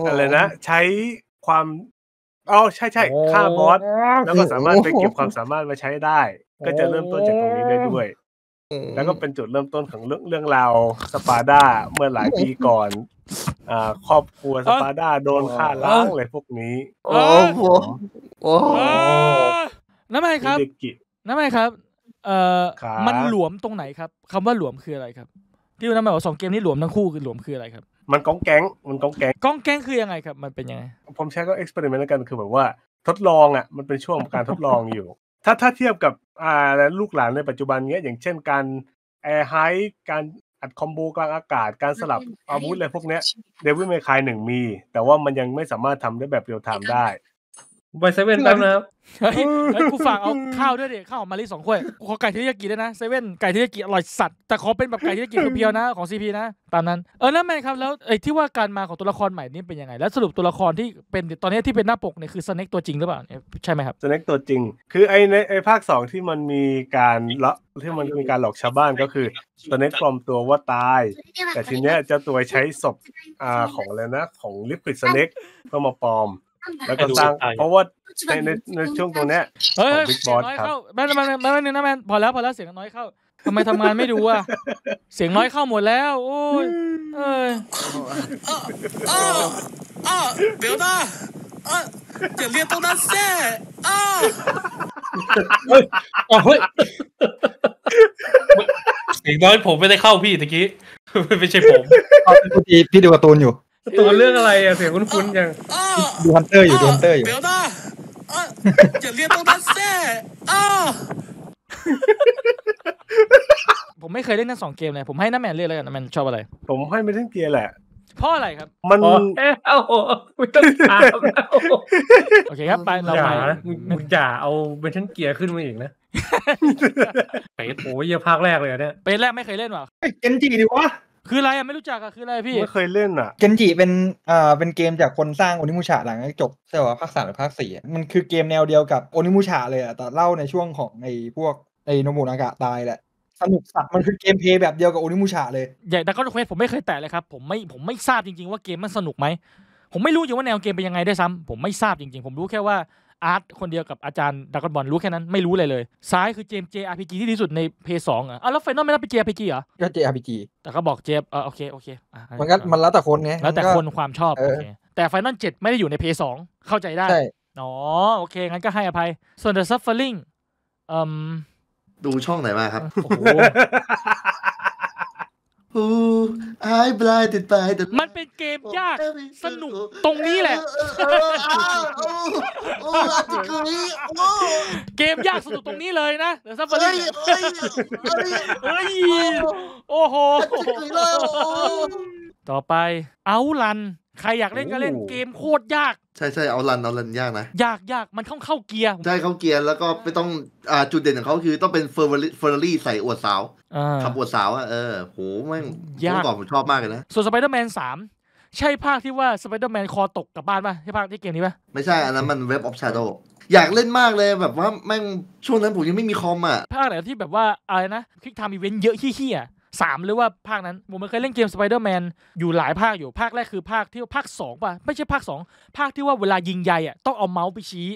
อะไรนะ ใช้ความอ๋อใช่ใช่ฆ่าบอสแล้วก็สามารถไปเก็บความสามารถมาใช้ได้ ก็จะเริ่มต้นจากตรงนี้ได้ด้วยแล้วก็เป็นจุดเริ่มต้นของเรื่องเรื่องราวสปาร์ด้าเมื่อหลายปีก่อนอ่าครอบครัวสปาร์ด้าโดนฆ่าล้างอะไรพวกนี้โอ้โหโอ้น้ำไมครับน้ำไมครับ เอ่อมันหลวมตรงไหนครับคำว่าหลวมคืออะไรครับที่น้ำไมบอกสองเกมนี้หลวมทั้งคู่คือหลวมคืออะไรครับมันก้องแก๊ง มันก้องแก๊งก้องแก๊งคือยังไงครับ มันเป็นยังไง ผมใช้ก็เอ็กซ์เพร์เมนต์แล้วกัน คือแบบว่าทดลองอ่ะ มันเป็นช่วงการทดลองอยู่ ถ้าถ้าเทียบกับอ่าลูกหลานในปัจจุบันเนี้ย อย่างเช่นการแอร์ไฮการอัดคอมโบกลางอากาศ การสลับอาวุธอะไรพวกเนี้ย เดวิสเมคายหนึ่งมี แต่ว่ามันยังไม่สามารถทำได้แบบเรียลไทม์ได้ไปเซเว่นแป๊บนะครับ เฮ้ยกูฝากเอาข้าวด้วยดิข้าวมาลิสองขวดกูขอไก่เทรเยากิด้วยนะเซเว่นไก่เทรเยากิอร่อยสัตว์ แต่ขอเป็นแบบไก่เทริยากิเพียวๆนะของซีพีนะ ตามนั้น เออ แล้วแม่ครับแล้วไอ้ที่ว่าการมาของตัวละครใหม่นี่เป็นยังไง แล้วสรุปตัวละครที่เป็น ตอนนี้ที่เป็นหน้าปกเนี่ย คือสเน็กตัวจริงหรือเปล่าใช่ไหมครับสเน็กตัวจริง คือไอ้ในไอ้ภาคสองที่มันมีการละที่มันมีการหลอกชาวบ้านก็คือสเน็กปลอมตัวว่าตาย แต่ทีเนี้ยเจ้าตัวใช้ศพอ่าของอะไรนะของลิควิดสเน็กเพื่อมาปลอมแล้วก็สร้างเพราะว่าในในช่วงตรงเนี้ยเฮ้ยบสียงน้อยเข้าแมนแมนแมนแม่นึงนะแมนพอแล้วพอแล้วเสียงน้อยเข้าทำไมทำงานไม่ดูอ่ะเสียงน้อยเข้าหมดแล้วโอ้ยเอ้ยอ้าวอเาวเดี๋ยวนะอย่าเรียกตรงนั้นแซ่อ้ออเฮ้ยเสียงน้อยผมไม่ได้เข้าพี่ตะกี้ไม่ใช่ผมพี่ดูการ์ตูนอยู่ตัวเรื่องอะไรอะเสียงคุ้นๆยังดูฮันเตอร์อยู่ดูฮันเตอร์อยู่เดี๋ยวนะอย่เรียกต้องทัสเซ่ผมไม่เคยเล่นทั้งสองเกมเลย ผมให้น้าแมนเลีอกเลยนน้าแมนชอบอะไร ผมให้ไม่ทั้นเกียร์แหละเพราะอะไรครับ มันเอ้าไม่ต้องถามโอเคครับไปเราไปมึงจ่าเอาเป็นชั้นเกียร์ขึ้นมาอีกนะเป็ดโอ้ยเยอะภาคแรกเลยเนี่ยเป็ดแรกไม่เคยเล่นหรอเ็นจีดีวะคืออะไรอ่ะไม่รู้จักอ่ะคืออะไรพี่ไม่เคยเล่นอ่ะเกนจิเป็นอ่าเป็นเกมจากคนสร้างโอนิมูชาหลังจบแต่ว่าภาคสามหรือภาคสี่มันคือเกมแนวเดียวกับโอนิมูชาเลยอ่ะแต่เล่าในช่วงของในพวกไอโนบุนากะตายแหละสนุกสัตว์มันคือเกมเพย์แบบเดียวกับโอนิมูชาเลยใหญ่แต่ก็อนเควสผมไม่เคยแตะเลยครับ ผมไม่ผมไม่ทราบจริงๆ ว่าเกมมันสนุกไหมผมไม่รู้อยู่ว่าแนวเกมเป็นยังไงได้ซ้ำผมไม่ทราบจริง ๆ ผมรู้แค่ว่าอาร์ตคนเดียวกับอาจารย์ดักบอลรู้แค่นั้นไม่รู้เลยเลย ซ้ายคือเจมเจอาร์พีจีที่ดีสุดในเพย์สองอ่ะอ้าวแล้วไฟนอลไม่รับเป็นเจอาร์พีจีเหรอ ก็เจอาร์พีจีแต่ก็บอกเจเออโอเค โอเคมันก็มันแล้วแต่คนไงแล้วแต่คนความชอบ โอเค แต่ไฟนอลเจ็ดไม่ได้อยู่ในเพย์สองเข้าใจได้ อ๋อ โอเค งั้นก็ให้อภัยส่วนเดอะซัฟเฟอร์อิงดูช่องไหนมาครับ who I blinded by the มันเป็นเกมยากสนุก ตรงนี้แหละ เกมยากสนุกตรงนี้เลยนะเดี๋ยวซับเฟอร์เฮ้ยโอ้โหต่อไปเอาลันใครอยากเล่นก็เล่นเกมโคตรยาก ใช่ใช่เอาลันเอาลันยากนะยากยากมันต้องเข้าเกียร์ ใช่เข้าเกียร์ แล้วก็ไม่ต้องอ่าจุดเด่นของเขาคือต้องเป็นเฟอร์รีเฟอร์รี่ใส่อวดสาวขับอวดสาวอ่ะเออโหแม่งยากก่อนผมชอบมากเลยนะ ส่วนสไปเดอร์แมนสามใช่ภาคที่ว่าสไปเดอร์แมนคอตกกับบ้านป่ะใช่ภาคที่เกมนี้ป่ะไม่ใช่ อันนั้นมันเว็บออฟชาโดอยากเล่นมากเลยแบบว่าแม่งช่วงนั้นผมยังไม่มีคอมอ่ะภาคไหนที่แบบว่าอะไรนะคลิกทำอีเวนต์เยอะขี้ๆอ่ะสามหรือว่าภาคนั้นผมเคยเล่นเกมสไปเดอร์แมนอยู่หลายภาคอยู่ภาคแรกคือภาคที่ภาคสองป่ะ ไม่ใช่ภาคสองภาคที่ว่าเวลายิงใ่อ่ะต้องเอาเมาส์ไปชี้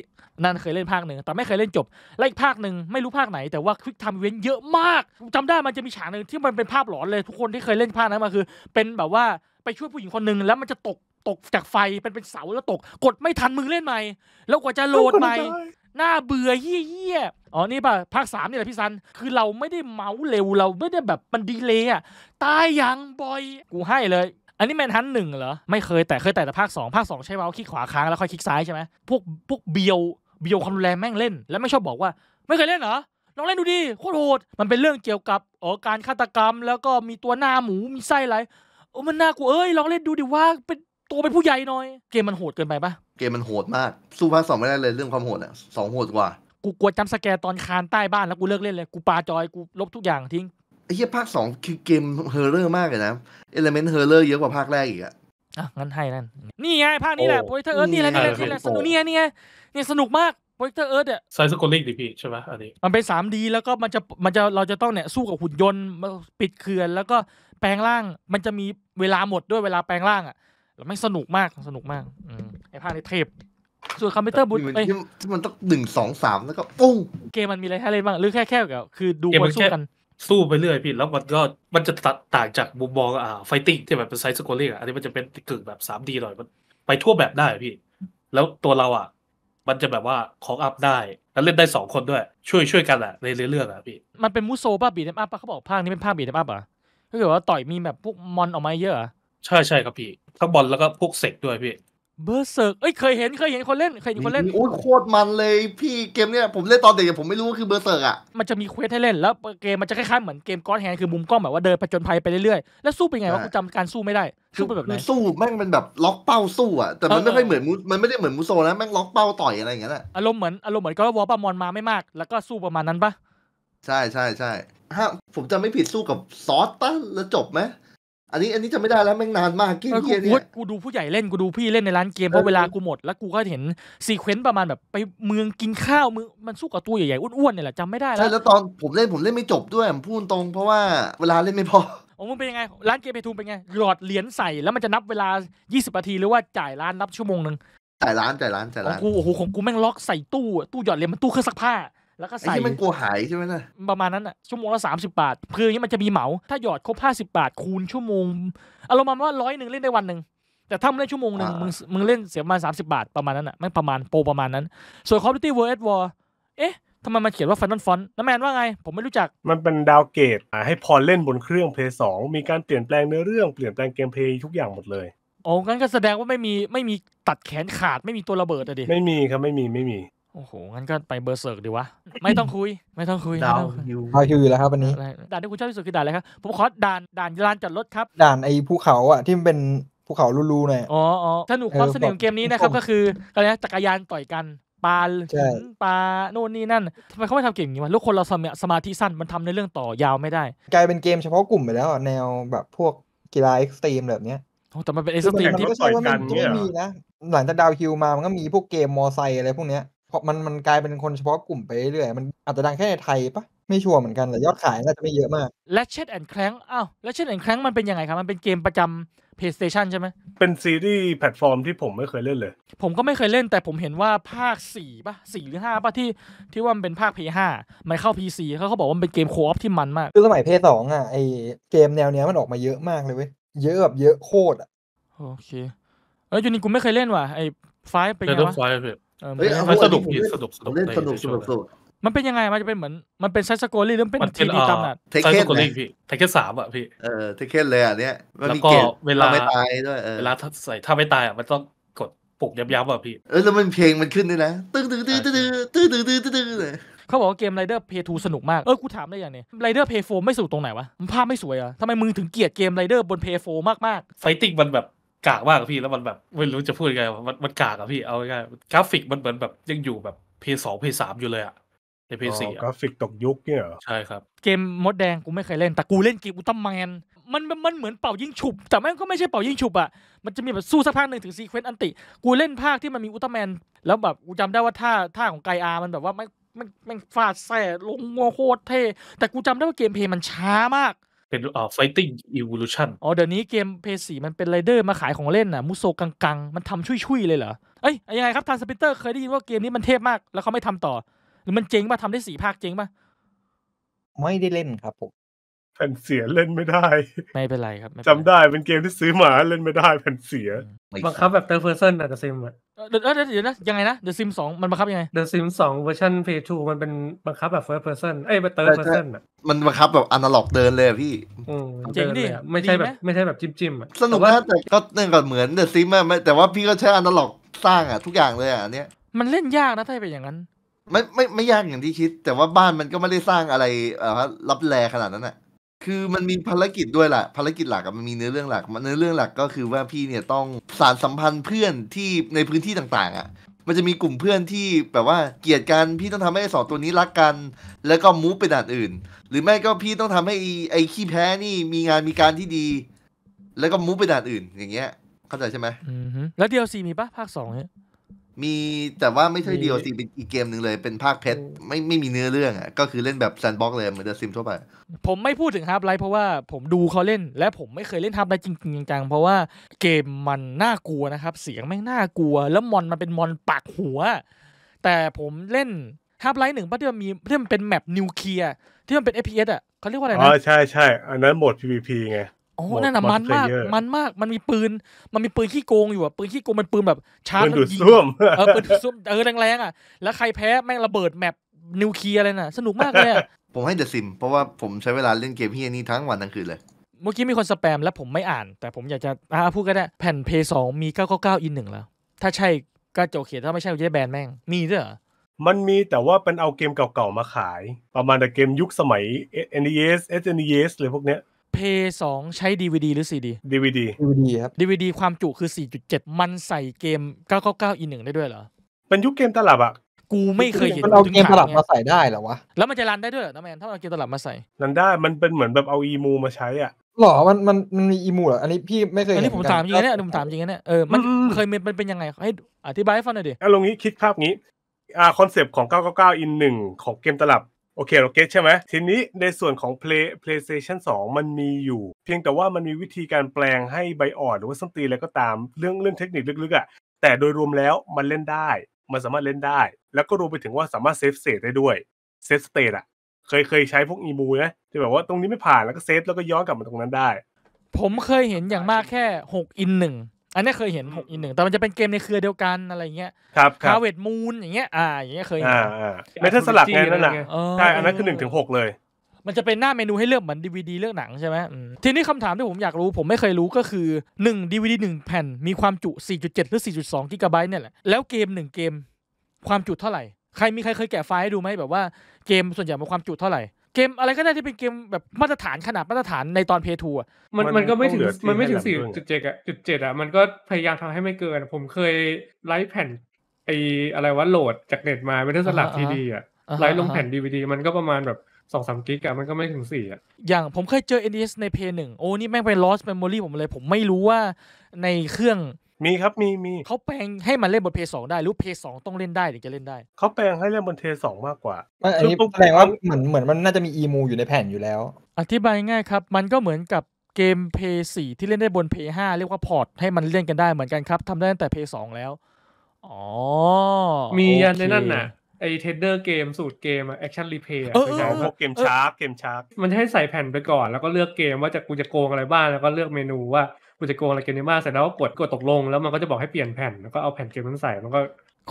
นั่นเคยเล่นภาคหนึ่งแต่ไม่เคยเล่นจบ และอีกภาคหนึ่งไม่รู้ภาคไหนแต่ว่าควิกทำเว้นเยอะมากจำได้มันจะมีฉากหนึ่งที่มันเป็นภาพหลอนเลยทุกคนที่เคยเล่นภาคนั้นมาคือ เป็นแบบว่าไปช่วยผู้หญิงคนหนึ่งแล้วมันจะตกตกจากไฟเป็นเป็นเสาแล้วตกกดไม่ทันมือเล่นใหม่ แล้วกว่าจะโหลดใหม่หน้าเบื่อเหี้ยอ๋อนี่ป่ะภาคสามนี่แหละพี่ซัน คือเราไม่ได้เมาส์เร็วเราไม่ได้แบบมันดีเลยอะตายยังบ่อยกูให้เลย อันนี้แมนฮันหนึ่งเหรอไม่เคยแต่เคยแต่แต่ภาคงภาคงใช่เมาสาคลิกขวาค้างแล้วค่อยคลิกซ้ายใช่ไหมพวกพวกเบียวเบียวความรุนแรงแม่งเล่นแล้วไม่ชอบบอกว่า ไม่เคยเล่นเหรอลองเล่นดูดิโคตรโหดมันเป็นเรื่องเกี่ยวกับอ๋อการฆาตกรรมแล้วก็มีตัวหน้าหมูมีไส้ไรโอ้มันน่ากลัวเอ้ยลองเล่นดูดิว่าเป็นตัวเป็นผู้ใหญ่หน่อย เกมมันโหดเกินไปปะ เกมมันโหดมาก สู้ภาคสองไม่ได้เลยเรื่องความโหดอ่ะสองโหดกว่า กูกลัวจำสแกตอนคานใต้บ้านแล้ว กูเลิกเล่นเลย กูปาจอยกูลบทุกอย่างทิ้งไอ้เหี้ยภาคสองคือเกมเฮอร์เรอร์มากเลยนะ เอลเมนต์เฮอร์เรอร์เยอะกว่าภาคแรกอีกอะอ่ะงั้นให้นั่น นี่ไงภาคนี้แหละโปรเจคเตอร์เอิร์ธนี่แหละนี่แหละนี่แหละสนุกนี่ไงนี่ไงนี่สนุกมากโปรเจคเตอร์เอิร์ธเนี่ยไซส์สกอลลิกดิพี่ใช่ไหมอันนี้ มันเป็นสามดีแล้วก็มันจะมันจะเราจะต้องเนี่ยสู้กับหุ่นยนต์ปิดเขื่อนแล้วก็แปลงร่าง มันจะมีเวลาหมดด้วยเวลาแปลงร่างอ่ะแล้วไม่สนุกมาก สนุกมากอไอ้ภาคในเทพส่วนคอมพิวเตอร์บูทที่มันต้องหนึ่งสองสามแล้วก็ปุ้งเกมมันมีอะไรให้เล่นบ้าง หรือแค่แค่แบบคือดูคนสู้กัน สู้ไปเรื่อยพี่แล้วมันก็มันจะตต่างจากมุมมองอ่าไฟติ้งที่แบบเป็นไซส์สกอร์ลอ่ะอันนี้มันจะเป็นกึ่งแบบสามดีหน่อยมันไปทั่วแบบได้พี่ แล้วตัวเราอ่ะมันจะแบบว่าของอัพได้ แล้วเล่นได้สองคนด้วยช่วยช่วยกันอ่ะในเรื่องอ่ะพี่ มันเป็นมูโซบ้าบีดอัพปะเขาบอกภาคนี้เป็นภาคบีดอัพป่ะก็คือว่าต่อยมีแบบพวกมอนออกมาเยอะใช่ใช่ครับพี่ทั้งบอลแล้วก็พวกเสกด้วยพี่เบอร์เซกเอ้ยเคยเห็นเคยเห็นคนเล่นเคยเห็นคนเล่นโอ้ยโคตรมันเลยพี่เกมเนี้ยผมเล่นตอนเด็กผมไม่รู้ว่าคือเบอร์เซกอ่ะมันจะมีเควสให้เล่นแล้วเกมมันจะคล้ายๆเหมือนเกมก้อนแฮนคือมุมกล้อง แบบว่าเดินผจญภัยไปเรื่อยๆ แล้วสู้เป็นไงวะกูจำการสู้ไม่ได้ คือแบบไหนสู้แม่งมันแบบล็อกเป้าสู้อ่ะแต่มันไม่ค่อยเหมือนมันไม่ได้เหมือนมูโซนะแม่งล็อกเป้าต่อยอะไรอย่างเงี้ยอารมณ์เหมือนอารมณ์เหมือนก็วอลปามอนมาไม่มากแล้วก็สู้ประมาณนั้นปะใช่ใช่ใช่ฮะผมจะไม่ผิดสู้กับซอสตั้นแล้วจบไหมอันนี้อันนี้จะไม่ได้แล้วแม่งนานมากกินเกมเนี่ย กูดูผู้ใหญ่เล่นกูดูพี่เล่นในร้านเกมเพราะเวลากูหมดแล้วกูก็เห็นซีเควนต์ประมาณแบบไปเมืองกินข้าวมือมันสู้กับตัวใหญ่ๆอ้วนๆเนี่ยแหละจำไม่ได้แล้ว ใช่แล้วตอนผมเล่นผมเล่นไม่จบด้วยผมพูดตรงเพราะว่าเวลาเล่นไม่พอโอ้มันเป็นยังไงร้านเกมเพทูมเป็นไงหลอดเหรียญใส่แล้วมันจะนับเวลา 20นาที หรือว่าจ่ายร้านนับชั่วโมงหนึ่งจ่ายร้านจ่ายร้านจ่ายร้านของกูโอ้โหของกูแม่งล็อกใส่ตู้ตู้หยอดเหรียญมันตู้เครื่องซักผ้าแล้วก็ใส่ที่มันกลัวหายใช่ไหมนะประมาณนั้นอ่ะชั่วโมงละสามสิบาทพื่อนี้มันจะมีเหมาถ้าหยอดครบห้าสิบาทคูณชั่วโมง อารมณ์มันว่าร้อยหนึ่งเล่นได้วันหนึ่งแต่ถ้ามันเล่นชั่วโมงหนึ่งมึงมึงเล่นเสียประมาณสามสิบาทประมาณนั้นอ่ะไม่ประมาณโปรประมาณนั้น ส่วนอมพิวเตอร์เวิร์ดวอร์เอ๊ะทำไมมันเขียนว่าฟันนอนฟอนน้ำแมนว่าไง ผมไม่รู้จักมันเป็นดาวเกตให้พอเล่นบนเครื่องเพลย์สองมีการเปลี่ยนแปลงเนื้อเรื่องเปลี่ยนแปลงเกมเพลย์ทุกอย่างหมดเลยโอ้งั้นก็แสดงว่าไม่มีไม่มีตัดแขนขาดไม่มีตัวระเบิดอะดิไม่มีครับไม่มีไม่มีโอ้โห งั้นก็ไปเบอร์เซิร์กดีวะไม่ต้องคุย ไม่ต้องคุยดาวคิวดาวคิวแล้วครับวันนี้ ด่านที่คุณชอบที่สุดคือด่านอะไรครับผมขอด่านด่านลานจอดรถครับด่านไอ้ภูเขาอ่ะที่มันเป็นภูเขาลูๆหน่อยอ๋ออ๋อสนุกความสนุกของเกมนี้นะครับก็คืออะไรนะจักรยานต่อยกันปลาลินปาโน่นนี่นั่นทำไมเขาไม่ทำเกมอย่างนี้วะลูกคนเราสมาธิสั้นมันทำในเรื่องต่อยาวไม่ได้กลายเป็นเกมเฉพาะกลุ่มไปแล้วแนวแบบพวกกีฬาเอ็กซ์ตรีมแบบเนี้ยแต่มันเป็นเอ็กซ์ตรีมที่ต่อยกันเนี่ยหลังจากดาวคิวมามันก็มีพวกเกมมอไซค์อะไรพวกเนี้ยเพราะมันมันกลายเป็นคนเฉพาะกลุ่มไปเรื่อยมันอาจจะดังแค่ในไทยปะไม่ชัวร์เหมือนกันแต่ยอดขายน่าจะไม่เยอะมาก และเช็ดแอนแคลงอ้าวและเช็ดแอนแคลงมันเป็นยังไงครับมันเป็นเกมประจำเ PlayStation ใช่ไหมเป็นซีรีส์แพลตฟอร์มที่ผมไม่เคยเล่นเลย ผมก็ไม่เคยเล่นแต่ผมเห็นว่าภาค 4 ป่ะ 4 หรือ 5 ป่ะที่ที่ว่ามันเป็นภาค P5 มันเข้า PC เขาเขาบอกว่ามันเป็นเกมโคออฟที่มันมากคือสมัย P2 อ่ะไอเกมแนวเนี้ยมันออกมาเยอะมากเลยเว้ยเยอะแบบเยอะโคตรอ่ะโอเคเออยูนิกูไม่เคยเล่นว่ะไอไฟไปไงวะเมันสนุกดีสนุกสนุกสนุกสนุกสนุกมันเป็นยังไงมันจะเป็นเหมือนมันเป็นไซส์สกอลี่หรือเป็นทีดีตามนัดเทคเคนเลยพี่เทคเคสสามอ่ะพี่เออเทคเคสเลยอ่ะเนี้ยแล้วก็เวลาไม่ตายด้วยเวลาถ้าใส่ถ้าไม่ตายอ่ะมันต้องกดปลุกยับยับอ่ะพี่เออแล้วมันเพลงมันขึ้นด้วยนะตึ้งตึ้งตึ้งตึ้งตึ้งตึ้งตึ้งตึ้งเลยเขาบอกว่าเกมไรเดอร์เพย์ทูสนุกมากเออกูถามได้ยังเนี้ยไรเดอร์เพย์โฟไม่สนุกตรงไหนวะมันภาพไม่สวยอ่ะทำไมมึงถึงเกลียดเกมไรเดอร์บนเพย์โฟมากๆไฟติ้งมันแบบกากมากพี่แล้วมันแบบ ไม่รู้จะพูดยังไงมันมันกากอะพี่เอาง่ายกราฟิกมันเหมือนแบบ ยังอยู่แบบเพย์สองเพย์สามอยู่เลยอะในเพย์สี่กราฟิกตกยุคเนี่ยใช่ครับเกมมดแดงกูไม่เคยเล่นแต่กูเล่นเกมอุลตร้าแมนมันมันเหมือนเป่ายิงฉุบ แต่แม่งก็ไม่ใช่เป่ายิงฉุบอะมันจะมีแบบ สู้สักพักหนึ่งถึงซีเควนต์อันติ กูเล่นภาคที่มันมีอุลตร้าแมน แล้วแบบกูจำได้ว่าท่าท่าของไกอามันแบบว่าไม่มันมันฟาดแส่ลงโมโคตรเท่ แต่กูจำได้ว่าเกมเพย์มันช้ามากเป็นเอ่อ Fighting Evolution อ๋อเดี๋ยวนี้เกมเพย์สีมันเป็นไรเดอร์มาขายของเล่นน่ะ มุโซกัง ๆ มันทำชุยๆ เลยเหรอ เอ้ยยังไงครับทานสปิเตอร์เคยได้ยินว่าเกมนี้มันเทพมาก แล้วเขาไม่ทำต่อ หรือมันเจ๊งป่ะทำได้สี่ภาคเจ๊งป่ะ ไม่ได้เล่นครับผมผ่นเสียเล่นไม่ได้ไม่เป็นไรครับ จำได้เป็นเกมที่ซื้อมา เล่นไม่ได้แผ่นเสียบังคับแบบเตอร์เฟอร์เซนต์อะเดอะซิมอะเดี๋ยวเดี๋ยวนะ ยังไงนะเดอะซิมสองมันบังคับยังไงเดอะซิมสองเวอร์ชันเพย์ทูมันเป็นบังคับแบบเฟิร์สเพอร์เซนต์เอ้ยเป็นเตอร์เฟอร์เซนต์อะมันบังคับแบบอนาล็อกเดินเลยพี่เจ๋งดิไม่ใช่แบบไม่ใช่แบบจิ้มจิ้มอะสนุกนะแต่ก็เื่นก็เหมือนเดอะซิมอะแต่ว่าพี่ก็ใช้อนาล็อก สร้างอะทุกอย่างเลยอะเนี้ยมันเล่นยากนะถ้าเป็นอย่างนั้นไม่ไม่ไม่ยากอย่างที่คิด แต่ว่าบ้านมันก็ไม่ได้สร้างอะไรเอ่อรับแรขนาดนั้นอะคือมันมีภารกิจด้วยแหละภารกิจหลักมันมีเนื้อเรื่องหลักเนื้อเรื่องหลักก็คือว่าพี่เนี่ยต้องสารสัมพันธ์เพื่อนที่ในพื้นที่ต่าง ๆอะมันจะมีกลุ่มเพื่อนที่แบบว่าเกลียดกันพี่ต้องทำให้สองตัวนี้รักกัน แล้วก็มูฟไปด่านอื่น หรือไม่ก็พี่ต้องทำให้ไอ้ขี้แพ้นี่มีงานมีการที่ดี แล้วก็มูฟไปด่านอื่น อย่างเงี้ย เข้าใจใช่ไหมแล้วเดียวซีมีปะภาคสองเนี่ยมีแต่ว่าไม่ใช่เดียวสิเป็นอีกเกมหนึ่งเลยเป็นภาคเพชรไม่ไม่มีเนื้อเรื่องอ่ะก็คือเล่นแบบแซนบ็อกเลย เหมือนเดอะซิมทั่วไป ผมไม่พูดถึงฮาร์ปไลท์เพราะว่าผมดูเขาเล่น และผมไม่เคยเล่นฮาร์ปไลท์จริงจังเพราะว่าเกมมันน่ากลัวนะครับ เสียงแม่งน่ากลัว แล้วมอนมันเป็นมอนปากหัว แต่ผมเล่นฮาร์ปไลท์หนึ่งเพราะที่มันมีที่มันเป็นแมปนิวเคลียร์ที่มันเป็น FPS อ่ะเขาเรียกว่าอะไรนะอ๋อใช่ใช่อันนั้นโหมด PVP ไงโอ้นั่นอ่ะมันมาก มันมาก มันมีปืน มันมีปืนขี้โกงอยู่อ่ะปืนขี้โกงมันปืน แบบชาร์จแล้วยิงเออปืนดูดซ่ม เออแรงๆอ่ะ แล้วใครแพ้ แม่งระเบิด แมปนิวเคลียร์เลยน่ะ สนุกมากเลย ผมให้เดอะซิม เพราะว่าผมใช้เวลาเล่นเกมฮี่นี้ทั้งวันทั้งคืนเลย เมื่อกี้มีคนสแปม แล้วผมไม่อ่าน แต่ผมอยากจะอ่าพูดก็ได้ แผ่นเพย์สองมีเก้าเก้าเก้าอินหนึ่งแล้ว ถ้าใช่ก็จะโอเคถ้าไม่ใช่ก็จะแบนแม่ง มีด้วยเอมันมีแต่ว่าเป็นเอาเกมเก่าๆมาขาย ประมาณแต่เกมยุคสมัย NES SNES เลยพวกเนี้ยเพย์สองใช้ DVD หรือ CD DVD DVD ครับ DVD ความจุคือ 4.7 มันใส่เกม 999 E1 ได้ด้วยเหรอมันยุคเกมตลับอ่ะ กูไม่เคยเห็นมันเอาเกมตลับมาใส่ได้เหรอวะแล้วมันจะรันได้ด้วยเหรอแมนถ้าเอาเกมตลับมาใส่รันได้มันเป็นเหมือนแบบเอาอีมูมาใช้อ่ะหรอ มันมันมันมีอีมูเหรอ อันนี้พี่ไม่เคยอันนี้ผมถามจริงเนี่ยผมถามจริงเนี่ยเออมันเคยมันเป็นยังไงให้อธิบายให้ฟังหน่อยดิเอาลงนี้คิดภาพนี้อ่าคอนเซปต์ของ 999 in 1ของเกมตลับโอเคเราเก็ตใช่ไหม ทีนี้ในส่วนของ Play PlayStation 2 มันมีอยู่ เพียงแต่ว่ามันมีวิธีการแปลงให้ใบอ่อนหรือว่าสตรีอะไรก็ตามเรื่องเรื่องเทคนิคลึกๆอะ่ะ แต่โดยรวมแล้วมันเล่นได้ มันสามารถเล่นได้ แล้วก็รวมไปถึงว่าสามารถเซฟเซตได้ด้วย เซฟสเตตอ่ะ เคยเคยใช้พวกอีบูนะที่แบบว่าตรงนี้ไม่ผ่านแล้วก็เซฟแล้วก็ย้อนกลับมาตรงนั้นได้ ผมเคยเห็นอย่างมากแค่ 6 อินหนึ่งอันนี้เคยเห็นหกอินหนึ่งแต่มันจะเป็นเกมในเครือเดียวกันอะไรเงี้ยครับคาเวดมูนอย่างเงี้ยอ่าอย่างเงี้ยเคยเห็นเมทัลสลักแคนั้นแหละใช่อันนั้นคือหนึ่งถึงหกเลย มันจะเป็นหน้าเมนูให้เลือกเหมือนดีวดีเลือกหนังใช่ไหมทีนี้คำถามที่ผมอยากรู้ผมไม่เคยรู้ก็คือหนึ่งดีวดีหนึ่งแผ่นมีความจุ 4.7 หรือ 4.2กิกะไบต์เนี่ยแหละแล้วเกมหนึ่งเกมความจุเท่าไหร่ ใครมีใครเคยแกะไฟล์ให้ดูไหมแบบว่าเกมส่วนใหญ่มีความจุเท่าไหร่เกมอะไรก็ได้ที่เป็นเกมแบบมาตรฐานขนาดมาตรฐานในตอนเพย์ทัวมันมันก็ไม่ถึงมันไม่ถึงสี่จุดเจ็ดอะจุดเจ็ดอะมันก็พยายามทำให้ไม่เกิน ผมเคยไลฟ์แผ่นไออะไรวะโหลดจากเน็ตมาเป็นด้สลับทีดีอะไลฟ์ลงแผ่นดีวีดีมันก็ประมาณแบบสองสามกิกะมันก็ไม่ถึงสี่อะอย่างผมเคยเจอ NDS ในเพย์หนึ่งโอ้ นี่แม่งไปลอสเมมโมรี่ผมเลย ผมไม่รู้ว่าในเครื่องมีครับมีมีเขาแปลงให้มันเล่นบนเพย์สองได้หรือเพย์สองต้องเล่นได้ถึงจะเล่นได้เขาแปลงให้เล่นบนเพย์สองมากกว่าอันนี้แปลว่าเหมือนเหมือนมันน่าจะมีอีมูอยู่ในแผ่นอยู่แล้ว อธิบายง่ายครับมันก็เหมือนกับเกมเพย์สี่ที่เล่นได้บนเพย์ห้าเรียกว่าพอร์ต ให้มันเล่นกันได้เหมือนกันครับทำได้ตั้งแต่เพย์สองแล้ว อ๋อ มีอันในนั่นน่ะไอเทนเดอร์เกมสูตรเกมอะแอคชั่นรีเพย์อะพวกเกมชาร์กเกมชาร์กมันให้ใส่แผ่นไปก่อน แล้วก็เลือกเกมว่าจะกูจะโกงอะไรบ้างแล้วก็เลือกเมนูว่ากูจะโกงอะไรเกมนี้มากเสร็จแล้วกดกดตกลงแล้วมันก็จะบอกให้เปลี่ยนแผ่นแล้วก็เอาแผ่นเกมนั้นใส่มันก็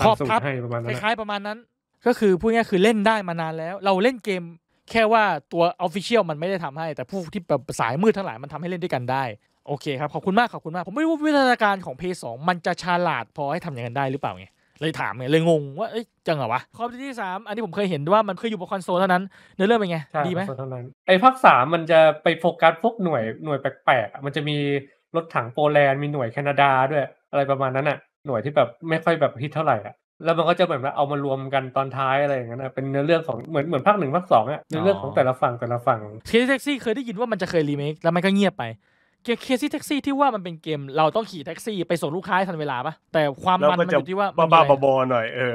ครอบทับให้ประมาณนั้นคล้ายๆประมาณนั้น ก็คือพูดง่ายคือเล่นได้มานานแล้วเราเล่นเกมแค่ว่าตัวออฟฟิเชียลมันไม่ได้ทำให้ แต่ผู้ที่แบบสายมืดทั้งหลายมันทำให้เล่นด้วยกันได้ โอเคครับขอบคุณมากขอบคุณมากผมไม่รู้ววิทยาการของเพย์สองมันจะฉลาดพอให้ทำอย่างนั้นได้หรือเปล่าไง เลยถามไงเลยงงว่าเอ้ยจังเหรอวะคอมที่สามอันนี้ผมเคยเห็นว่ามันเคยอยู่บนคอนโซลเท่านั้นเนื้อเรื่องเป็นไงดีไหมไอ้ภาคสามมันจะไปโฟกัสพวกหน่วยหน่วยแปลกๆมันจะมีรถถังโปรแลนด์มีหน่วยแคนาดาด้วยอะไรประมาณนั้นอ่ะ หน่วยที่แบบไม่ค่อยแบบฮิตเท่าไหร่อ่ะ แล้วมันก็จะเหมือนว่าเอามารวมกันตอนท้ายอะไรอย่างเงี้ยเป็นเนื้อเรื่องของเหมือนเหมือนภาคหนึ่งภาคสองอะเนื้อเรื่องของแต่ละฝั่งแต่ละฝั่ง เคสแท็กซี่เคยได้ยินว่ามันจะเคยรีเมค แล้วมันก็เงียบไป เกเคสซี่แท็กซี่ที่ว่ามันเป็นเกมเราต้องขี่แท็กซี่ ไปส่งลูกค้าทันเวลาปะแต่ความมันมันอยู่ที่ว่าบ้าบอ หน่อยเออ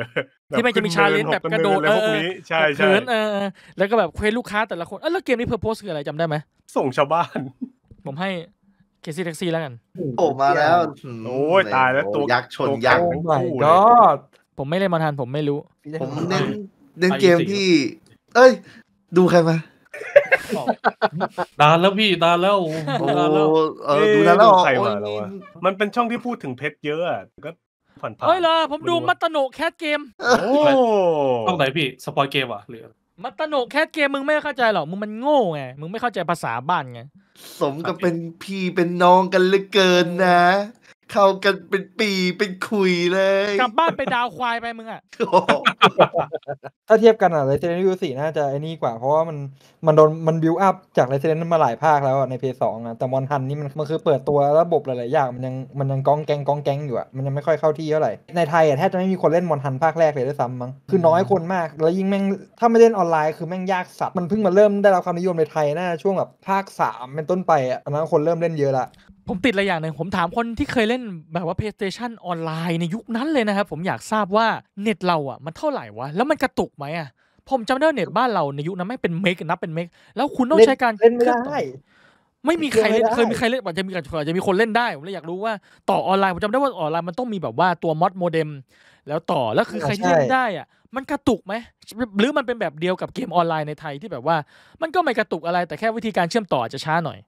ที่มันจะมีชาเลนจ์แบบกระโดดเออใช่ใช่เออ แล้วก็แบบเควสลูกค้าแต่ละคนเออแล้วเกมนี้เพอร์โพสคืออะไรจำได้ไหมส่งชาวบ้านผมให้เคซี่แท็กซี่แล้วกัน โอ้มาแล้ว โอ้ยตายแล้วตัวยักษ์ชนยักษ์ก็ผมไม่เล่นมาทานผมไม่รู้ ผมเล่นเล่นเกมที่ เอ้ย ดูใครมาดานแล้วพี่ตานแล้วตานแล้ว เออดูนานแล้วใครมาแล้วมันเป็นช่องที่พูดถึงเพชรเยอะก็ผ่านๆเฮ้ยเหรอผมดูมัตโนแคสเกมโอ้ต้องไหนพี่สปอยเกมอ่ะหรือมัตนกแค่เกม มึงไม่เข้าใจหรอกมึงมันโง่ไง มึงไม่เข้าใจภาษาบ้านไง สมกับเป็นพี่เป็นน้องกันเหลือเกินนะเข้ากันเป็นปีเป็นคุยเลยกลับบ้านไปดาวควายไปมึงอ่ะถ้าเทียบกันอ่ะ r e เซนต์ยูสี่น่าจะไอ้นี่กว่าเพราะว่ามันมันโดนมันบิวอัพจาก r e เซนต์มาหลายภาคแล้วในเพย์สองอ่ะแต่มอนฮันนี่มันมันคือเปิดตัวระบบหลายๆอย่างมันยังมันยังกองแกงกองแกงอยู่อ่ะมันยังไม่ค่อยเข้าที่เท่าไหร่ในไทยอ่ะแทบจะไม่มีคนเล่นมอนฮันภาคแรกเลยด้วยซ้ำมั้งคือน้อยคนมาก แล้วยิ่งแม่งถ้าไม่เล่นออนไลน์คือแม่งยากสัตว์มันเพิ่งมาเริ่มได้รับความนิยมในไทยน่าช่วงแบบภาคสามเป็นต้นไปอ่ะอนนั้นคนเริ่มเล่นเยอะละผมติดอะไรอย่างหนึ่งผมถามคนที่เคยเล่นแบบว่า PlayStation ออนไลน์ในยุคนั้นเลยนะครับ ผมอยากทราบว่าเน็ตเราอ่ะมันเท่าไหร่วะ แล้วมันกระตุกไหมอ่ะผมจำได้เน็ตบ้านเราในยุคนั้นไม่เป็นเมกนับเป็นเมกแล้วคุณต้องใช้การเล่นไม่ได้ไม่มีใครเล่นเคยมีใครเล่นอาจจะมีอาจจะมีคนเล่นได้ ผมเลยอยากรู้ว่าต่อออนไลน์ผมจำได้ว่าออนไลน์มันต้องมีแบบว่าตัวมอดโมเด็มแล้วต่อแล้วคือใคร่เล่นได้อ่ะมันกระตุกไหมหรือมันเป็นแบบเดียวกับเกมออนไลน์ในไทยที่แบบว่า มันก็ไม่กระตุกอะไร แต่แค่วิธีการเชื่อมต่อจะช้าหน่อย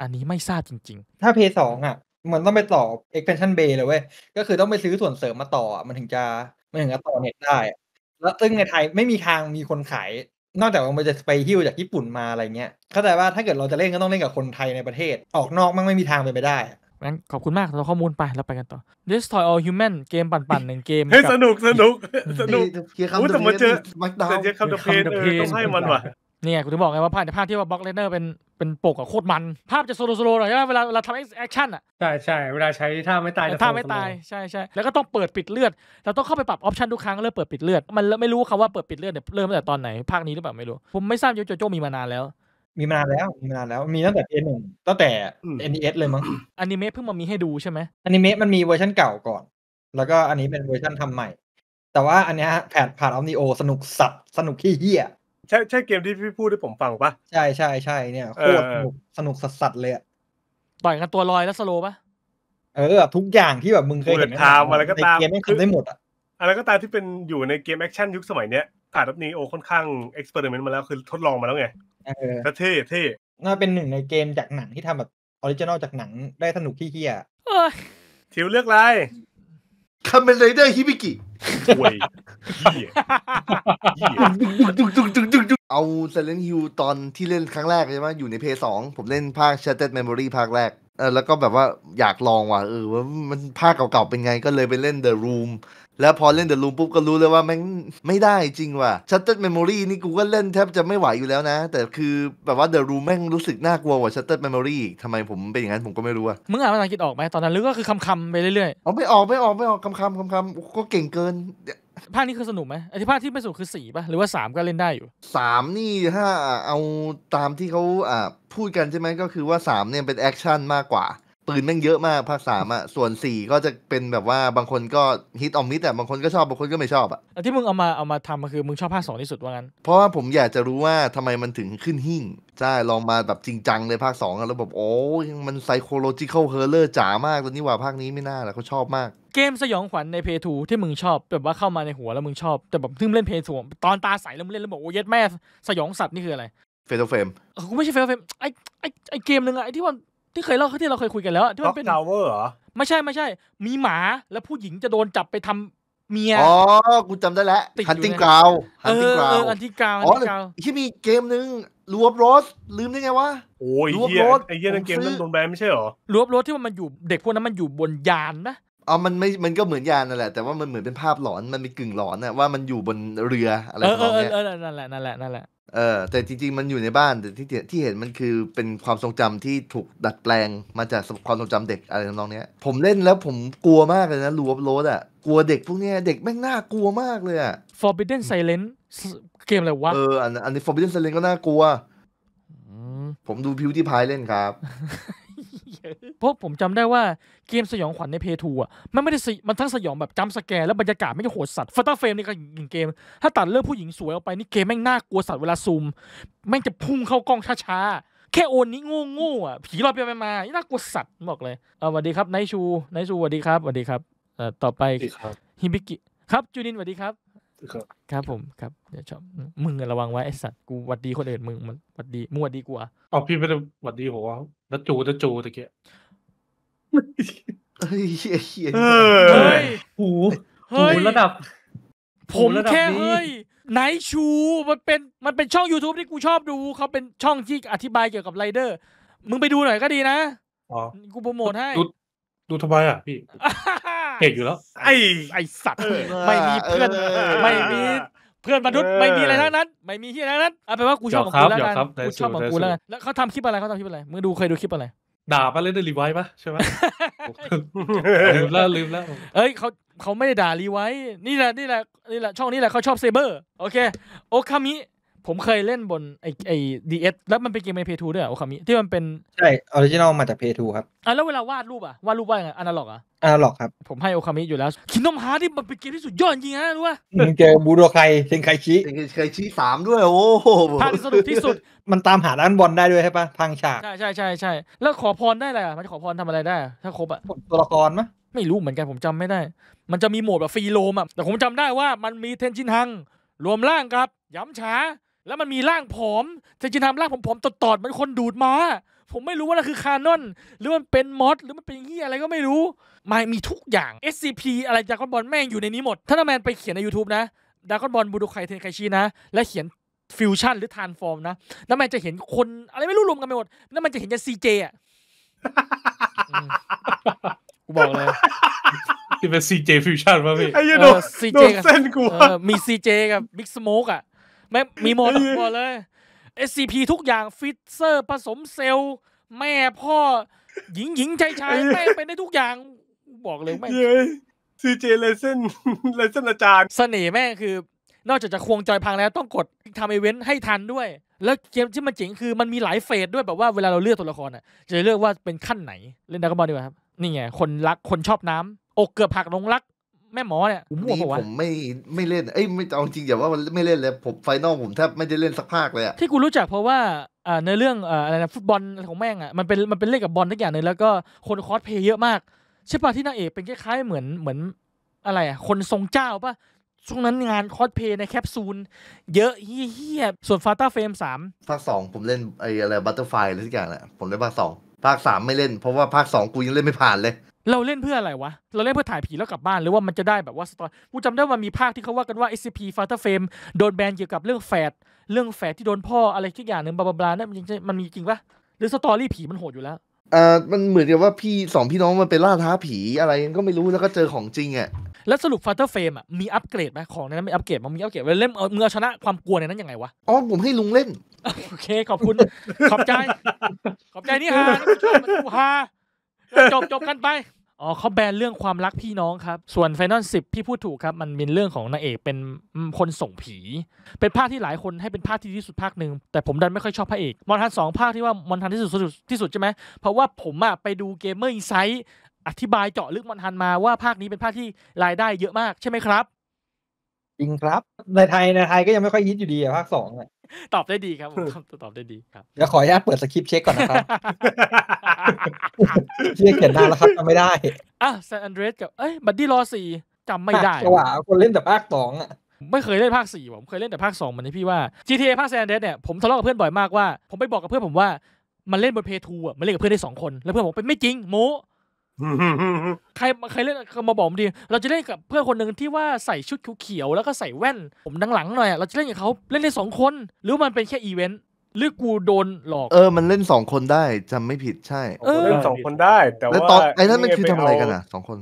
อันนี้ไม่ทราบจริงๆ ถ้าเพย์สองอ่ะ มันต้องไปต่อ expansion bay เลยเว้ย ก็คือต้องไปซื้อส่วนเสริมมาต่อมันถึงจะมันถึงจะต่อเน็ตได้ แล้วซึ่งในไทยไม่มีทางมีคนขาย นอกจากมันจะไปฮิ้วจากญี่ปุ่นมาอะไรเงี้ย เข้าใจว่าถ้าเกิดเราจะเล่นก็ต้องเล่นกับคนไทยในประเทศ ออกนอกมันไม่มีทางไปไปได้งั้นขอบคุณมากสำหรับข้อมูลไปเราไปกันต่อ Destroy All Human เกมปั่นๆหนึ่งเกมเฮ้ยสนุกสนุกสนุกอุ้ยแต่มาเจอมาเจอคำเดเพนต้องให้มันว่ะเนี่ยกูถึงบอกไงว่าภาพภาพที่ว่าบล็อกเลนเนอร์เป็นเป็นปกอะโคตรมัน ภาพจะโซโลโซโลหน่อยใช่ไหมเวลาเราทำแอคชั่นอะใช่ใช่เวลาใช้ท่าไม่ตายท่าไม่ตาย ใช่ใช่แล้วก็ต้องเปิดปิดเลือด เราต้องเข้าไปปรับออปชั่นทุกครั้งเริ่มเปิดปิดเลือด มันไม่รู้คาว่าเปิดปิดเลือดเนี่ยเริ่มตั้งแต่ตอนไหนภาคนี้หรือเปล่าไม่รู้ ผมไม่ทราบโจโจ้มีมานานแล้ว มีมานานแล้ว มีมานานแล้ว มีตั้งแต่เอนหึ่งตั้งแต่ NES เลยมั้งอนิเมะเพิ่งมามีให้ดูใช่ไหมอนิเมะมันมีเวอร์ชันเก่าก่อน แล้วก็อันนี้เป็นเวอร์ชันทำใหม่แต่ว่าอันเนี้ยแผดผ่านออมนิโอสนุกสับสนุกขี้เหี้ยใช่ใช่เกมที่พี่พูดให้ผมฟังปะใช่ใช่ใช่เนี่ยโคตรสนุกสนุกสัสเลยอะต่อยกันตัวลอยแล้ว สโลปะเออ ทุกอย่างที่แบบมึงเคยเห็นทามอะไรก็ตามเกมไม่คืได้หมดอะอะไรก็ตามที่เป็นอยู่ในเกมแอคชั่นยุคสมัยเนี้ยผ่านรับนีโอค่อนข้างเอ็กซ์เพร์เมนต์มาแล้วคือทดลองมาแล้วไงเท่เท่น่าเป็นหนึ่งในเกมจากหนังที่ทำแบบออริจินอลจากหนังได้สนุกที่เฮียทิวเลือกอะไรคาเมนไรเดอร์ฮิบิกิหยเหียเหียเอาเซเลนฮิวตอนที่เล่นครั้งแรกใช่ไหมอยู่ในเพย์สอง ผมเล่นภาคเชตเตอร์เมมโมรีภาคแรกเออแล้วก็แบบว่า อยากลองว่ะเออว่ามันภาคเก่าๆเป็นไง ก็เลยไปเล่นเดอะรูมแล้วพอเล่นเดอะลูมปุ๊บก็รู้เลยว่าแม่งไม่ได้จริงว่ะชัตเตอร์เมมโมรีนี่กูก็เล่นแทบจะไม่ไหวอยู่แล้วนะ แต่คือแบบว่าเดอะลูมแม่งรู้สึกน่ากลัวกว่าชัตเตอร์เมมโมรีทำไมผมเป็นอย่างนั้นผมก็ไม่รู้อะมึงอ่านภาษาอังกฤษออกไหมตอนนั้นหรือก็คือคำๆไปเรื่อยๆอ๋อไม่ออกไม่ออกไม่ออกคำคคำคก็เก่งเกิน ภาคนี้คือสนุกไหมไอ้ที่ภาคที่ไม่สนุกคือสี่ป่ะหรือว่าสามก็เล่นได้อยู่สามนี่ถ้าเอาตามที่เขาพูดกันใช่ไหมก็คือว่าสามเนี่ยเป็นแอคชั่นมากกว่าืนแม่งเยอะมากภาคสามอ่ะส่วนสี่ก็จะเป็นแบบว่าบางคนก็ฮิตออมมิดแต่บางคนก็ชอบ บางคนก็ไม่ชอบ อ่ะที่มึงเอามาเอามาทำคือมึงชอบภาคสองที่สุดว่างั้น เพราะว่าผมอยากจะรู้ว่าทำไมมันถึงขึ้นหิ่งใช่ลองมาแบบจริงจังเลยภาคสองแล้วแบบโอ้ยมันไซโคโลจิคอลเฮอร์เลอร์จ๋ามากตอนนี้ว่าภาคนี้ไม่น่าแหละเขาชอบมาก เกมสยองขวัญในเพทูที่มึงชอบแบบว่าเข้ามาในหัวแล้วมึงชอบ แต่แบบทึ่งเล่นเพทูตอนตาใสแล้วมึงเล่นแล้วบอกโอ้ยแม่สยองสัตว์นี่คืออะไรเฟสเฟมกูไม่ใช่เฟสเฟมไอ้ไอไอเกมหนึ่งอะไอ้ที่มันที่เคยเล่าที่เราเคยคุยกันแล้วที่มันเป็นทาวเวอร์เหรอไม่ใช่ไม่ใช่มีหมาแล้วผู้หญิงจะโดนจับไปทำเมีย อ๋อ กูจำได้แล้วฮันติงกราวฮันติงกราวฮันติงกราวอ๋อที่มีเกมนึงลวบรส ลืมได้ไงวะ โอ้ยลวบรสไอ้เหี้ยน่นเกมนั้นโดนแบนไม่ใช่หรอลวบรสที่มันอยู่เด็กพวกนั้นมันอยู่บนยานนะอ๋อมันไม่มันก็เหมือนยานนั่นแหละแต่ว่ามันเหมือนเป็นภาพหลอนมันมีกึ่งหลอนนะว่ามันอยู่บนเรืออะไรประมาณนี้นั่นแหละนั่นแหละนั่นแหละเออแต่จริงๆมันอยู่ในบ้านแต่ที่ที่เห็นมันคือเป็นความทรงจำที่ถูกดัดแปลงมาจากความทรงจำเด็กอะไรทำนองเนี้ยผมเล่นแล้วผมกลัวมากเลยนะรูัวโรดอ่ะ กลัวเด็กพวกเนี้ย เด็กแม่งน่ากลัวมากเลยอ่ะ Forbidden Silence เกมอะไรวะเอออันอันนี้ Forbidden Silence ก็น่ากลัวผมดูพิวที่พายเล่นครับเพราะผมจำได้ว่าเกมสยองขวัญในเพทูอ่ะมันไม่ได้มันทั้งสยองแบบจำสแกร์ แล้วบรรยากาศไม่ก็โหดสัตว์ฟัตเตเฟรมนี่ก็อย่งเกม ถ้าตัดเรื่องผู้หญิงสวยออกไป นี่เกมแม่งน่ากลัวสัตว์เวลาซูม แม่งจะพุ่งเข้ากล้องช้าๆ แค่โอนนี้งูง่อ่ะผีรอบไปมาน่ากลัวสัตว์บอกเลยเออสวัสดีครับ ไนชูไนชูสวัสดีครับสวัสดีครับเอ่อต่อไปฮิบิกิครับจูนินสวัสดีครับครับผมครับเดี๋ยวชอบมึงระวังไว้ไอสัตว์กูหวัดดีคนอื่นมึงมันหวัดดีมั่วดีกูอ่ะอ๋อพี่ไม่ได้หวัดดีหัวตะจูตะจูตะเกียเฮ้ยเฮ้ยหูหูระดับ ผมแค่เฮ้ยไนชูมันเป็นมันเป็นช่อง YouTube ที่กูชอบดูเขาเป็นช่องที่อธิบายเกี่ยวกับไรเดอร์ มึงไปดูหน่อยก็ดีนะออ๋กูโปรโมทให้ดูทำไมอ่ะพี่เอกอยู่แล้ว ไอ้ไอสัตว์ ไม่มีเพื่อนไม่มีเพื่อนมนุษย์ไม่มีอะไรทั้งนั้น ไม่มีที่ทั้งนั้นเอาไปว่ากูชอบของกูแล้วกันกูชอบของกูแล้วกันแล้วเขาทำคลิปอะไรเขาทำคลิปอะไรมึงดูเคยดูคลิปอะไรด่าปะเล่นได้รีไวปะใช่ไหมลืมแล้วลืมแล้วเอ้ยเขาเขาไม่ได้ด่ารีไวนี่แหละนี่แหละนี่แหละช่องนี้แหละเขาชอบเซเบอร์ โอเคโอคามิผมเคยเล่นบนไอไอดีเอสแล้วมันเป็นเกมในเพย์ทูด้วยโอคามิที่มันเป็น ใช่ออริจินอลมาจากเพย์ทูครับอ่ะแล้วเวลาวาดรูปอ่ะ วาดรูปว่ายังไงอนาล็อกอ่ะอนาล็อกครับ ผมให้โอคามิอยู่แล้วคินนอมฮาร์ที่มันเป็นเกมที่สุดยอดจริงนะรู้ป่ะเจอบูโดไคเซนไคชิเซนไคชิสามด้วยโอ้โหภาสนุกที่สุดมันตามหาด้านบอลได้ด้วยใช่ป่ะพังฉากใช่ใช่ใช่ใช่แล้วขอพรได้อะไะมันขอพรทำอะไรได้ ถ้าครบอ่ะตัวละครมั้ยไม่รู้เหมือนกันผมจำไม่ได้ มันจะมีโหมดแบบฟรีโลมอ่ะแต่ผมจำได้ว่ามันมีเทนจินฮังรวมร่างครับ ย้ำช้าแล้วมันมีร่างผอมจะจินทำร่างผมผอมตอดๆมันคนดูดมาผมไม่รู้ว่านั่นคือคานอนหรือมันเป็นมอสหรือมันเป็นเฮียอะไรก็ไม่รู้มามีทุกอย่าง SCP อะไรจากอนบอลแม่งอยู่ในนี้หมด ถ้านแมนไปเขียนใน YouTube นะดากอนบอลบูดูไคเทนไคชีนะ และเขียนฟิวชั่นหรือทานฟอร์มนะน้านมนจะเห็นคน อะไรไม่รู้รวมกันไปหมดน้่นมันจะเห็นจะซีเจอ่ะกูบอกเลยที่เป็นซีเจฟิวชั่นป่ะพี่ไอ้ยโดนเส้นกูมีซีเจกับบิ๊กสโมกอ่ะแม่มีหมดหมดเลย SCP ทุกอย่างฟิตเซอร์ผสมเซลล์แม่พ่อหญิงหญิงชายชายแม่เป็นได้ทุกอย่างบอกเลย แม่ซีเจเลเซนเลเซนอาจารย์ เสน่ห์แม่คือ นอกจากจะควงจอยพังแล้วต้องกดทำอีเวนต์ให้ทันด้วย แล้วเกมที่มันเจ๋งคือมันมีหลายเฟสด้วยแบบว่าเวลาเราเลือกตัวละครอ่ะ จะเลือกว่าเป็นขั้นไหน เล่นดากอบอลดีกว่าครับ นี่ไงคนรักคนชอบน้ำอกเกือบหักลงรักแม่หมอเนี่ยผมั่วปะวะผมไม่ไม่เล่นเอ้ยไม่เอาจริงอย่าว่าไม่เล่นเลยผมไฟนอลผมแทบไม่ได้เล่นสักภาคเลยอะที่กูรู้จักเพราะว่าอ่าในเรื่องอะไรนะฟุตบอลของแม่งอ่ะมันเป็นมันเป็นเล่นกับบอลทุกอย่างเลยแล้วก็คนคอสเพย์เยอะมากใช่ป่ะที่นางเอกเป็นคล้ายๆ เหมือนเหมือนอะไรอ่ะคนทรงเจ้าป่ะช่วงนั้นงานคอสเพย์ในแคปซูล เยอะเฮี้ยส่วนฟาต้าเฟรมสามภาคสองผมเล่นไอ้อะไรบัตเตอร์ไฟอะไรทุกอย่างแหละผมเล่นภาคสองภาคสามไม่เล่นเพราะว่าภาคสองกูยังเล่นไม่ผ่านเลยเราเล่นเพื่ออะไรวะ เราเล่นเพื่อถ่ายผีแล้วกลับบ้านหรือว่ามันจะได้แบบว่าสตอรี่กูจำได้ว่ามีภาคที่เขาว่ากันว่า SCP f a t h e r Frame โดนแบนเกี่ยวกับเรื่องแฝดเรื่องแฝดที่โดนพ่ออะไรทุกอย่างหนึ่งบลาบลานั่นมันจริงมันมีจริงปะหรือสตอรี่ผีมันโหดอยู่แล้วอ่ามันเหมือนกับว่าพี่สองพี่น้องมันไปล่าท้าผีอะไรก็ไม่รู้แล้วก็เจอของจริงอ่ะแล้วสรุปฟาเธอร์เฟรมอ่ะมีอัปเกรดไหมของในนั้นมีอัปเกรดมันมีอัปเกรดเล่นเมื่อชนะความกลัวในนั้นยังไงวะอ๋อผมให้ลุงเล่นโอเคขอบคุณขอบใจ ขอบใจนี่ฮานี่ชมฮาจบจบกันไป อ๋อเขาแบนเรื่องความรักพี่น้องครับ ส่วนไฟนอลสิบพี่พูดถูกครับ มันเป็นเรื่องของนางเอกเป็นคนส่งผี เป็นภาคที่หลายคนให้เป็นภาคที่ดีที่สุดภาคหนึ่ง แต่ผมดันไม่ค่อยชอบพระเอก มอนทันสองภาคที่ว่า มอนทันที่สุดที่สุดใช่ไหม เพราะว่าผมอะไปดูเกมเมอร์อินไซต์อธิบายเจาะลึกมอนทันมาว่าภาคนี้เป็นภาคที่รายได้เยอะมากใช่ไหมครับ จริงครับ ในไทยในไทยก็ยังไม่ค่อยฮิตอยู่ดีอะภาคสองอะตอบได้ดีครับผมตอบได้ดีครับเดี๋ยวขออนุญาตเปิดสคริปต์เช็คก่อนนะครับเชี่อเขียนนานแล้วครับจำไม่ได้อ่ะซนอันเดรสกับเอ้ยบัดดี้รอสี่จำไม่ได้ว่าคนเล่นแต่ภาคสองอ่ะไม่เคยเล่นภาคสี่ผมเคยเล่นแต่ภาคสอหมันที่พี่ว่า GTA ภาคแซนเดรสเนี่ยผมทะเลาะกับเพื่อนบ่อยมากว่า ผมไปบอกกับเพื่อนผมว่ามันเล่นบนเพย์ทูอ่ะมันเล่นกับเพื่อนได้สองคน แล้วเพื่อนบอกเป็นไม่จริงโมใครใครเล่นมาบอกผมดี เราจะเล่นกับเพื่อนคนหนึ่งที่ว่าใส่ชุดเขียวแล้วก็ใส่แว่น ผมดังหลังหน่อย เราจะเล่นกับเขาเล่นได้สองคนหรือมันเป็นแค่อีเวนต์หรือกูโดนหลอกเออมันเล่นสองคนได้จำไม่ผิดใช่เล่นสองคนได้ แต่ว่าไอ้นั่นมันคือทำอะไรกันอ่ะสองคน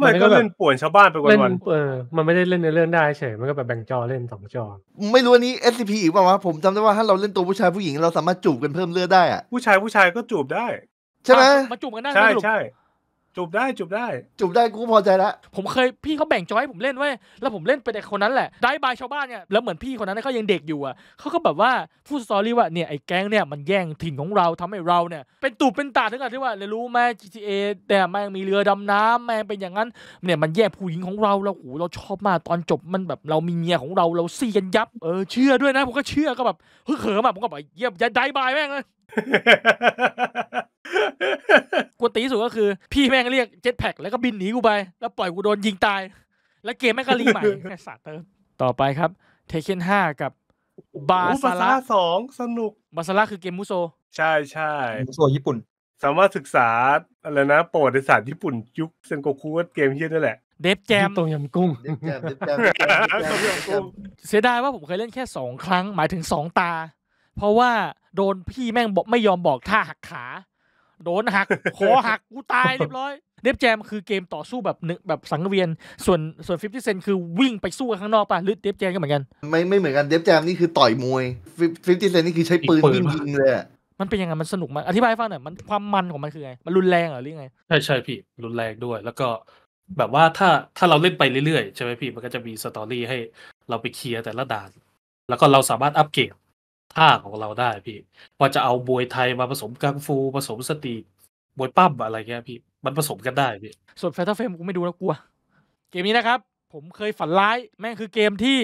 ไม่ก็เล่นป่วนชาวบ้านไปวันวันเออ มันไม่ได้เล่นในเรื่องได้เฉยมันก็แบบแบ่งจอเล่นสองจอ ไม่รู้อันนี้ SCP อีกป่าวะผมจำได้ว่าถ้าเราเล่นตัวผู้ชายผู้หญิงเราสามารถจูบกันเพิ่มเลือดได้อ่ะผู้ชายผู้ชายก็จูบได้ ใช่ไหมมาจูบกันได้ใช่ใช่จูบได้จูบได้จูบได้กูพอใจแล้วผมเคยพี่เขาแบ่งจอยให้ผมเล่นไว้ แล้วผมเล่นไปแต่คนนั้นแหละ ได้บายชาวบ้านเนี่ยแล้วเหมือนพี่คนนั้นเขายังเด็กอยู่อ่ะเขาก็แบบว่าพูดสตอรี่ว่าเนี่ยไอ้แก๊งเนี่ยมันแย่งถิ่นของเราทำให้เราเนี่ยเป็นตูบเป็นตาถึงกับที่ว่าเลยรู้ แม่ GTA แต่แม่งมีเรือดำน้ำแม่งเป็นอย่างนั้นเนี่ยมันแย่งผู้หญิงของเราเราโอหเราชอบมากตอนจบมันแบบเรามีเมียของเราเราซีกันยับเออเชื่อด้วยนะ ผมก็เชื่อก็แบบเฮ้ยเขิมอ่บผมก็แบบเยียบยัดได้บายแม่งเลยกูตีสุดก็คือพี่แม่งเรียกเจ็ตแพ็กแล้วก็บินหนีกูไป แล้วปล่อยกูโดนยิงตาย แล้วเกมแม่งก็รีใหม่ไอ้สาเติมต่อไปครับเทเคนห้ากับบาซาร่าสองสนุกบาซาร่าคือเกมมุโซ ใช่ใช่มุโซ ญี่ปุ่น สามารถศึกษา อะไรนะ ประวัติศาสตร์ญี่ปุ่นยุคเซนโกคุเกมเฮียนั่นแหละ เดฟแจมตรยำกุ้งเดแจมเดฟแจมตรงยำกุ้งเสียดายว่าผมเคยเล่นแค่สองครั้งหมายถึงสองตาเพราะว่าโดนพี่แม่งบอกไม่ยอมบอกท่าหักขาโดนหักคอหักกูตายเรียบร้อยเดฟแจม คือเกมต่อสู้แบบนึแบบสังเวียน ส่วนส่วนฟิฟตี้เซนคือวิ่งไปสู้ข้างนอกป่ะ หรือเดฟแจมก็เหมือนกัน ไม่ไม่เหมือนกันเดฟแจมนี่คือต่อยมวยฟิฟตี้เซนนี่คือใช้ปืนยิงเลยมันเป็นยังไง มันสนุกมันอธิบายให้ฟังหน่อยมันความมันของมันคือไง มันรุนแรงเหรอหรือไงใช่ใช่พี่รุนแรงด้วย แล้วก็แบบว่าถ้าถ้าเราเล่นไปเรื่อยๆใช่ไหมพี่มันก็จะมีสตอรี่ให้ เราไปเคลียร์แต่ละด่าน แล้วก็เราสามารถอัปเกรดท่าของเราได้พี่พอจะเอาบวยไทยมาผสมกังฟูผสมสตรีบวยปั้มอะไรเงี้ยพี่มันผสมกันได้พี่ ส่วนแฟตเฟรมกูไม่ดูแล้วกลัว เกมนี้นะครับ ผมเคยฝันร้าย แม่งคือเกมที่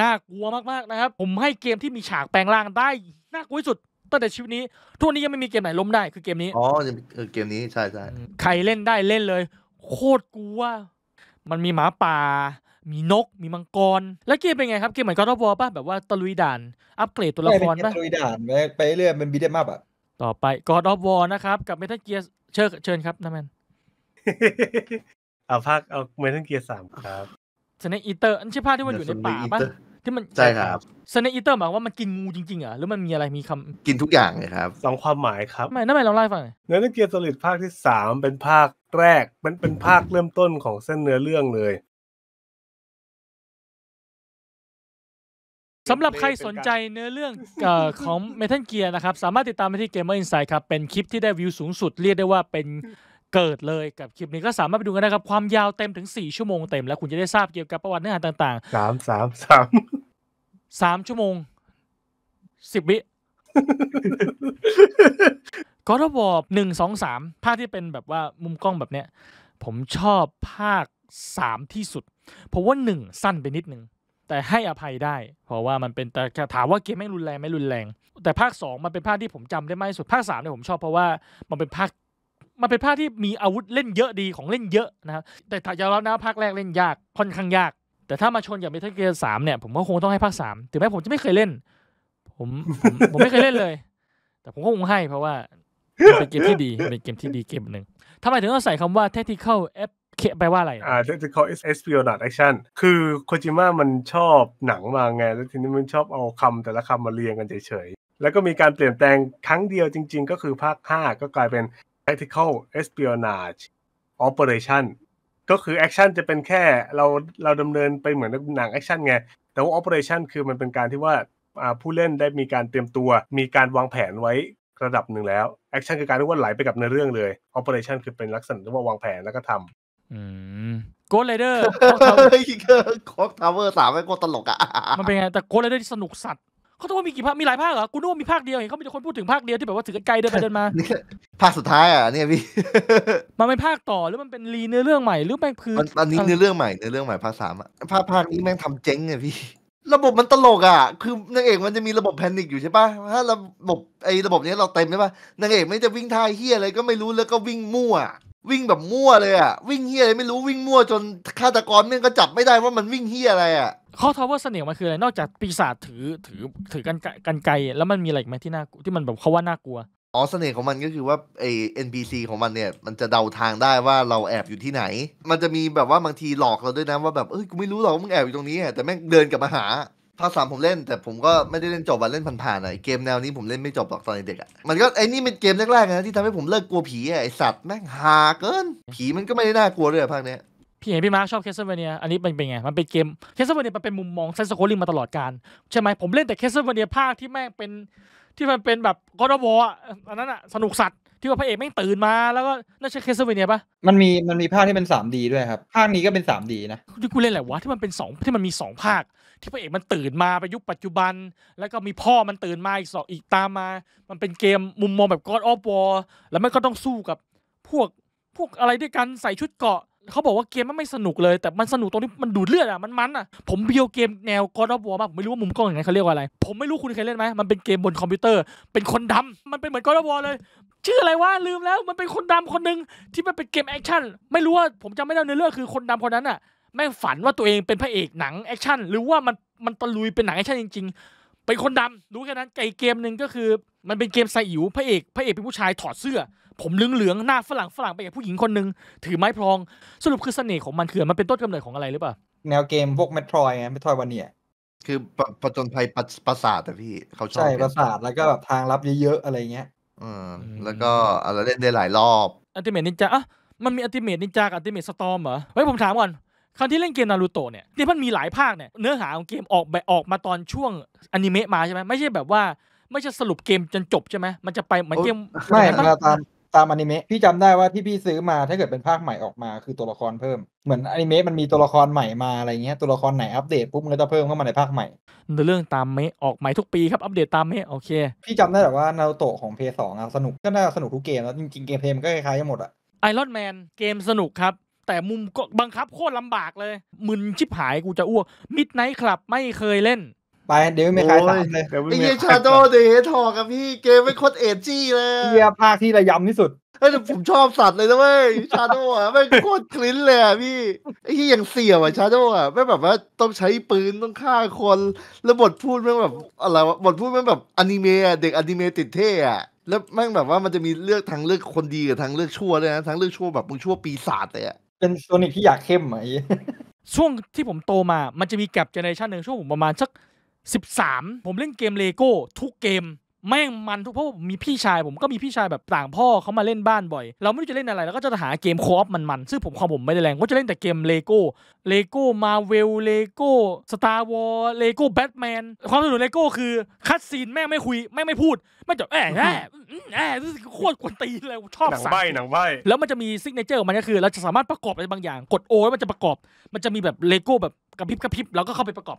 น่ากลัวมากๆนะครับ ผมให้เกมที่มีฉากแปลงร่างได้น่ากลัวที่สุด ตั้งแต่ชีวิตนี้ทุกวันนี้ยังไม่มีเกมไหนล้มได้ คือเกมนี้อ๋อเออเกมนี้ใช่ใช่ใครเล่นได้เล่นเลย โคตรกลัว มันมีหมาป่ามีนกมีมังกรแล้วเกมเป็นไงครับ เกมเหมือนก็รอฟวอป่ะ แบบว่าตะลุยด่าน อัปเกรดตัวละครป่ะตะลุยด่านไปเรื่อยมันบีเดมับอ่ะต่อไปกอดอฟวอนะครับ กับเมทัลเกียร์เชิญเชิญครับน้ำแมนเอาภาคเอาเมทัลเกียร์สามครับสเนอีเตอร์อันใช่ภาคที่มันอยู่ในป่าป่ะที่มันใช่ครับสเนอีเตอร์หมายว่ามันกินงูจริงๆอ่ะหรือมันมีอะไรมีคำ กินทุกอย่างเลยครับสองความหมายครับไม่น้ำมันเราไล่ฟังเมทัลเกียร์สลิดภาคที่สามเป็นภาคแรก มันเป็นภาคเริ่มต้นของเส้นเนื้อเรื่องเลยสำหรับใครสนใจเนื้อเรื่องของ Metal Gear นะครับสามารถติดตามไปที่ Gamer Insight ครับ เป็นคลิปที่ได้วิวสูงสุดเรียกได้ว่าเป็นเกิดเลยกับคลิปนี้ก็สามารถไปดูกันได้ครับ ความยาวเต็มถึง 4 ชั่วโมงเต็มแล้วคุณจะได้ทราบเกี่ยวกับประวัติเนื้อหาต่างๆสามสามสามสามชั่วโมงสิบวิก็ระบอบหนึ่งสองสามภาคที่เป็นแบบว่ามุมกล้องแบบเนี้ยผมชอบภาคสามที่สุด เพราะว่าหนึ่งสั้นไปนิดนึงแต่ให้อภัยได้ เพราะว่ามันเป็นแต่ถามว่าเกมไม่รุนแรงไม่รุนแรง แต่ภาค 2 มันเป็นภาคที่ผมจำได้มากที่สุดภาค3เนี่ยผมชอบเพราะว่ามันเป็นภาคมันเป็นภาคที่มีอาวุธเล่นเยอะดีของเล่นเยอะนะครับแต่ถ้ายอมลับนะภาคแรกเล่นยากค่อนข้างยากแต่ถ้ามาชนอ่างเมทัลเกียร์สามเนี่ยผมก็คงต้องให้ภาคสามถึงแม้ผมจะไม่เคยเล่นผมผมผมไม่เคยเล่นเลย แต่ผมก็คงให้เพราะว่าเป็นเกมที่ดีเป็นเกมที่ดีเกมหนึ่งทำไมถึงต้องใส่คำว่า tactical เคแปลว่าอะไร อ่าจะเขา s s p o n a g e action คือโคจิมะมันชอบหนังมาไง แล้วทีนี้มันชอบเอาคำแต่ละคำมาเรียงกันเฉยๆแล้วก็มีการเปลี่ยนแปลงครั้งเดียวจริง ๆ ก็คือภาค 5 ก็กลายเป็น tactical espionage operation ก็คือแอคชั่นจะเป็นแค่เราเราดำเนินไปเหมือนหนังแอคชั่นไง แต่ว่าอเปอเรชั่นคือมันเป็นการที่ว่าผู้เล่นได้มีการเตรียมตัว มีการวางแผนไว้ระดับหนึ่งแล้วแอคชั่นคือการที่ว่าไหลไปกับในเรื่องเลยออปเปอเรชั่นคือเป็นลักษณะที่ว่าวางแผนแล้วก็ทำโกดไลเดอร์คอกทาวเวอร์สามไอ้โคตรตลก อ่ะ มันเป็นไงแต่โกดไลเดอร์ที่สนุกสัตว์เขาต้องว่ามีกี่ภาคมีหลายภาคเหรอกูนึกว่ามีภาคเดียวเห็นเขามีคนพูดถึงภาคเดียวที่แบบว่าถือไกลเดินไปเดินมาภาคสุดท้ายอ่ะเนี่ยพี่มันเป็นภาคต่อหรือมันเป็นรีเนื้อเรื่องใหม่หรือแม่งคืออนนี้เนื้อเรื่องใหม่เนื้อเรื่องใหม่ภาคสามอ่ะภาคภาคนี้แม่งทำเจ๊งไงพี่ระบบมันตลกอ่ะคือนางเอกมันจะมีระบบแพนิคอยู่ใช่ปะถ้าระบบไอ้ระบบนี้เราเต็มใช่ปะนางเอกไม่จะวิ่งทายเฮียอะไรก็ไม่รู้แล้วก็วิ่งมั่ววิ่งแบบมั่วเลยอ่ะวิ่งเฮียอะไรไม่รู้วิ่งมั่วจนฆาตกรแม่งก็จับไม่ได้ว่ามันวิ่งเฮียอะไรอ่ะข้อทว่าอ์เสน่ห์มันคืออะไรนอกจากปีศาจถือถือถือกันกันไกลแล้วมันมีอะไรไหมที่น่าที่มันแบบเขาว่าน่ากลัวอ๋อเสน่ห์ของมันก็คือว่าไอ็นบีซีของมันเนี่ยมันจะเดาทางได้ว่าเราแอบอยู่ที่ไหน มันจะมีแบบว่าบางทีหลอกเราด้วยนะว่าแบบเอ้ยกูไม่รู้หรอกมึงแอบอยู่ตรงนี้แต่แม่งเดินกลับมาหาภาคสามผมเล่นแต่ผมก็ไม่ได้เล่นจบวันเล่นผ่านๆอ่ะเกมแนวนี้ผมเล่นไม่จบหรอกตอนเด็กอ่ะมันก็ไอ้นี่เป็นเกมแรกๆนะที่ทำให้ผมเลิกกลัวผีไอสัตว์แม่งหาเกิน ผีมันก็ไม่ได้น่ากลัวเลยภาคเนี้ยพี่เห็นพี่มาร์คชอบแคสเซิลเวเนียอันนี้เป็นเป็นไง มันเป็นเกมแคสเซิลเวเนียมันเป็นมุมมองเซนส์โคลิงมาตลอดการ ใช่ไหมผมเล่นแต่แคสเซิลเวเนียภาคที่แม่งเป็นที่มันเป็นแบบกอร์บออันนั้นอ่ะสนุกสัตว์ที่ว่าพระเอกแม่งตื่นมาแล้วก็น่าจะแคสเซิลเวเนียปะมันมีมันมีภาคที่เป็น 3D ด้วยครับภาคนี้ก็เป็น 3D นะที่กูเล่นแหละวะที่มันเป็น 2 ที่มันมี 2 ภาคที่พระเอกมันตื่นมาไปยุคปัจจุบัน แล้วก็มีพ่อมันตื่นมาอีกสองอีกตามมา มันเป็นเกมมุมมองแบบ God of War แล้วมันก็ต้องสู้กับ พวกพวกอะไรด้วยกันใส่ชุดเกาะเขาบอกว่าเกมมันไม่สนุกเลย แต่มันสนุกตรงที่มันดูดเลือดอ่ะมันมันอ่ะผมเบียวเกมแนว God of War มากไม่รู้ว่ามุมกล้องอย่างไรเขาเรียกว่าอะไรผมไม่รู้คุณเคยเล่นไหมมันเป็นเกมบนคอมพิวเตอร์เป็นคนดำมันเป็นเหมือน God of War เลย ชื่ออะไรวะลืมแล้วมันเป็นคนดำคนหนึ่งที่มันเป็นเกมแอคชั่นไม่รู้ว่า ผมจำไม่ได้ในเรื่องคือคนดำคนนั้นอ่ะแม่งฝันว่าตัวเองเป็นพระเอกหนังแอคชั่นหรือว่ามันมันตะลุยเป็นหนังแอคชั่นจริงๆ เป็นคนดำรู้แค่นั้นไก่เกมหนึ่งก็คือ มันเป็นเกมไซอิ๋วพระเอก พระเอกเป็นผู้ชายถอดเสื้อ ผมเหลืองๆ หน้าฝรั่งฝรั่งไปกับผู้หญิงคนหนึ่งถือไม้พลอง สรุปคือเสน่ห์ของมันคือมันเป็นต้นกำเนิดของอะไรหรือเปล่า แนวเกมพวกเมทรอยไงเมทรอยวันเนี่ย คือประจนภัยประสาทแต่พี่ เขาชอบใช่ประสาทแล้วก็แบบทางลับเยอะๆอะไรเงี้ยอืมแล้วก็อะไรเล่นได้หลายรอบอัลติเมทนินจาอ่ะมันมีอัลติเมทนินจากับอัลติเมทสตอมเหรอเฮ้ยผมถามก่อนคราวที่เล่นเกมนารูโตะเนี่ยที่มันมีหลายภาค เนี่ยเนื้อหาของเกมออกแบบออกมาตอนช่วงอนิเมะมาใช่ไหมไม่ใช่แบบว่าไม่ใช่สรุปเกมจนจบใช่ไหมมันจะไปเหมือนเกมไม่ตามตามอนิเมะพี่จำได้ว่าที่พี่ซื้อมาถ้าเกิดเป็นภาคใหม่ออกมาคือตัวละครเพิ่ม เหมือนอนิเมะมันมีตัวละครใหม่มาอะไรเงี้ยตัวละครไหนอัปเดตปุ๊บมันก็จะเพิ่มเข้ามาในภาคใหม่ เรื่องตามเมะออกใหม่ทุกปีครับอัปเดตตามเมะโอเค พี่จำได้แต่ว่านาโตะของเพย์สองสนุกก็น่าสนุกทุกเกมแล้วจริงๆเกมเพย์มันก็คล้ายๆกันหมดอะไอรอนแมนเกมสนุกครับแต่มุมก็บังคับโคตรลำบากเลย มึนชิบหายกูจะอ้วกมิดไนท์คลับไม่เคยเล่นไปเดี๋ยวไม่ขายสามเลยไอ้เียชาโดเดย์ทอกับพี่เกมไม่โคตรเอจี้เลยเฮียภาคที่ระยำที่สุดเอ้ยผมชอบสัตว์เลยนะเว้ยชาโด้ะไม่โคตรคลิ้นเลยพี่ไอ้ที่อย่างเสียวอ่ะชาโด้ะไม่แบบว่าต้องใช้ปืนต้องฆ่าคน แล้วบทพูดมันแบบอะไรบทพูดมันแบบอนิเมะเด็กอนิเมะติดเท่อะแล้วแม่งแบบว่ามันจะมีเลือกทางเลือกคนดีกับทางเลือกชั่วเลยนะทางเลือกชั่วแบบมึงชั่วปีศาจเลยอะเป็นโซนิกที่อยากเข้มไหม ช่วงที่ผมโตมา มันจะมีแกลบเจเนอเรชันหนึ่งช่วงผมประมาณสักสิบสามผมเล่นเกมเลโก้ทุกเกมแม่งมันทุกเพราะมีพี่ชายผมก็มีพี่ชายแบบต่างพ่อเขามาเล่นบ้านบ่อย เราไม่รู้จะเล่นอะไรเราก็จะหาเกมคอฟมันๆซึ่งผมความผมไม่ได้แรงก็จะเล่นแต่เกมเลโก้เลโก้มาเวลเลโก้สตาร์วอลเลโก้แบทแมนความสนุกเลโก้คือ คัดซีนแม่งไม่คุยแม่งไม่พูดไม่จบแอะแอะแอะโคตรกวนตีเลยชอบหนังใบหนังใบแล้วมันจะมีซิกเนเจอร์มันก็คือเราจะสามารถประกอบอะไรบางอย่าง กดโอแล้วมันจะประกอบ มันจะมีแบบเลโก้แบบกระพริบกระพริบแล้วก็เข้าไปประกอบ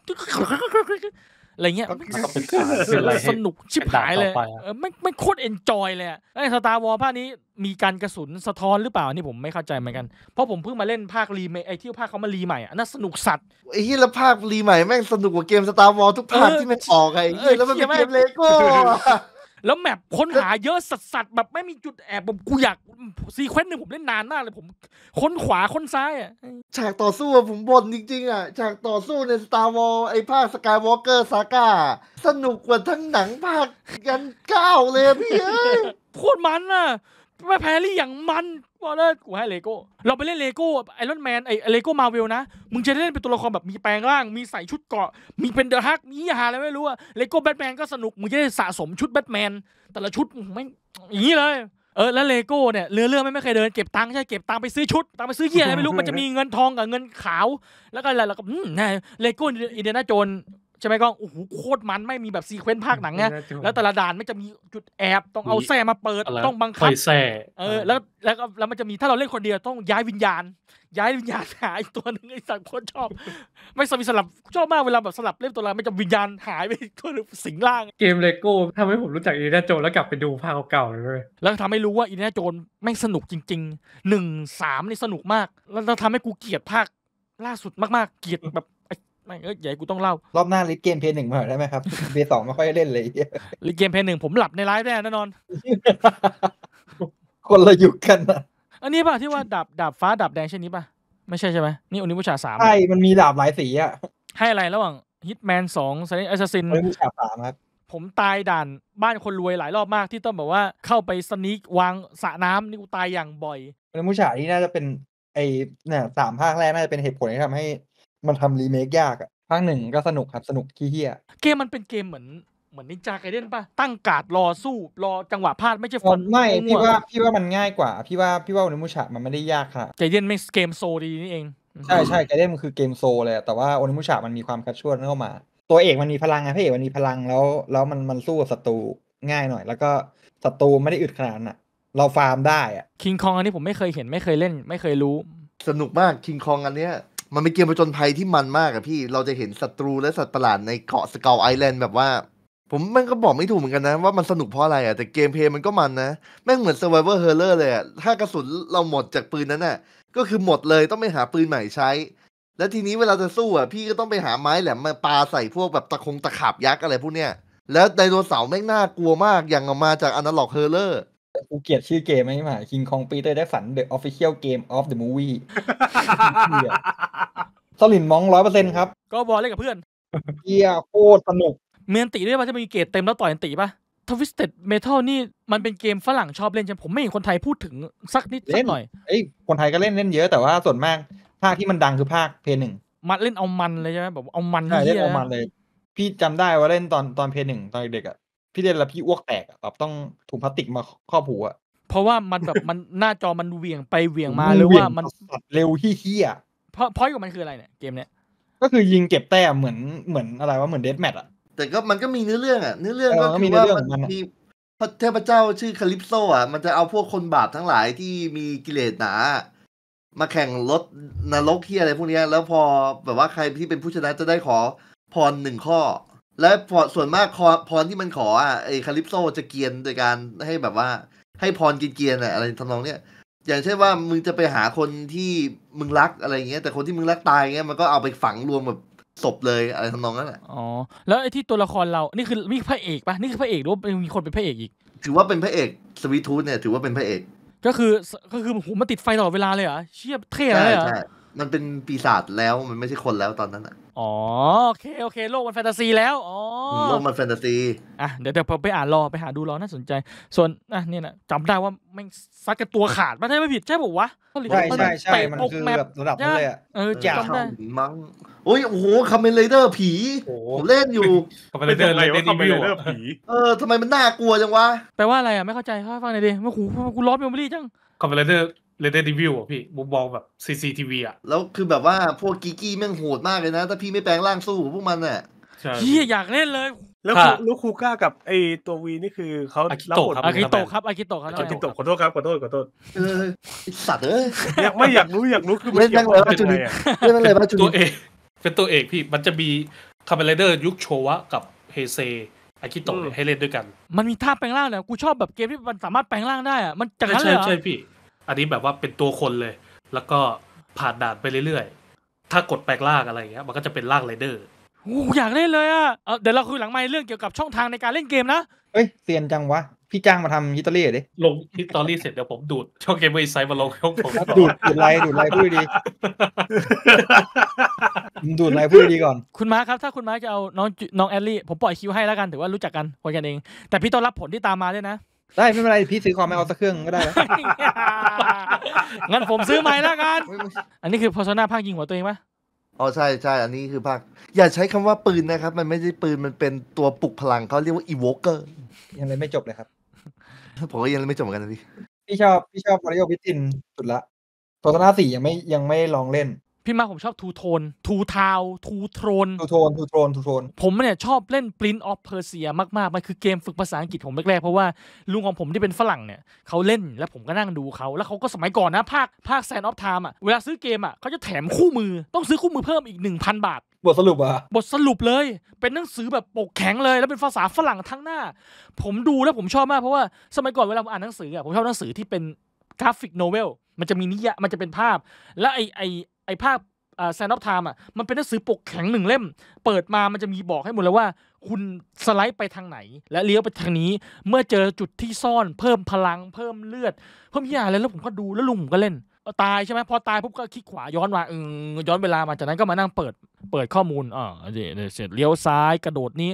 อะไรเงี้ยมันสนุกชิบหายเลยไม่ไม่โคตรเอนจอยเลยไอ้สตาร์วอลภาคนี้มีการกระสุนสะท้อนหรือเปล่า นี่ผมไม่เข้าใจเหมือนกัน เพราะผมเพิ่งมาเล่นภาครีเมคไอ้ที่ภาคเขามารีใหม่อ่ะน่าสนุกสัตว์ไอ้ที่ละภาครีใหม่แม่งสนุกกว่าเกมสตาร์วอลทุกภาคที่มันออกไอ้แล้วมันเป็นเกมเลโก้แล้วแมปค้นหาเยอะสัสๆแบบไม่มีจุดแอบผมกูอยาก ซีเควนต์หนึ่งผมเล่นนานมากเลยผม ค้นขวาค้นซ้ายอ่ะ ฉากต่อสู้ผมบ่นจริงๆ อ่ะ ฉากต่อสู้ในสตาร์วอลไอ้ภาคล์กเกอร์ซาก้าสนุกกว่าทั้งหนังภาคยันเก้าเลยพี่เอ้ยโคตรมันอ่ะแม่แพรรี่อย่างมันอเลอร์กูให้เลโก้เราไปเล่นเลโก้ไอรอนแมนไอเลโก้มาเวลนะมึงจะได้เล่นเป็นตัวละครแบบมีแปลงร่างมีใส่ชุดเกราะ มีเป็นเดอะฮักมีหาอะไรไม่รู้อะเลโก้แบทแมนก็สนุก มึงจะได้สะสมชุดแบทแมนแต่ละชุดไม่ อย่างนี้เลยเออแล้วเลโก้เนี่ยเรือเรื่อไม่ไม่เคยเดินเก็บตังค์ใช่ เก็บตังค์ไปซื้อชุดตังค์ไปซื้อเหี้ยอะไรไม่รู้มันจะมีเงินทองกับเงินขาวแล้วก็อะไรแล้วก็อืมเลโก้อินเดียนาโจนใช่ไหมก้องโอ้โหโคตรมันไม่มีแบบซีเควนต์ภาคหนังไงแล้วแต่ละด่านไม่จะมีจุดแอบต้องเอาแซ่มาเปิด ต้องบังคับแส่เออ แล้วแล้วก็แล้วมันจะมีถ้าเราเล่นคนเดียว ต้องย้ายวิญญาณ ย้ายวิญญาณหายตัวหนึ่งไอ้สัตว์คนชอบ ไม่สมีสลับชอบมากเวลาแบบสลับเล่นตัวละไม่จะวิญญาณหายไปตัวสิงล่างเกมเลโก้ทำให้ผมรู้จักอินเดียโจนแล้วกลับไปดูภาคเก่าเลยแล้วทำให้รู้ว่าอินเดียโจนไม่สนุกจริงๆหนึ่งสามนี่สนุกมาก แล้วทำให้กูเกลียดภาคล่าสุดมากๆเกลียดแบบไม่เอ้ยใหญ่กูต้องเล่า รอบหน้าลิเกมเพย์หนึ่งมาได้ไหมครับเพย์สองไม่ค่อยเล่นเลยลิเกมเพย์หนึ่งผมหลับในไลฟ์แน่นอน คนละยุคกันอะอันนี้ป่ะ ที่ว่าดับดับฟ้าดับแดงเช่นนี้ป่ะ ไม่ใช่ใช่ไหมนี่อุนิมุชาสามใช่ มันมีดาบหลายสีอ่ะให้อะไรระหว่างฮิตแมนสองไซน์แอสซัซินอนิมุชาสามครับ ผมตายด่านบ้านคนรวยหลายรอบมากที่ต้องแบบว่าเข้าไปสนิกวางสระน้ำนี่กูตายอย่างบ่อยอุนิมุชาที่น่าจะเป็นไอเนี่ยสามภาคแรกน่าจะเป็นเหตุผลที่ทำให้มันทำรีเมคยากอะภาคหนึ่งก็สนุกครับสนุกขี้เหี้ยเกมมันเป็นเกมเหมือนเหมือนนินจา ไกเด่นปะตั้งการ์ดรอสู้รอจังหวะพลาดไม่ใช่ฟอนไม่พี่ว่าพี่ว่ามันง่ายกว่า พี่ว่าพี่ว่าอนิมุชะมันไม่ได้ยากครับไกเด่นไม่เกมโซดีนี่เอง ใช่ใช่ไกเด่นมันคือเกมโซเลยแต่ว่าอนิมุชะมันมีความคัดชัวเข้ามา ตัวเอกมันมีพลังไงพระเอกมันมีพลังแล้ว แล้วมันมันสู้กับศัตรูง่ายหน่อย แล้วก็ศัตรูไม่ได้อึดขนาดน่ะ เราฟาร์มได้อะคิงคองอันนี้ผมไม่เคยเห็นไม่เคยเล่นไม่เคยรู้ สนุกมากคิงคองอันเนี้ยมันเป็นเกมประจนภัยที่มันมากอะพี่ เราจะเห็นศัตรูและสัตว์ประหลาดในเกาะสกาวไอแลนด์แบบว่า ผมแม่งก็บอกไม่ถูกเหมือนกันนะ ว่ามันสนุกเพราะอะไรอะแต่เกมเพลย์มันก็มันนะ แม่งเหมือน Survivor Horror เลยอะถ้ากระสุนเราหมดจากปืนนั้นอะก็คือหมดเลยต้องไปหาปืนใหม่ใช้ แล้วทีนี้เวลาจะสู้อะพี่ก็ต้องไปหาไม้แหลมมาปาใส่พวกแบบตะคงตะขาบยักษ์อะไรพวกเนี้ยแล้วไดโนเสาร์แม่งน่ากลัวมากอย่างออกมาจากอนาล็อกเฮอร์เลอร์กูเกียดชื่อเกมไม่หมาคิงคองปีเตอร์ได้ฝัน The Official Game of the Movie สลินมองร้อยเปอร์เซ็นครับ ก็บอลเล่นกับเพื่อนเกียโคตรสนุกเมียนตีด้วยป่ะจะมีเกตเต็มแล้วต่อยันตีป่ะทวิสเต็ดเมทัลนี่มันเป็นเกมฝรั่งชอบเล่นใช่ผมไม่เห็นคนไทยพูดถึงสักนิดสักหน่อยเอ้ยคนไทยก็เล่นเล่นเยอะแต่ว่าส่วนมาก ภาคที่มันดังคือภาคเพย์หนึ่งมันเล่นเอามันเลยใช่ไหมแบบเอามันใช่เล่นเอามันเลย พี่จำได้ว่าเล่นตอนตอนเพย์หนึ่งตอนเด็กอ่ะพี่เล่นแล้วพี่อ้วกแตกแบบต้องถุงพลาสติกมาครอบหัวเพราะว่ามันแบบมันหน้าจอมันเวียงไปเวียงมา หรือว่ามันเร็วที่เฮี้ยเพราะพอยของมันคืออะไรเนี่ยเกมเนี้ย ก็คือยิงเก็บแต้มเหมือนเหมือนอะไรว่าเหมือนเดสแมทอะแต่ก็มันก็มีเนื้อเรื่องอะเนื้อเรื่องก็คือว่ามันมีพระเทพเจ้าชื่อคาลิปโซอ่ะมันจะเอาพวกคนบาปทั้งหลายที่มีกิเลสหนา มาแข่งรถนรกเฮียอะไรพวกนี้แล้วพอแบบว่าใครที่เป็นผู้ชนะจะได้ขอพรหนึ่งข้อและส่วนมากพรที่มันขออ่ะไอคาลิปโซจะเกียนโดยการให้แบบว่าให้พรกินเกียนอะไรทำนองเนี้ยอย่างเช่นว่ามึงจะไปหาคนที่มึงรักอะไรเงี้ยแต่คนที่มึงรักตายเงี้ยมันก็เอาไปฝังรวมแบบศพเลยอะไรทำนองนั้นแหละอ๋อแล้วไอ้ที่ตัวละครเรานี่คือมีพระเอกปะนี่คือพระเอกหรือว่ามีคนเป็นพระเอกอีก ถือว่าเป็นพระเอกสวีทูธเนี่ย ถือว่าเป็นพระเอก ก็คือก็คือมันติดไฟตลอดเวลาเลยเหรอเชี่ยเท่เลยเหรอมันเป็นปีศาจแล้วมันไม่ใช่คนแล้วตอนนั้นอะอ๋อโอเคโอเคโลกมันแฟนตาซี แล้ว อ๋อ โลกมันแฟนตาซีอ่ะเดี๋ยวเดี๋ยวผมไปอ่านรอไปหาดูรอน่าสนใจ ส่วนอ่ะเนี่ยนะจำได้ว่าแม่งซัดกันตัวขาดไม่ได้ไม่ผิดใช่ป่าวะใช่ใช่ใช่มันคือแบบระดับนั้นเลยอ่ะเออจำได้มั้งโอ้ยโอ้โหคาเมเลเดอร์ผี ผมเล่นอยู่คาเมเลเดอร์อะไรวะคาเมเลเดอร์ผี เออทำไมมันน่ากลัวจังวะแปลว่าอะไรอ่ะไม่เข้าใจฟังหน่อยดิม่าหูกูลอบเมมโมรี่จังคาเมเลเดอร์เลเดดรีวิวอ่ะพี่มุมมองแบบ CCTV อ่ะแล้วคือแบบว่าพวกกิกี้แม่งโหดมากเลยนะถ้าพี่ไม่แปลงร่างสู้พวกมันน่ะเียอยากเล่นเลย แล้วคลูกคูก้ากับไอตัววีนี่คือเขาอากิโตะครับอากิโตะครับอากิโตะครับอากิโตะขอโทษครับขอโทษขอโทษเออสัตว์เอ้ยอยากไม่อยากรู้อยากรู้คือไมเ่ยัองเลนยัจุนีะเรื่องอะไรมาจุตัวเอกเป็นตัวเอกพี่มันจะมีคาเมเลเดอร์ยุคโชวะกับเฮเซอากิโตะให้เล่นด้วยกัน มันมีท่าแปลงร่างเลยกูชอบแบบเกมที่มันสามารถแปลงร่างได้อะมันจากนั้นเลใช่ยใช่พี่อันนี้แบบว่าเป็นตัวคนเลยแล้วก็ผ่านด่านไปเรื่อยๆ ถ้ากดแปลกลากอะไรเงี้ยมันก็จะเป็นลากไรเดอร์โอ้อยากเล่นเลยอ่ะ เดี๋ยวเราคุยหลังไม่เรื่องเกี่ยวกับช่องทางในการเล่นเกมนะเอ้ยเซียนจังวะ พี่จ้างมาทำฮิตอรี่ดิ ลงฮิตอรี่เสร็จเดี๋ยวผมดูดช่องเกมเวอร์ไซด์มาลงช่องผมดูดดูดไ์ดูดไลน์พูดดี ดูดไลน์พูดดีก่อน คุณมาครับถ้าคุณมาจะเอาน้องน้องแอลลี่ผมปล่อยคิวให้แล้วกันถือว่ารู้จักกันคุยกันเอง แต่พี่ต้องรับผลที่ตามมาด้วยนะได้ ไม่เป็นไร พี่ซื้อคอมไม่เอาสักเครื่องก็ได้ งั้นผมซื้อใหม่แล้วกัน อันนี้คือพอชนาภาคยิงหัวตัวเองปะอ๋อใช่ใช่อันนี้คือภาค อย่าใช้คำว่าปืนนะครับ มันไม่ใช่ปืนมันเป็นตัวปลุกพลังเขาเรียกว่าอีโวเกอร์ยังเลยไม่จบเลยครับผมก็ยังไม่จบเหมือนกันพี่พี่ชอบ พี่ชอบมาริโอพิตินสุดละโทนาสี่ยังไม่ยังไม่ลองเล่นพี่มาผมชอบทูโทนทูทาวทูโทนทูโทนทูโทนทูโทนผมเนี่ยชอบเล่นปิ์ออฟเพอร์เซียมากๆมันคือเกมฝึกภาษาอังกฤษผมแรก ๆ เพราะว่า ลุงของผมที่เป็นฝรั่งเนี่ยเขาเล่นแล้วผมก็นั่งดูเขา แล้วเขาก็สมัยก่อนนะ ภาคภาคแซนออฟไทม์อ่ะเวลาซื้อเกมอ่ะเขาจะแถมคู่มือต้องซื้อคู่มือเพิ่มอีก 1,000 บาท บทสรุปอะบทสรุปเลยเป็นหนังสือแบบปกแข็งเลย แล้วเป็นภาษาฝรั่งทั้งหน้า ผมดูแล้วผมชอบมากเพราะว่าสมัยก่อนเวลาผมอ่านหนังสืออะผมชอบหนังสือที่เป็นกราฟิกโนเวลมันจะมีนิยะมันจะเป็นภาพแลวไอไอไอ้ภาพแซนด์ออฟไทม์อ่ะมันเป็นหนังสือปกแข็งหนึ่งเล่ม เปิดมามันจะมีบอกให้หมดเลยว่า คุณสไลด์ไปทางไหน และเลี้ยวไปทางนี้เมื่อเจอจุดที่ซ่อน เพิ่มพลังเพิ่มเลือดเพิ่มยาอะไรแล้วผมก็ดูแล้วลุงก็เล่น ตายใช่ไหมพอตายปุ๊บก็คลิกขวาย้อนมาเออย้อนเวลามาจากนั้นก็มานั่งเปิดเปิดข้อมูลอ่าเดเสร็จเลี้ยวซ้ายกระโดดนี้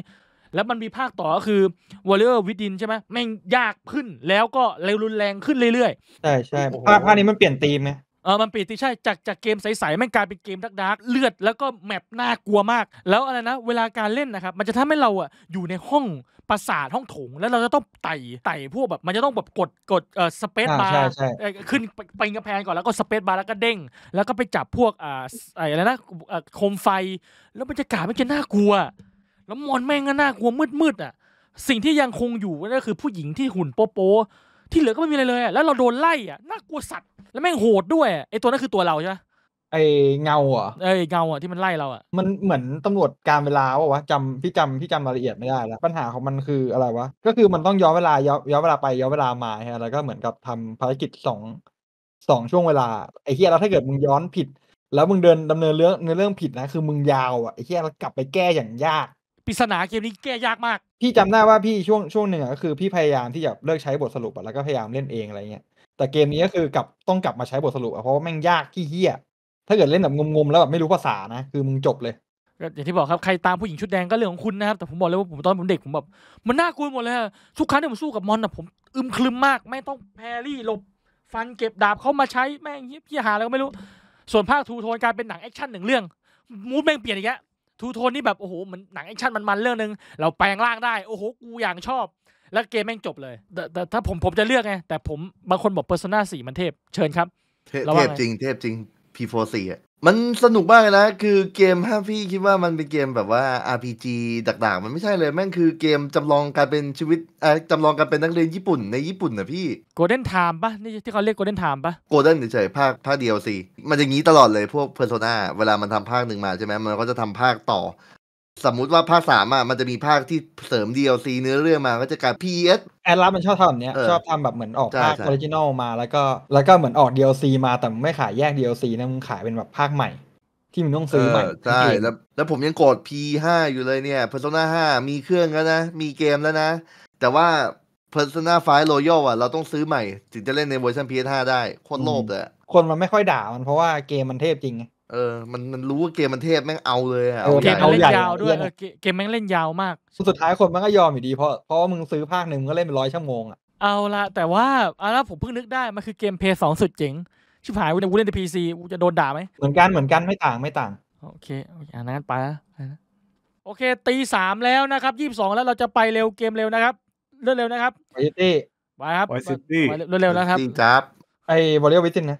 แล้วมันมีภาคต่อก็คือวอลเลอร์วิดินใช่ไหมแม่งยากขึ้น แล้วก็เร็วรุนแรงขึ้นเรื่อยๆใช่ใช่ภาคภาคนี้มันเปลี่ยนธีมไงเออมันเปลี่ยนที่ใช่จากจากเกมใสๆแม่งกลายเป็นเกมดักเลือดแล้วก็แมปน่ากลัวมาก แล้วอะไรนะเวลาการเล่นนะครับ มันจะทำให้เราอ่ะอยู่ในห้องปราสาทห้องโถงแล้วเราจะต้องไต่ไต่พวกแบบมันจะต้องแบบกดกดเออสเปซบาร์ขึ้นไปกระแพงก่อนแล้วก็สเปซบาร์แล้วก็เด้งแล้วก็ไปจับพวกอ่าอะไรนะโคมไฟ แล้วบรรยากาศมันจะน่ากลัวแล้วมอนแม่งก็น่ากลัวมืดๆอ่ะสิ่งที่ยังคงอยู่ก็คือผู้หญิงที่หุ่นโป๊ะที่เหลือก็ไม่มีอะไรเลยแล้วเราโดนไล่อ่ะน่ากลัวสัตว์ แล้วแม่งโหดด้วย ไอตัวนั้นคือตัวเราใช่ไหมไอเงาเหรอ่ะไอเงาอ่ะที่มันไล่เราอ่ะมันเหมือนตำรวจการเวลาวะวะจำพี่จำพี่จำรายละเอียดไม่ได้แล้ว ปัญหาของมันคืออะไรวะ ก็คือมันต้องย้อนเวลา ย้อนย้อนเวลาไป ย้อนเวลามาฮะแล้วก็เหมือนกับทำภารกิจสองสองช่วงเวลา ไอเฮียแล้วถ้าเกิดมึงย้อนผิด แล้วมึงเดินดำเนินเรื่องในเรื่องผิดนะ คือมึงยาวอ่ะไอเฮียแล้วกลับไปแก้อย่างยากปริศนาเกมนี้แก้ยากมาก พี่จำได้ว่าพี่ช่วงช่วงหนึ่งก็คือพี่พยายามที่จะเลิกใช้บทสรุปแล้วก็พยายามเล่นเองอะไรเงี้ย แต่เกมนี้ก็คือกลับต้องกลับมาใช้บทสรุปเพราะว่าแม่งยากที่เฮี้ยถ้าเกิดเล่นแบบงมๆแล้วแบบไม่รู้ภาษานะคือมึงจบเลยอย่างที่บอกครับใครตามผู้หญิงชุดแดงก็เรื่องของคุณนะครับแต่ผมบอกเลยว่าผมตอนผมเด็กผมแบบมันน่ากลัวหมดเลยทุกครั้งที่ผมสู้กับมอน่ะผมอึมครึมมากไม่ต้องแพรี่หลบฟันเก็บดาบเขามาใช้แม่งเฮี้ยหาแล้วก็ไม่รู้ ส่วนภาคทูโทนการเป็นหนังแอคชั่นหนึ่งเรื่องมูดแม่งเปลี่ยนอีกแล้วทูโทนนี่แบบ โอ้โหเหมือนหนังแอคชั่นมันมันเรื่องนึง เราแปลงร่างได้โอ้โห กูอย่างชอบ แล้วเกมแม่งจบเลย แต่ถ้าผมผมจะเลือกไง แต่ผม บางคนบอกเพ p e ซนาสี่มันเทพ เชิญครับ เทพจริงเทพจริง p 4 c อ่ะ มันสนุกมากนะ คือเกมถ้าพี่คิดว่ามันเป็นเกมแบบว่า RPG ต่างๆ มันไม่ใช่เลย แม่งคือเกมจำลองการเป็นชีวิตอ่จำลองการเป็นนักเรียนญี่ปุ่น ในญี่ปุ่นนะพี่ Golden Time ปะนี่ที่เขาเรียก Golden Time ปะ Golden เฉยๆภาคภาค DLC มันจะงี้ตลอดเลยพวก Persona เวลามันทำภาคหนึ่งมาใช่ไหม มันก็จะทำภาคต่อสมมุติว่าภาคสามอ่ะมันจะมีภาคที่เสริม DLC เนื้อเรื่องมาก็จะกลาย PS แอดลับมันชอบทำแบบเนี้ยชอบทำแบบเหมือนออกภาคออริจินอลมาแล้วก็แล้วก็เหมือนออก DLC มาแต่ไม่ขายแยก DLC นะมึงขายเป็นแบบภาคใหม่ ที่มึงต้องซื้อใหม่ใช่แล้วแล้วผมยังโกรธ P5 อยู่เลยเนี่ย Persona 5 มีเครื่องแล้วนะ มีเกมแล้วนะ แต่ว่า Persona 5 Royal อ่ะเราต้องซื้อใหม่ถึงจะเล่นในเวอร์ชัน PS5 ได้โคตรโลภเลย คนมันไม่ค่อยด่ามันเพราะว่าเกมมันเทพจริงเออมันมันรู้ว่าเกมมันเทพ แม่งเอาเลยอะเกมมันเล่นยาวด้วยเกมแม่งเล่นยาวมาก สุดท้ายคนมันก็ยอมอยู่ดีเพราะ เพราะมึงซื้อภาคหนึ่งมึงก็เล่นไปร้อยชั่วโมงอ่ะ เอาละแต่ว่าเอาละผมเพิ่งนึกได้ มันคือเกมเพย์สองสุดเจ๋ง ชิบหายวันนี้กูเล่นในพีซีจะโดนด่าไหม เหมือนกัน เหมือนกัน ไม่ต่าง ไม่ต่าง โอเคอ่านั้นไปแล้วโอเค ตีสามแล้วนะครับยี่สิบสองแล้วเราจะไปเร็ว เกมเร็วนะครับเร็วเร็วนะครับไปซิตี้ไปครับไปซิตี้ เร็วเร็วนะครับจับ ไอ้บอลเลยวิตินนะ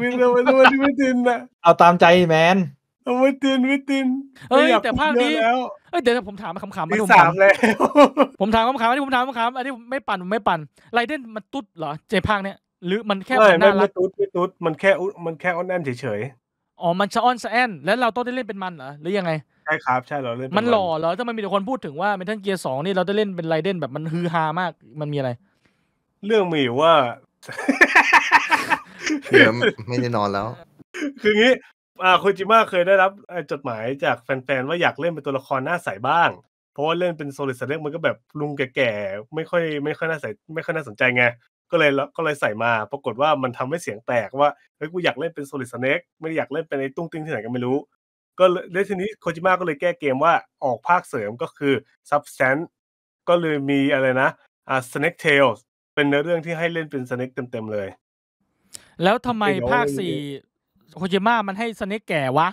มินเอาวันีไม่ตินนะเอาตามใจแมนเอาไม่ตินไม่ตินเอ้ยแต่ภาคนี้เอ้ยเดี๋ยวผมถามคำขำมาผมถามเลยผมถามคำขำอันนี้ผมถามคำขำอันนี้ไม่ปั่นไม่ปั่นไรเด้นมันตุ๊ดเหรอเจพางเนี้ยหรือมันแค่ไม่ไม่ตุ๊ดไม่ตุ๊ดมันแค่มันแค่อ้อนแอนเฉยอ๋อมันชะอ้อนสะแอน แล้วเราต้องได้เล่นเป็นมันเหรอหรือยังไง ใช่ครับใช่เราเล่นมันหล่อเหรอถ้ามันมีแต่คนพูดถึงว่าเมทัลเกียร์สองนี่เราได้เล่นเป็นไรเดนแบบมันฮือฮามากมันมีอะไร เรื่องมีว่าเดี๋ยวไม่ได้นอนแล้ว คืองี้อ่าโคจิมะเคยได้รับจดหมายจากแฟนๆ ว่าอยากเล่นเป็นตัวละครหน้าใสบ้าง เพราะว่าเล่นเป็นโซลิสเล็กมันก็แบบลุงแก่ ๆ ไม่ค่อยไม่ค่อยน่าใสไม่ค่อยน่าสนใจไง ก็เลยก็เลยใส่มา ปรากฏว่ามันทำให้เสียงแตกว่า เฮ้ย กูอยากเล่นเป็นโซลิสเน็กไม่ได้อยากเล่นเป็นไอ้ตุ้งติ้งที่ไหนก็ไม่รู้ ก็เลยทีนี้โคจิมะก็เลยแก้เกมว่าออกภาคเสริมก็คือซับเซน n ก็เลยมีอะไรนะ อ่าสเน็กเทลเป็นเนื้อเรื่องที่ให้เล่นเป็นสเน็กเต็มๆเลยแล้วทำไมภาคสี่โคจิมะมันให้สเนกแก่วะ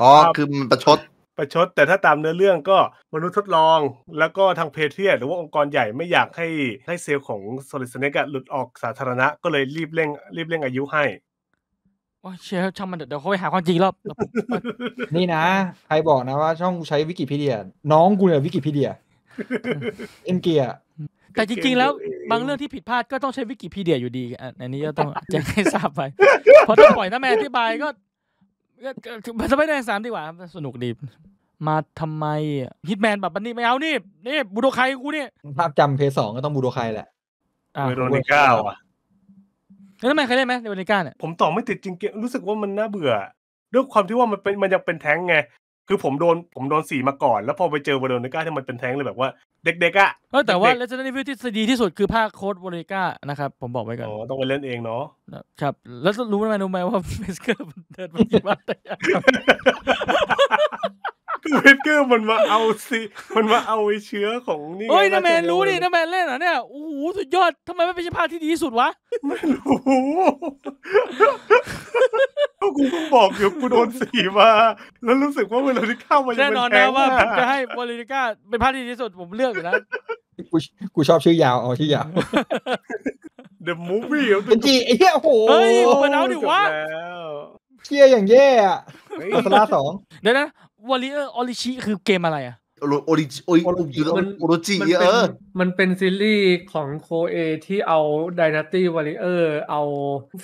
อ๋อ คือมันประชดประชด แต่ถ้าตามเนื้อเรื่องก็มนุษย์ทดลองแล้วก็ทางเพเทีย หรือว่าองค์กรใหญ่ไม่อยากให้ให้เซลล์ของโซลิสเนกหลุดออกสาธารณะ ก็เลยรีบเร่ง รีบเร่งอายุให้ว่าเชียช่างมันเดี๋ยวเขาไปหาความจริงรอบนี่นะ ใครบอกนะว่าช่องใช้วิกิพีเดีย น้องกูเนี่ยวิกิพีเดียเอ็นเกียแต่จริง ๆ แล้วบางเรื่องที่ผิดพลาดก็ต้องใช้วิกิพีเดียอยู่ดีอันนี้ก็ต้องแจ้งให้ทราบไปเพราะถ้าปล่อยน้าแม่อธิบายก็มันจะไม่ได้สามดีกว่า สนุกดี มาทำไมฮิตแมนแบบนี้ไม่เอานี่ นี่ บูโดไคกูเนี่ยภาพจำเพย์สองก็ต้องบูโดไคแหละเวโดนิก้าอ่ะแล้วทำไมเคยเล่นไหมเดรนิก้าเนี่ยผมตอบไม่ติดจริงๆรู้สึกว่ามันน่าเบื่อด้วยความที่ว่ามันเป็นมันยังเป็นแท้งไงคือผมโดนผมโดนสีมาก่อน แล้วพอไปเจอวอร์เนก้าที่มันเป็นแท้งเลย แบบว่า เด็กๆอ่ะเออแต่ว่าเลเจนด์วิวที่ดีที่สุด คือภาคโค้ดวอร์เนก้านะครับ ผมบอกไว้ก่อนอ๋อ ต้องไปเล่นเองเนาะครับ แล้วรู้ไหมรู้ไหมว่าเฟสเกอร์เดินมากี่้ันแต่คือเบเกอร์มันมาเอาสิมันมาเอาไอเชื้อของนี่ เฮ้ยนาแมนรู้ดิน้าแมนเล่นอ่ะเนี่ยโอ้โหสุดยอดทำไมไม่เป็นภาพที่ดีที่สุดวะไม่รู้กูเพิ่งบอกอยู่กูโดนสีมาแล้วรู้สึกว่าเวลาที่เข้ามาแน่นอนนะว่าจะให้บริก้าเป็นภาพที่ดีที่สุดผมเลือกอยู่แล้วกูกูชอบชื่อยาวเอาชื่อยาวเอะมูฟวี่เป็นจีไอ้เหี้ยโหเฮ้ยมันเอาดิวะเชี่ยอย่างแย่อะอัาสองเดี๋ยวนะวอริเออร์ออริชิคือเกมอะไรอ่ะโอริโอริโอริจิเออ มันเป็นซีรีส์ของโคเอที่เอาดินาตี้วอริเออร์เอา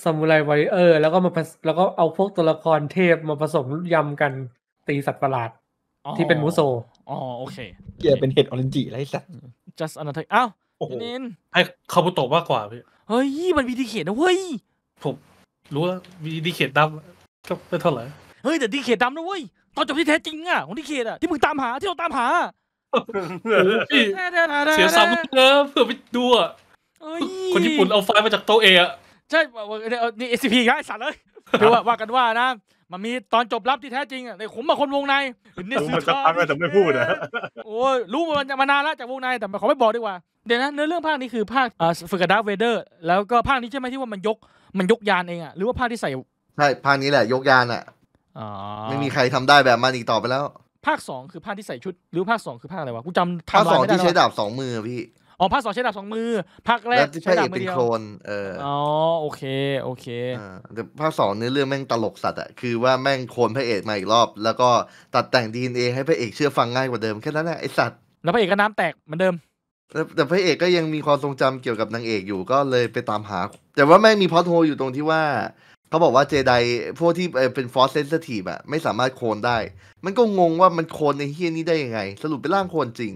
ซามูไรวอริเออร์แล้วก็มาแล้วก็เอาพวกตัวละครเทพมาผสมยำกัน ตีสัตว์ประหลาด ที่เป็นมูโซอ๋อโอเคเกียเป็นเห็ดออริจิไรสัตว์ just another อ้าวนินให้คาบุโตะมากกว่าพี่ เฮ้ยมันวีดีเขตนะเว้ย ผมรู้แล้ววีดีเขตดำก็ไม่เท่าไหร่เฮ้ยแต่ดีเขตดำนะเว้ยตอนจบที่แท้จริงอ่ะของที่เคดอ่ะที่มึงตามหาที่เราตามหาเสียสามเลิเพื่อไปดูอ่ะคนญี่ปุ่นเอาไฟล์มาจากโตเออ่ะใช่นี่เอซีพีครับไสัตว์เลยคือว่าว่ากันว่านะ มันมีตอนจบลับที่แท้จริงอ่ะในผมมาคนวงในเนี่ยซื้อทองแต่ไม่พูดนะโอ้ยรู้มันมานานแล้วจากวงในแต่ขอไม่บอกดีกว่าเดี๋ยวนะเนื้อเรื่องภาคนี้คือภาคเอ่อฝึกกรบดาร์เวเดอร์แล้วก็ภาคนี้ใช่ไหมที่ว่ามันยกมันยกยานเองอ่ะหรือว่าภาคที่ใส่ใช่ภาคนี้แหละยกยานอ่ะไม่มีใครทำได้แบบมันอีกต่อไปแล้ว ภาคสองคือภาคที่ใส่ชุดหรือภาคสองคือภาคอะไรวะกูจำภาคสองที่ใช้ดาบสองมือพี่อ๋อภาคสองใช้ดาบสองมือ ภาคแรกใช้ดาบมือเดียวเอออ๋อโอเคโอเคแต่ภาคสองเนื้อเรื่องแม่งตลกสัตว์อะคือว่าแม่งโคลนพระเอกมาอีกรอบ แล้วก็ตัดแต่งดีเอ็นเอให้พระเอกเชื่อฟังง่ายกว่าเดิมแค่นั้นแหละไอสัตว์แล้วพระเอกก็น้ำแตกเหมือนเดิม แต่พระเอกก็ยังมีความทรงจำเกี่ยวกับนางเอกอยู่ก็เลยไปตามหาแต่ว่าแม่งมีพอดโฮอยู่ตรงที่ว่าเขาบอกว่าเจไดพวกที่เป็นฟอสเซนเซทีฟอะไม่สามารถโคลนได้ มันก็งงว่ามันโคลนในเฮียนี้ได้ยังไง สรุปเป็นร่างโคลนจริง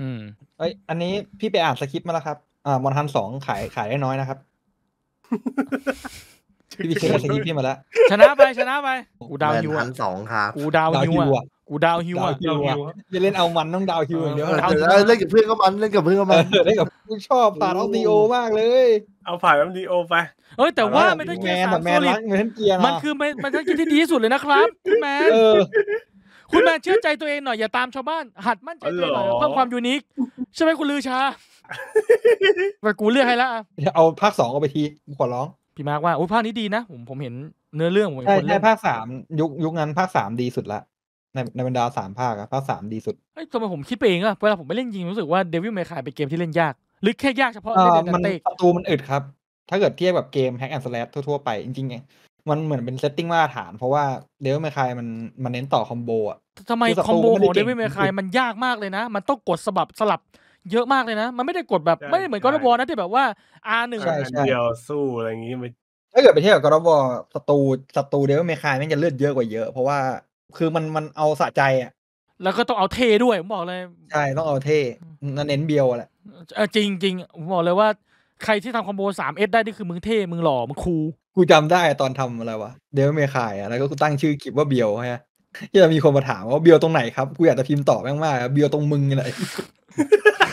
อืม เอ้ย อันนี้พี่ไปอ่านสคริปต์มาแล้วครับอ่ามอนทันสองขายขายได้น้อยนะครับ พี่ไปเช็คสคริปต์พี่มาแล้วชนะไปชนะไปกูดาวยูอ่ะสองครับกูดาวยูอ่ะกูดาวฮิวอะาจะเล่นเอามันต้องดาวฮิวอย่างเดียวเล่นกับเพื่อนก็มันเล่นกับเพื่อนก็มันเล่นกับกูชอบผ่ายออดีโอมากเลย เอาผ่านออมดีโอไปเอ้ยแต่ว่าไม่ต้องเกียร์สามโซลิดมันคือมันต้องเกียร์ที่ดีที่สุดเลยนะครับคุณแมน คุณแมนเชื่อใจตัวเองหน่อย อย่าตามชาวบ้าน หัดมั่นใจตัวเองหน่อยเพิ่มความยูนิคใช่ไหมคุณลือชาไปกูเลือกให้ละเอาภาคสองเอาไปทีขอร้อง พี่มาร์กว่าโอ้ภาคนี้ดีนะ ผมผมเห็นเนื้อเรื่องผมใช่ใช่ภาคสามยุคยุคนั้นภาคสามดีสุดละในในบรรดาสามภาคอะภาคสามดีสุดเฮ้ยทำไมผมคิดไปเองอะเวลาผมไปเล่นยิง รู้สึกว่าเดวิลเมคายเป็นเกมที่เล่นยากหรือแค่ยากเฉพาะเดนเตกประตูมันอึดครับ ถ้าเกิดเทียบกับเกมแฮกแอนด์สลลชทั่วๆไปจริงๆไงมันเหมือนเป็นเซตติ้งมาตรฐาน เพราะว่าเดวิลเมคายมันมันเน้นต่อคอมโบอะทำไมคอมโบของเดวิลเมคายมันยากมากเลยนะมันต้องกดสลับสลับเยอะมากเลยนะ มันไม่ได้กดแบบไม่เหมือนกอล์ฟบอลนะที่แบบว่า r งเดียวสู้อะไรอย่างงี้ ถ้าเกิดไปเทียบกับกอล์ฟบอลศัตรูศัตรูเดวิลเมคายมันจะเลือดเยอะกว่าเยอะเพราะว่าคือมันมันเอาสะใจอ่ะ แล้วก็ต้องเอาเทด้วยผมบอกเลย ใช่ต้องเอาเทนั่นเน้นเบียวแหละจริงจริงผมบอกเลยว่า ใครที่ทำคอมโบสามเอสได้นี่คือมึงเทมึงหล่อมึงคูกูจำได้ตอนทำอะไรวะเดวเมคายอ่ะแล้วก็กูตั้งชื่อคลิปว่าเบียวฮ่ที่จะมีคนมาถามว่าเบียวตรงไหนครับกูอยากจะพิมพ์ตอบมากๆเบียวตรงมึงไงล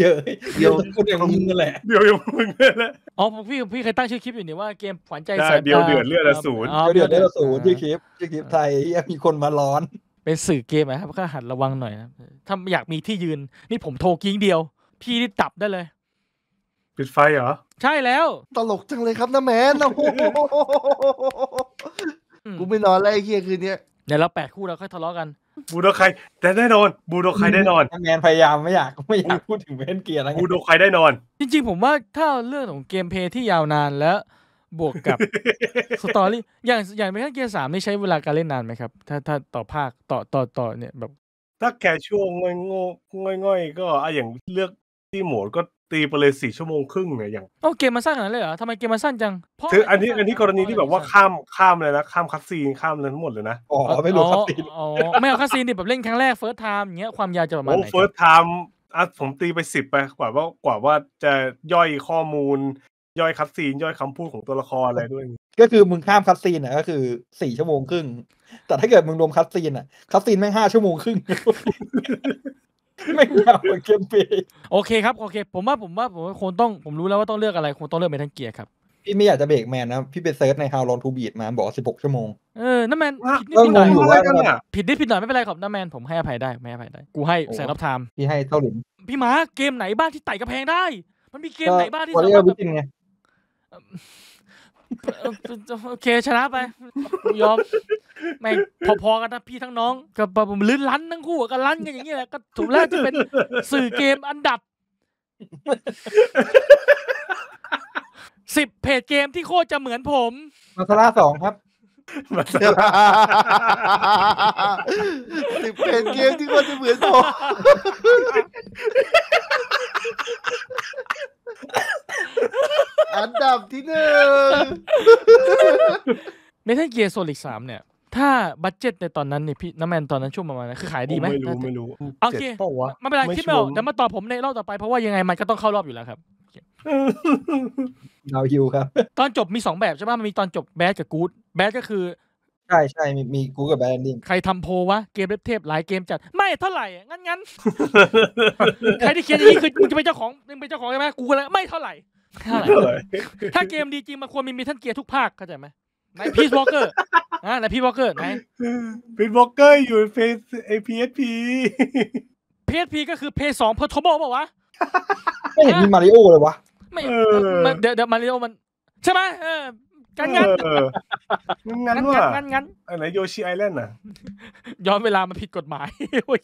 เยอะเดี๋ยวคนอย่างมึงนั่นแหละเดี๋ยวอย่างมึงนั่นแหละอ๋อพี่พี่เคยตั้งชื่อคลิปอยู่นี่ว่าเกมขวัญใจสายเดียวเดือดเลือดศูนย์เดือดเลือดศูนย์ชื่อคลิปชื่อคลิปไทยมีคนมาร้อน เป็นสื่อเกมนะครับก็หัดระวังหน่อยนะถ้าอยากมีที่ยืนนี่ผมโทรกิ้งเดียว พี่ที่ตับได้เลยปิดไฟเหรอใช่แล้วตลกจังเลยครับนะแมนโอ้กูไม่นอนแล้วไอ้เคียคืนนี้เดี๋ยวเราแปดคู่เราค่อยทะเลาะกันบูโดไคแต่แน่นอนบูโดไคแน่นอน แมนพยายามไม่อยากไม่อยากพูดถึงเวนเกียร์อะไรบูโดไคแน่นอน จริงๆผมว่าถ้าเรื่องของเกมเพย์ที่ยาวนานแล้ว บวกกับสตอรี่อย่างอย่างเวทัเกียร์สามนี่ใช้เวลาการเล่นนานไหมครับ ถ้าถ้าต่อภาค ต่อต่อต่อเนี่ยแบบ ถ้าแค่ช่วงง่อยง่อยง่อยก็อะอย่างเลือกที่โหมดก็ตีไปเลยสี่ชั่วโมงครึ่งเนี่ยอย่างโอ้เกมมันสั้นขนาดเลยเหรอทำไมเกมมันสั้นจังเพราะคืออันนี้อันนี้กรณีที่แบบว่าข้ามข้ามเลยนะ ข้ามคัสซีนข้ามเลยทั้งหมดเลยนะ อ๋อไม่รู้คัสซีนอ๋อไม่เอาคัสซีนดิแบบเล่นครั้งแรกเฟิร์สไทม์อย่างเงี้ยความยาวจะประมาณไหนโอ้เฟิร์สไทม์อ่ะผมตีไปสิบไปกว่าว่ากว่าว่าจะย่อยข้อมูลย่อยคัสซีน ย่อยคำพูดของตัวละครอะไรด้วยก็คือมึงข้ามคัสซีนอ่ะก็คือสี่ชั่วโมงครึ่งแต่ถ้าเกิดมึงรวมคัสซีนอ่ะคัสซีนแม่งห้าชั่วโมงครึ่งไม่เหงาเกมปโอเคครับ โอเค ผมว่าผมว่าผมคงต้อง ผมรู้แล้วว่าต้องเลือกอะไรคงต้องเลือกเมทัลเกียร์ครับ พี่ไม่อยากจะเบรกแมนนะ พี่ไปเซิร์ชใน How Long to Beat มาบอก16 ชั่วโมง เออน้าแมนผิดนิดผิดหน่อยผิดนิดผิดหน่อยไม่เป็นไรครับน้าแมนผมให้อภัยได้ ไม่อภัยได้ กูให้แสงรับไทม์พี่ให้เท่าหลินพี่หมาเกมไหนบ้างที่ไต่กระแพงได้ มันมีเกมไหนบ้างที่สามารถแบบโอเคชนะไป ยอมไม่พอๆกันนะพี่ทั้งน้องกับผมลื่นลั้นทั้งคู่กันลั้นกันอย่างนี้แหละก็ถูกแล้วจะเป็นสื่อเกมอันดับสิบเพจเกมที่โคตรจะเหมือนผมมาสลาสองครับมาสลาสิบเพจเกมที่โคตรจะเหมือนผมอันดับที่หนึ่งเมทัลเกียร์โซลิกสามเนี่ยถ้าบัตเจ็ตในตอนนั้นเนี่ยพี่น้ำแมนตอนนั้นช่วงประมาณนั้นคือขายดีไหมไม่รู้ ไม่รู้ โอเคไม่เป็นไรคิดไม่ออกเดี๋ยวมาตอบผมในรอบต่อไปเพราะว่ายังไง มันก็ต้องเข้ารอบอยู่แล้วครับดาวฮิวครับ ตอนจบมีสองแบบ ใช่ไหมมันมีตอนจบแบดกับกู๊ดแบดก็คือ ใช่ใช่มีมีกู๊ดกับแบดดิ้งใครทำโพวะ เกมเล็บเทพหลายเกมจัดไม่เท่าไหร่งั้นงั้นใครที่เขียนอย่างนี้คือมึงจะเป็นเจ้าของมึงเป็นเจ้าของใช่ไหมกูเลยไม่เท่าไหร่ถ้าเกมดีจริงมันควรมีมีท่านเกียร์ทุกภาคเข้าใจไหมไม่พีซวอลเกอร์อ่าล้นพี่บล็อกเกอร์ไหนเป็น็อกเกอร์อยู่เฟสไอพีเอสพีพีเอสพีก็คือเพย์สองเพอร์โทโบป่าวะไม่เห็นมีมาริโอเลยวะไม่เดี๋ยวเดี๋ยวมาริโอมัน ใช่ไหมเออกันงั้น งั้นว่ะงั้นงั้นอะไหนโยชิไอแลนด์น่ะ ย้อนเวลามันผิดกฎหมายโอ้ย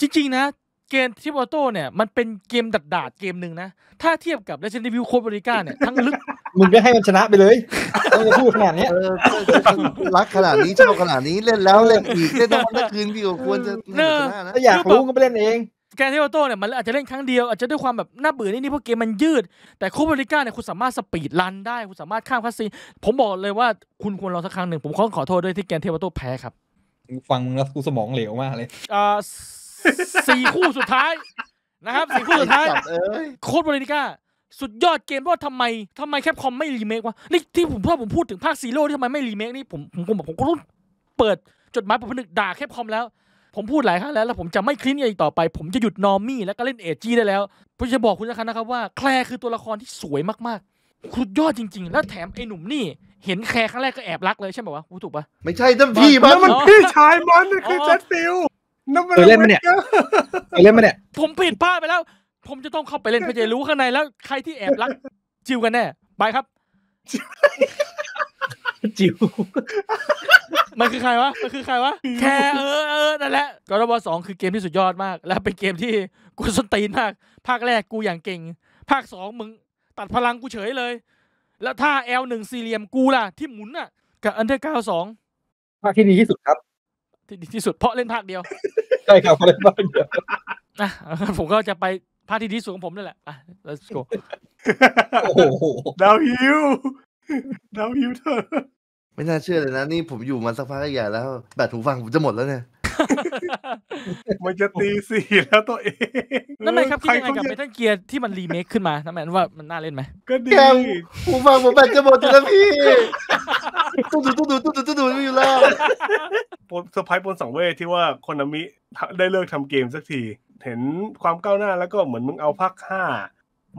จริงๆ นะ เกมที่บอโต้เนี่ย มันเป็นเกมดัดดาดเกมหนึ่งนะ ถ้าเทียบกับ Resident Evil Code ก้ r i c a เนี่ยทั้งลึกมึงก็ให้มันชนะไปเลย ต้องพูดขนาดนี้ รักขนาดนี้ชอบขนาดนี้เล่นแล้วเล่นอีกเล่นต้องมันคืนพี่ก็ควรจะชนะนะถ้าอยากรู้ก็ไปเล่นเอง แกเทโโต้เนี่ยมันอาจจะเล่นครั้งเดียว อาจจะด้วยความแบบน่าเบื่อนี่นี่เพราะเกมมันยืด แต่คูบริก้าเนี่ยคุณสามารถสปีดรันได้ คุณสามารถข้ามคัสซีผมบอกเลยว่าคุณควรรอสักครั้งหนึ่งผมขอขอโทษด้วยที่แกนเทวโต้แพ้ครับ ฟังมึงแล้วกูสมองเหลวมากเลยอ่าสี่คู่สุดท้ายนะครับสี่คู่สุดท้ายโคตรบริก้าสุดยอดเกมว่าทำไมทำไมแคปคอมไม่รีเมควะนี่ที่ผมพ่อผมพูดถึงภาคซีโร่ที่ทำไมไม่รีเมคนี่ ผมผมอกผมก็ร้่นเปิดจดหมายผมผนึกด่าแคปคอมแล้ว ผมพูดหลายครั้งแล้ว แล้วผมจะไม่คลิ้นอีกต่อไป ผมจะหยุดนอมมี่แล้วก็เล่นเอจีได้แล้วผมจะบอกคุณนะครับนะครับว่าแคลร์คือตัวละครที่สวยมากๆสุดยอดจริง ๆ แล้วแถมไอ้หนุ่มนี่ เห็นแคร์ครั้งแรกก็แอบรักเลยใช่ไหมวะถูกปะไม่ใช่ต่านพี่มันมันพี่ชายมันคือแจสติลนัมันเล่นมาเนี่ยเล่นมาเนี่ยผมผิดพลาดไปแล้วผมจะต้องเข้าไปเล่นเพื่อจะรู้ข้างในแล้วใครที่แอบรัก จิวกันแน่ ไปครับจิวมันคือใครวะ มันคือใครวะแค่เออเออนั่นแหละกอร์บอสองคือเกมที่สุดยอดมาก และเป็นเกมที่กูสตีนมาก ภาคแรกกูอย่างเก่ง ภาคสองมึง ตัดพลังกูเฉยเลย แล้วถ้าแอลหนึ่งสี่เหลี่ยมกูล่ะที่หมุนอ่ะกับอันเดอร์เก้าสองภาคที่ดีที่สุดครับที่ดีที่สุดเพราะเล่นภาคเดียวใช่ครับเพราะเล่นภาคเดียวนะผมก็จะไปภาคที่ดีสุดของผมนั่นแหละ อ่ะ let's go หดาวฮิวดาวฮิวเธอไม่น่าเชื่อเลยนะ นี่ผมอยู่มาสักพักใหญ่แล้ว แบตหูฟังผมจะหมดแล้วเนี่ยมันจะตีสี่แล้วตัวเองนั่นหมครับคิดยังไงกับเมทัลเกียร์ที่มันรีเมคขึ้นมานั่นหมายว่ามันน่าเล่นไหมก็ดีผู้ฟังผมแบตจะหมดแล้วพี่ตู้ดูตู้ดูตู้ดูตู้ดูอยู่แล้วเซอร์ไพรส์บนสังเวชที่ว่าคนนามิได้เลิกทำเกมสักที เห็นความก้าวหน้าแล้วก็เหมือนมึงเอาภาคห้า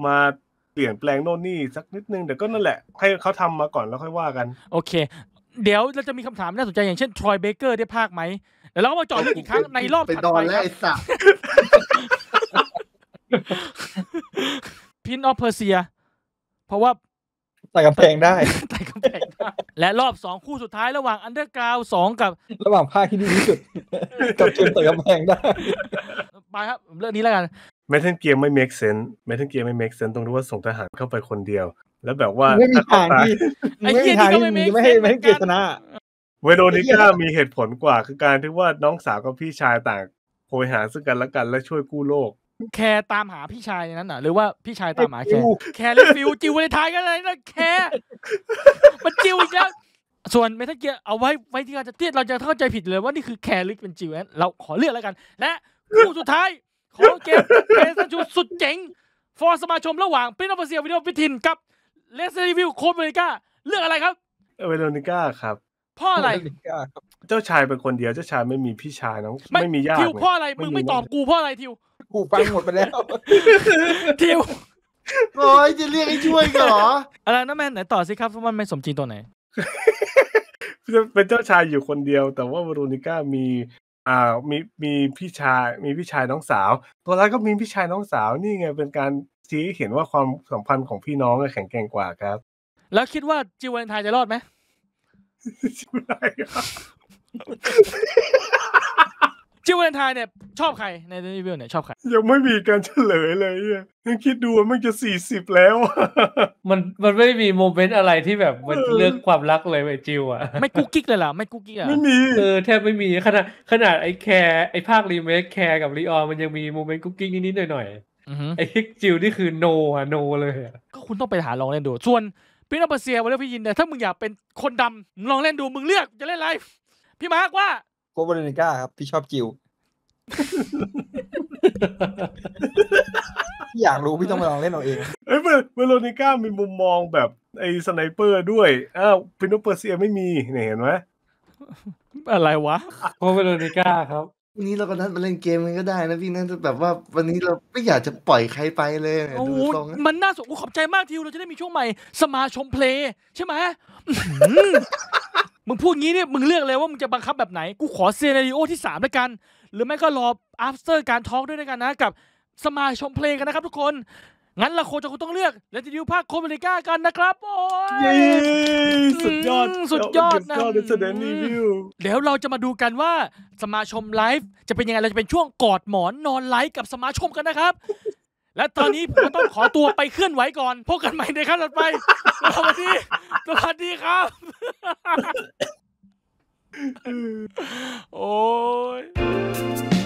มาเปลี่ยนแปลงโน่นนี่สักนิดนึงแต่ก็นั่นแหละให้เขาทำมาก่อนแล้วค่อยว่ากัน โอเค เดี๋ยวเราจะมีคำถามน่าสนใจอย่างเช่นทรอยเบเกอร์ได้ภาคไหมเดี๋ยวเราก็มาเจาะลึกอีกครั้ง ในรอบถัดไปครับพินออฟเพอร์เซียเพราะว่าใส่กำแพงได้ใส่กำแพงได้ และรอบสองคู่สุดท้ายระหว่าง อันเดอร์กราวสองกับ ระหว่างภาคที่ดีที่สุดกับเกมใส่กำแพงได้ ไปครับเรื่องนี้แล้วกันแมทเทนเกียร์ไม่เมคเซนต์แมทเทนเกียร์ไม่เมคเซนต์ตรงที่ว่าส่งทหารเข้าไปคนเดียว แล้วแบบว่าไม่มีทางที่ไม่มีทางที่ไม่ให้แมทเทนเกียร์ชนะเวโรนิก้ามีเหตุผลกว่าคือการที่ว่าน้องสาวกับพี่ชายต่างโหยหาซึ่งกันและกัน และช่วยกู้โลก แคร์ตามหาพี่ชายในนั้นน่ะ หรือว่าพี่ชายตามหาแคร์แคร์เลฟิวจิวในท้ายกันเลยนะแคร์มันจิวอีกแล้วส่วนเมทัลเกียร์เอาไว้ไว้ที่เราจะเตี้ยเราจะเข้าใจผิดเลยว่านี่คือแคร์ลิกเป็นจิวเราขอเลือกแล้วกัน และคู่สุดท้ายของเกมเพลย์ชูสุดเจ๋งฟอร์สมาชมระหว่างปินอเฟเซียวิดีโอพิทินกับเลสเซอร์วิวโคเบริกาเลือกอะไรครับ เวโรนิก้าครับเพราะอะไรเจ้าชายเป็นคนเดียวเจ้าชายไม่มีพี่ชายน้อง ไม่มีญาติทิวเพราะอะไรมึงไม่ตอบกูเพราะอะไรทิว กูฟังหมดไปแล้วทิวโอ้ยจะเรียกให้ช่วยกันเหรออะไรนะแมนไหนต่อสิครับพรามันไม่สมจริงตัวไหนเป็นเจ้าชายอยู่คนเดียว แต่ว่าเวโรนิก้ามีอ่ามีมีพี่ชายมีพี่ชายน้องสาว ตัวแรกก็มีพี่ชายน้องสาวนี่ไงเป็นการชี้เห็นว่าความสัมพันธ์ของพี่น้องแข็งแกร่งกว่าครับ แล้วคิดว่าจิวเวนไทยจะรอดไหมจิวเลนทายเนี่ยชอบใครในรีวิวเนี่ยชอบใครยังไม่มีการเฉลยเลยเนี่ยยังคิดดูว่ามันจะสี่สิบแล้วมันมันไม่มีโมเมนต์อะไรที่แบบมันเลือกความรักเลยไอจิวอ่ะไม่กุ๊กกิ๊กเลยหรอไม่กุ๊กกิ๊กอ่ะไม่มีเออแทบไม่มีขนาดขนาดไอ้แคร์ไอ้ภาครีเมคแคร์กับรีออมันยังมีโมเมนต์กุ๊กกิ๊กนิดๆหน่อยๆไอไอ้จิวนี่คือโนอ่ะโนเลยก็คุณต้องไปหาลองเล่นดูส่วนพี่นอปเซียวันเล้พี่ยินเนี่ยถ้ามึงอยากเป็นคนดำลองเล่นดู มึงเลือกจะเล่นอะไรพี่มาร์กว่า โคบอลนิก้าครับ พี่ชอบจิวพี่อยากรู้ พี่ต้องมาลองเล่นเอาเองเอ้ยเวโรนิก้ามีมุมมองแบบไอ้สไนเปอร์ด้วย อ้าวพินโนเปอร์เซียไม่มีเนี่ยเห็นไหมอะไรวะโคเวโรนิก้าครับวันนี้เราก็นัดมาเล่นเกมกันก็ได้นะพี่นะแแบบว่าวันนี้เราไม่อยากจะปล่อยใครไปเลยนโอ้ดูโหรงมันน่าสนขขอบใจมากทิวเราจะได้มีช่วงใหม่สมาชมเพลงใช่ไหมมึงพูดงี้เนี่ยมึงเลือกเลยว่ามึงจะบังคับแบบไหนกูขอเซนาริโอที่3แล้วกัน หรือไม่ก็รอ after การทอล์กด้วย้วกันนะ กับสมาชมเพลงกันนะครับทุกคนงั้นเราโคจะคงต้องเลือกและจะดิวภาคโคเมริกากันนะครับโอ้ยสุดยอดสุดยอดนะเดี๋ยวเราจะมาดูกันว่าสมาชมไลฟ์จะเป็นยังไงเราจะเป็นช่วงกอดหมอนนอนไลฟ์กับสมาชมกันนะครับ และตอนนี้ผมต้องขอตัวไปเคลื่อนไหวก่อนพบกันใหม่ในครั้งต่อไปสวัสดีสวัสดีครับโอ้ย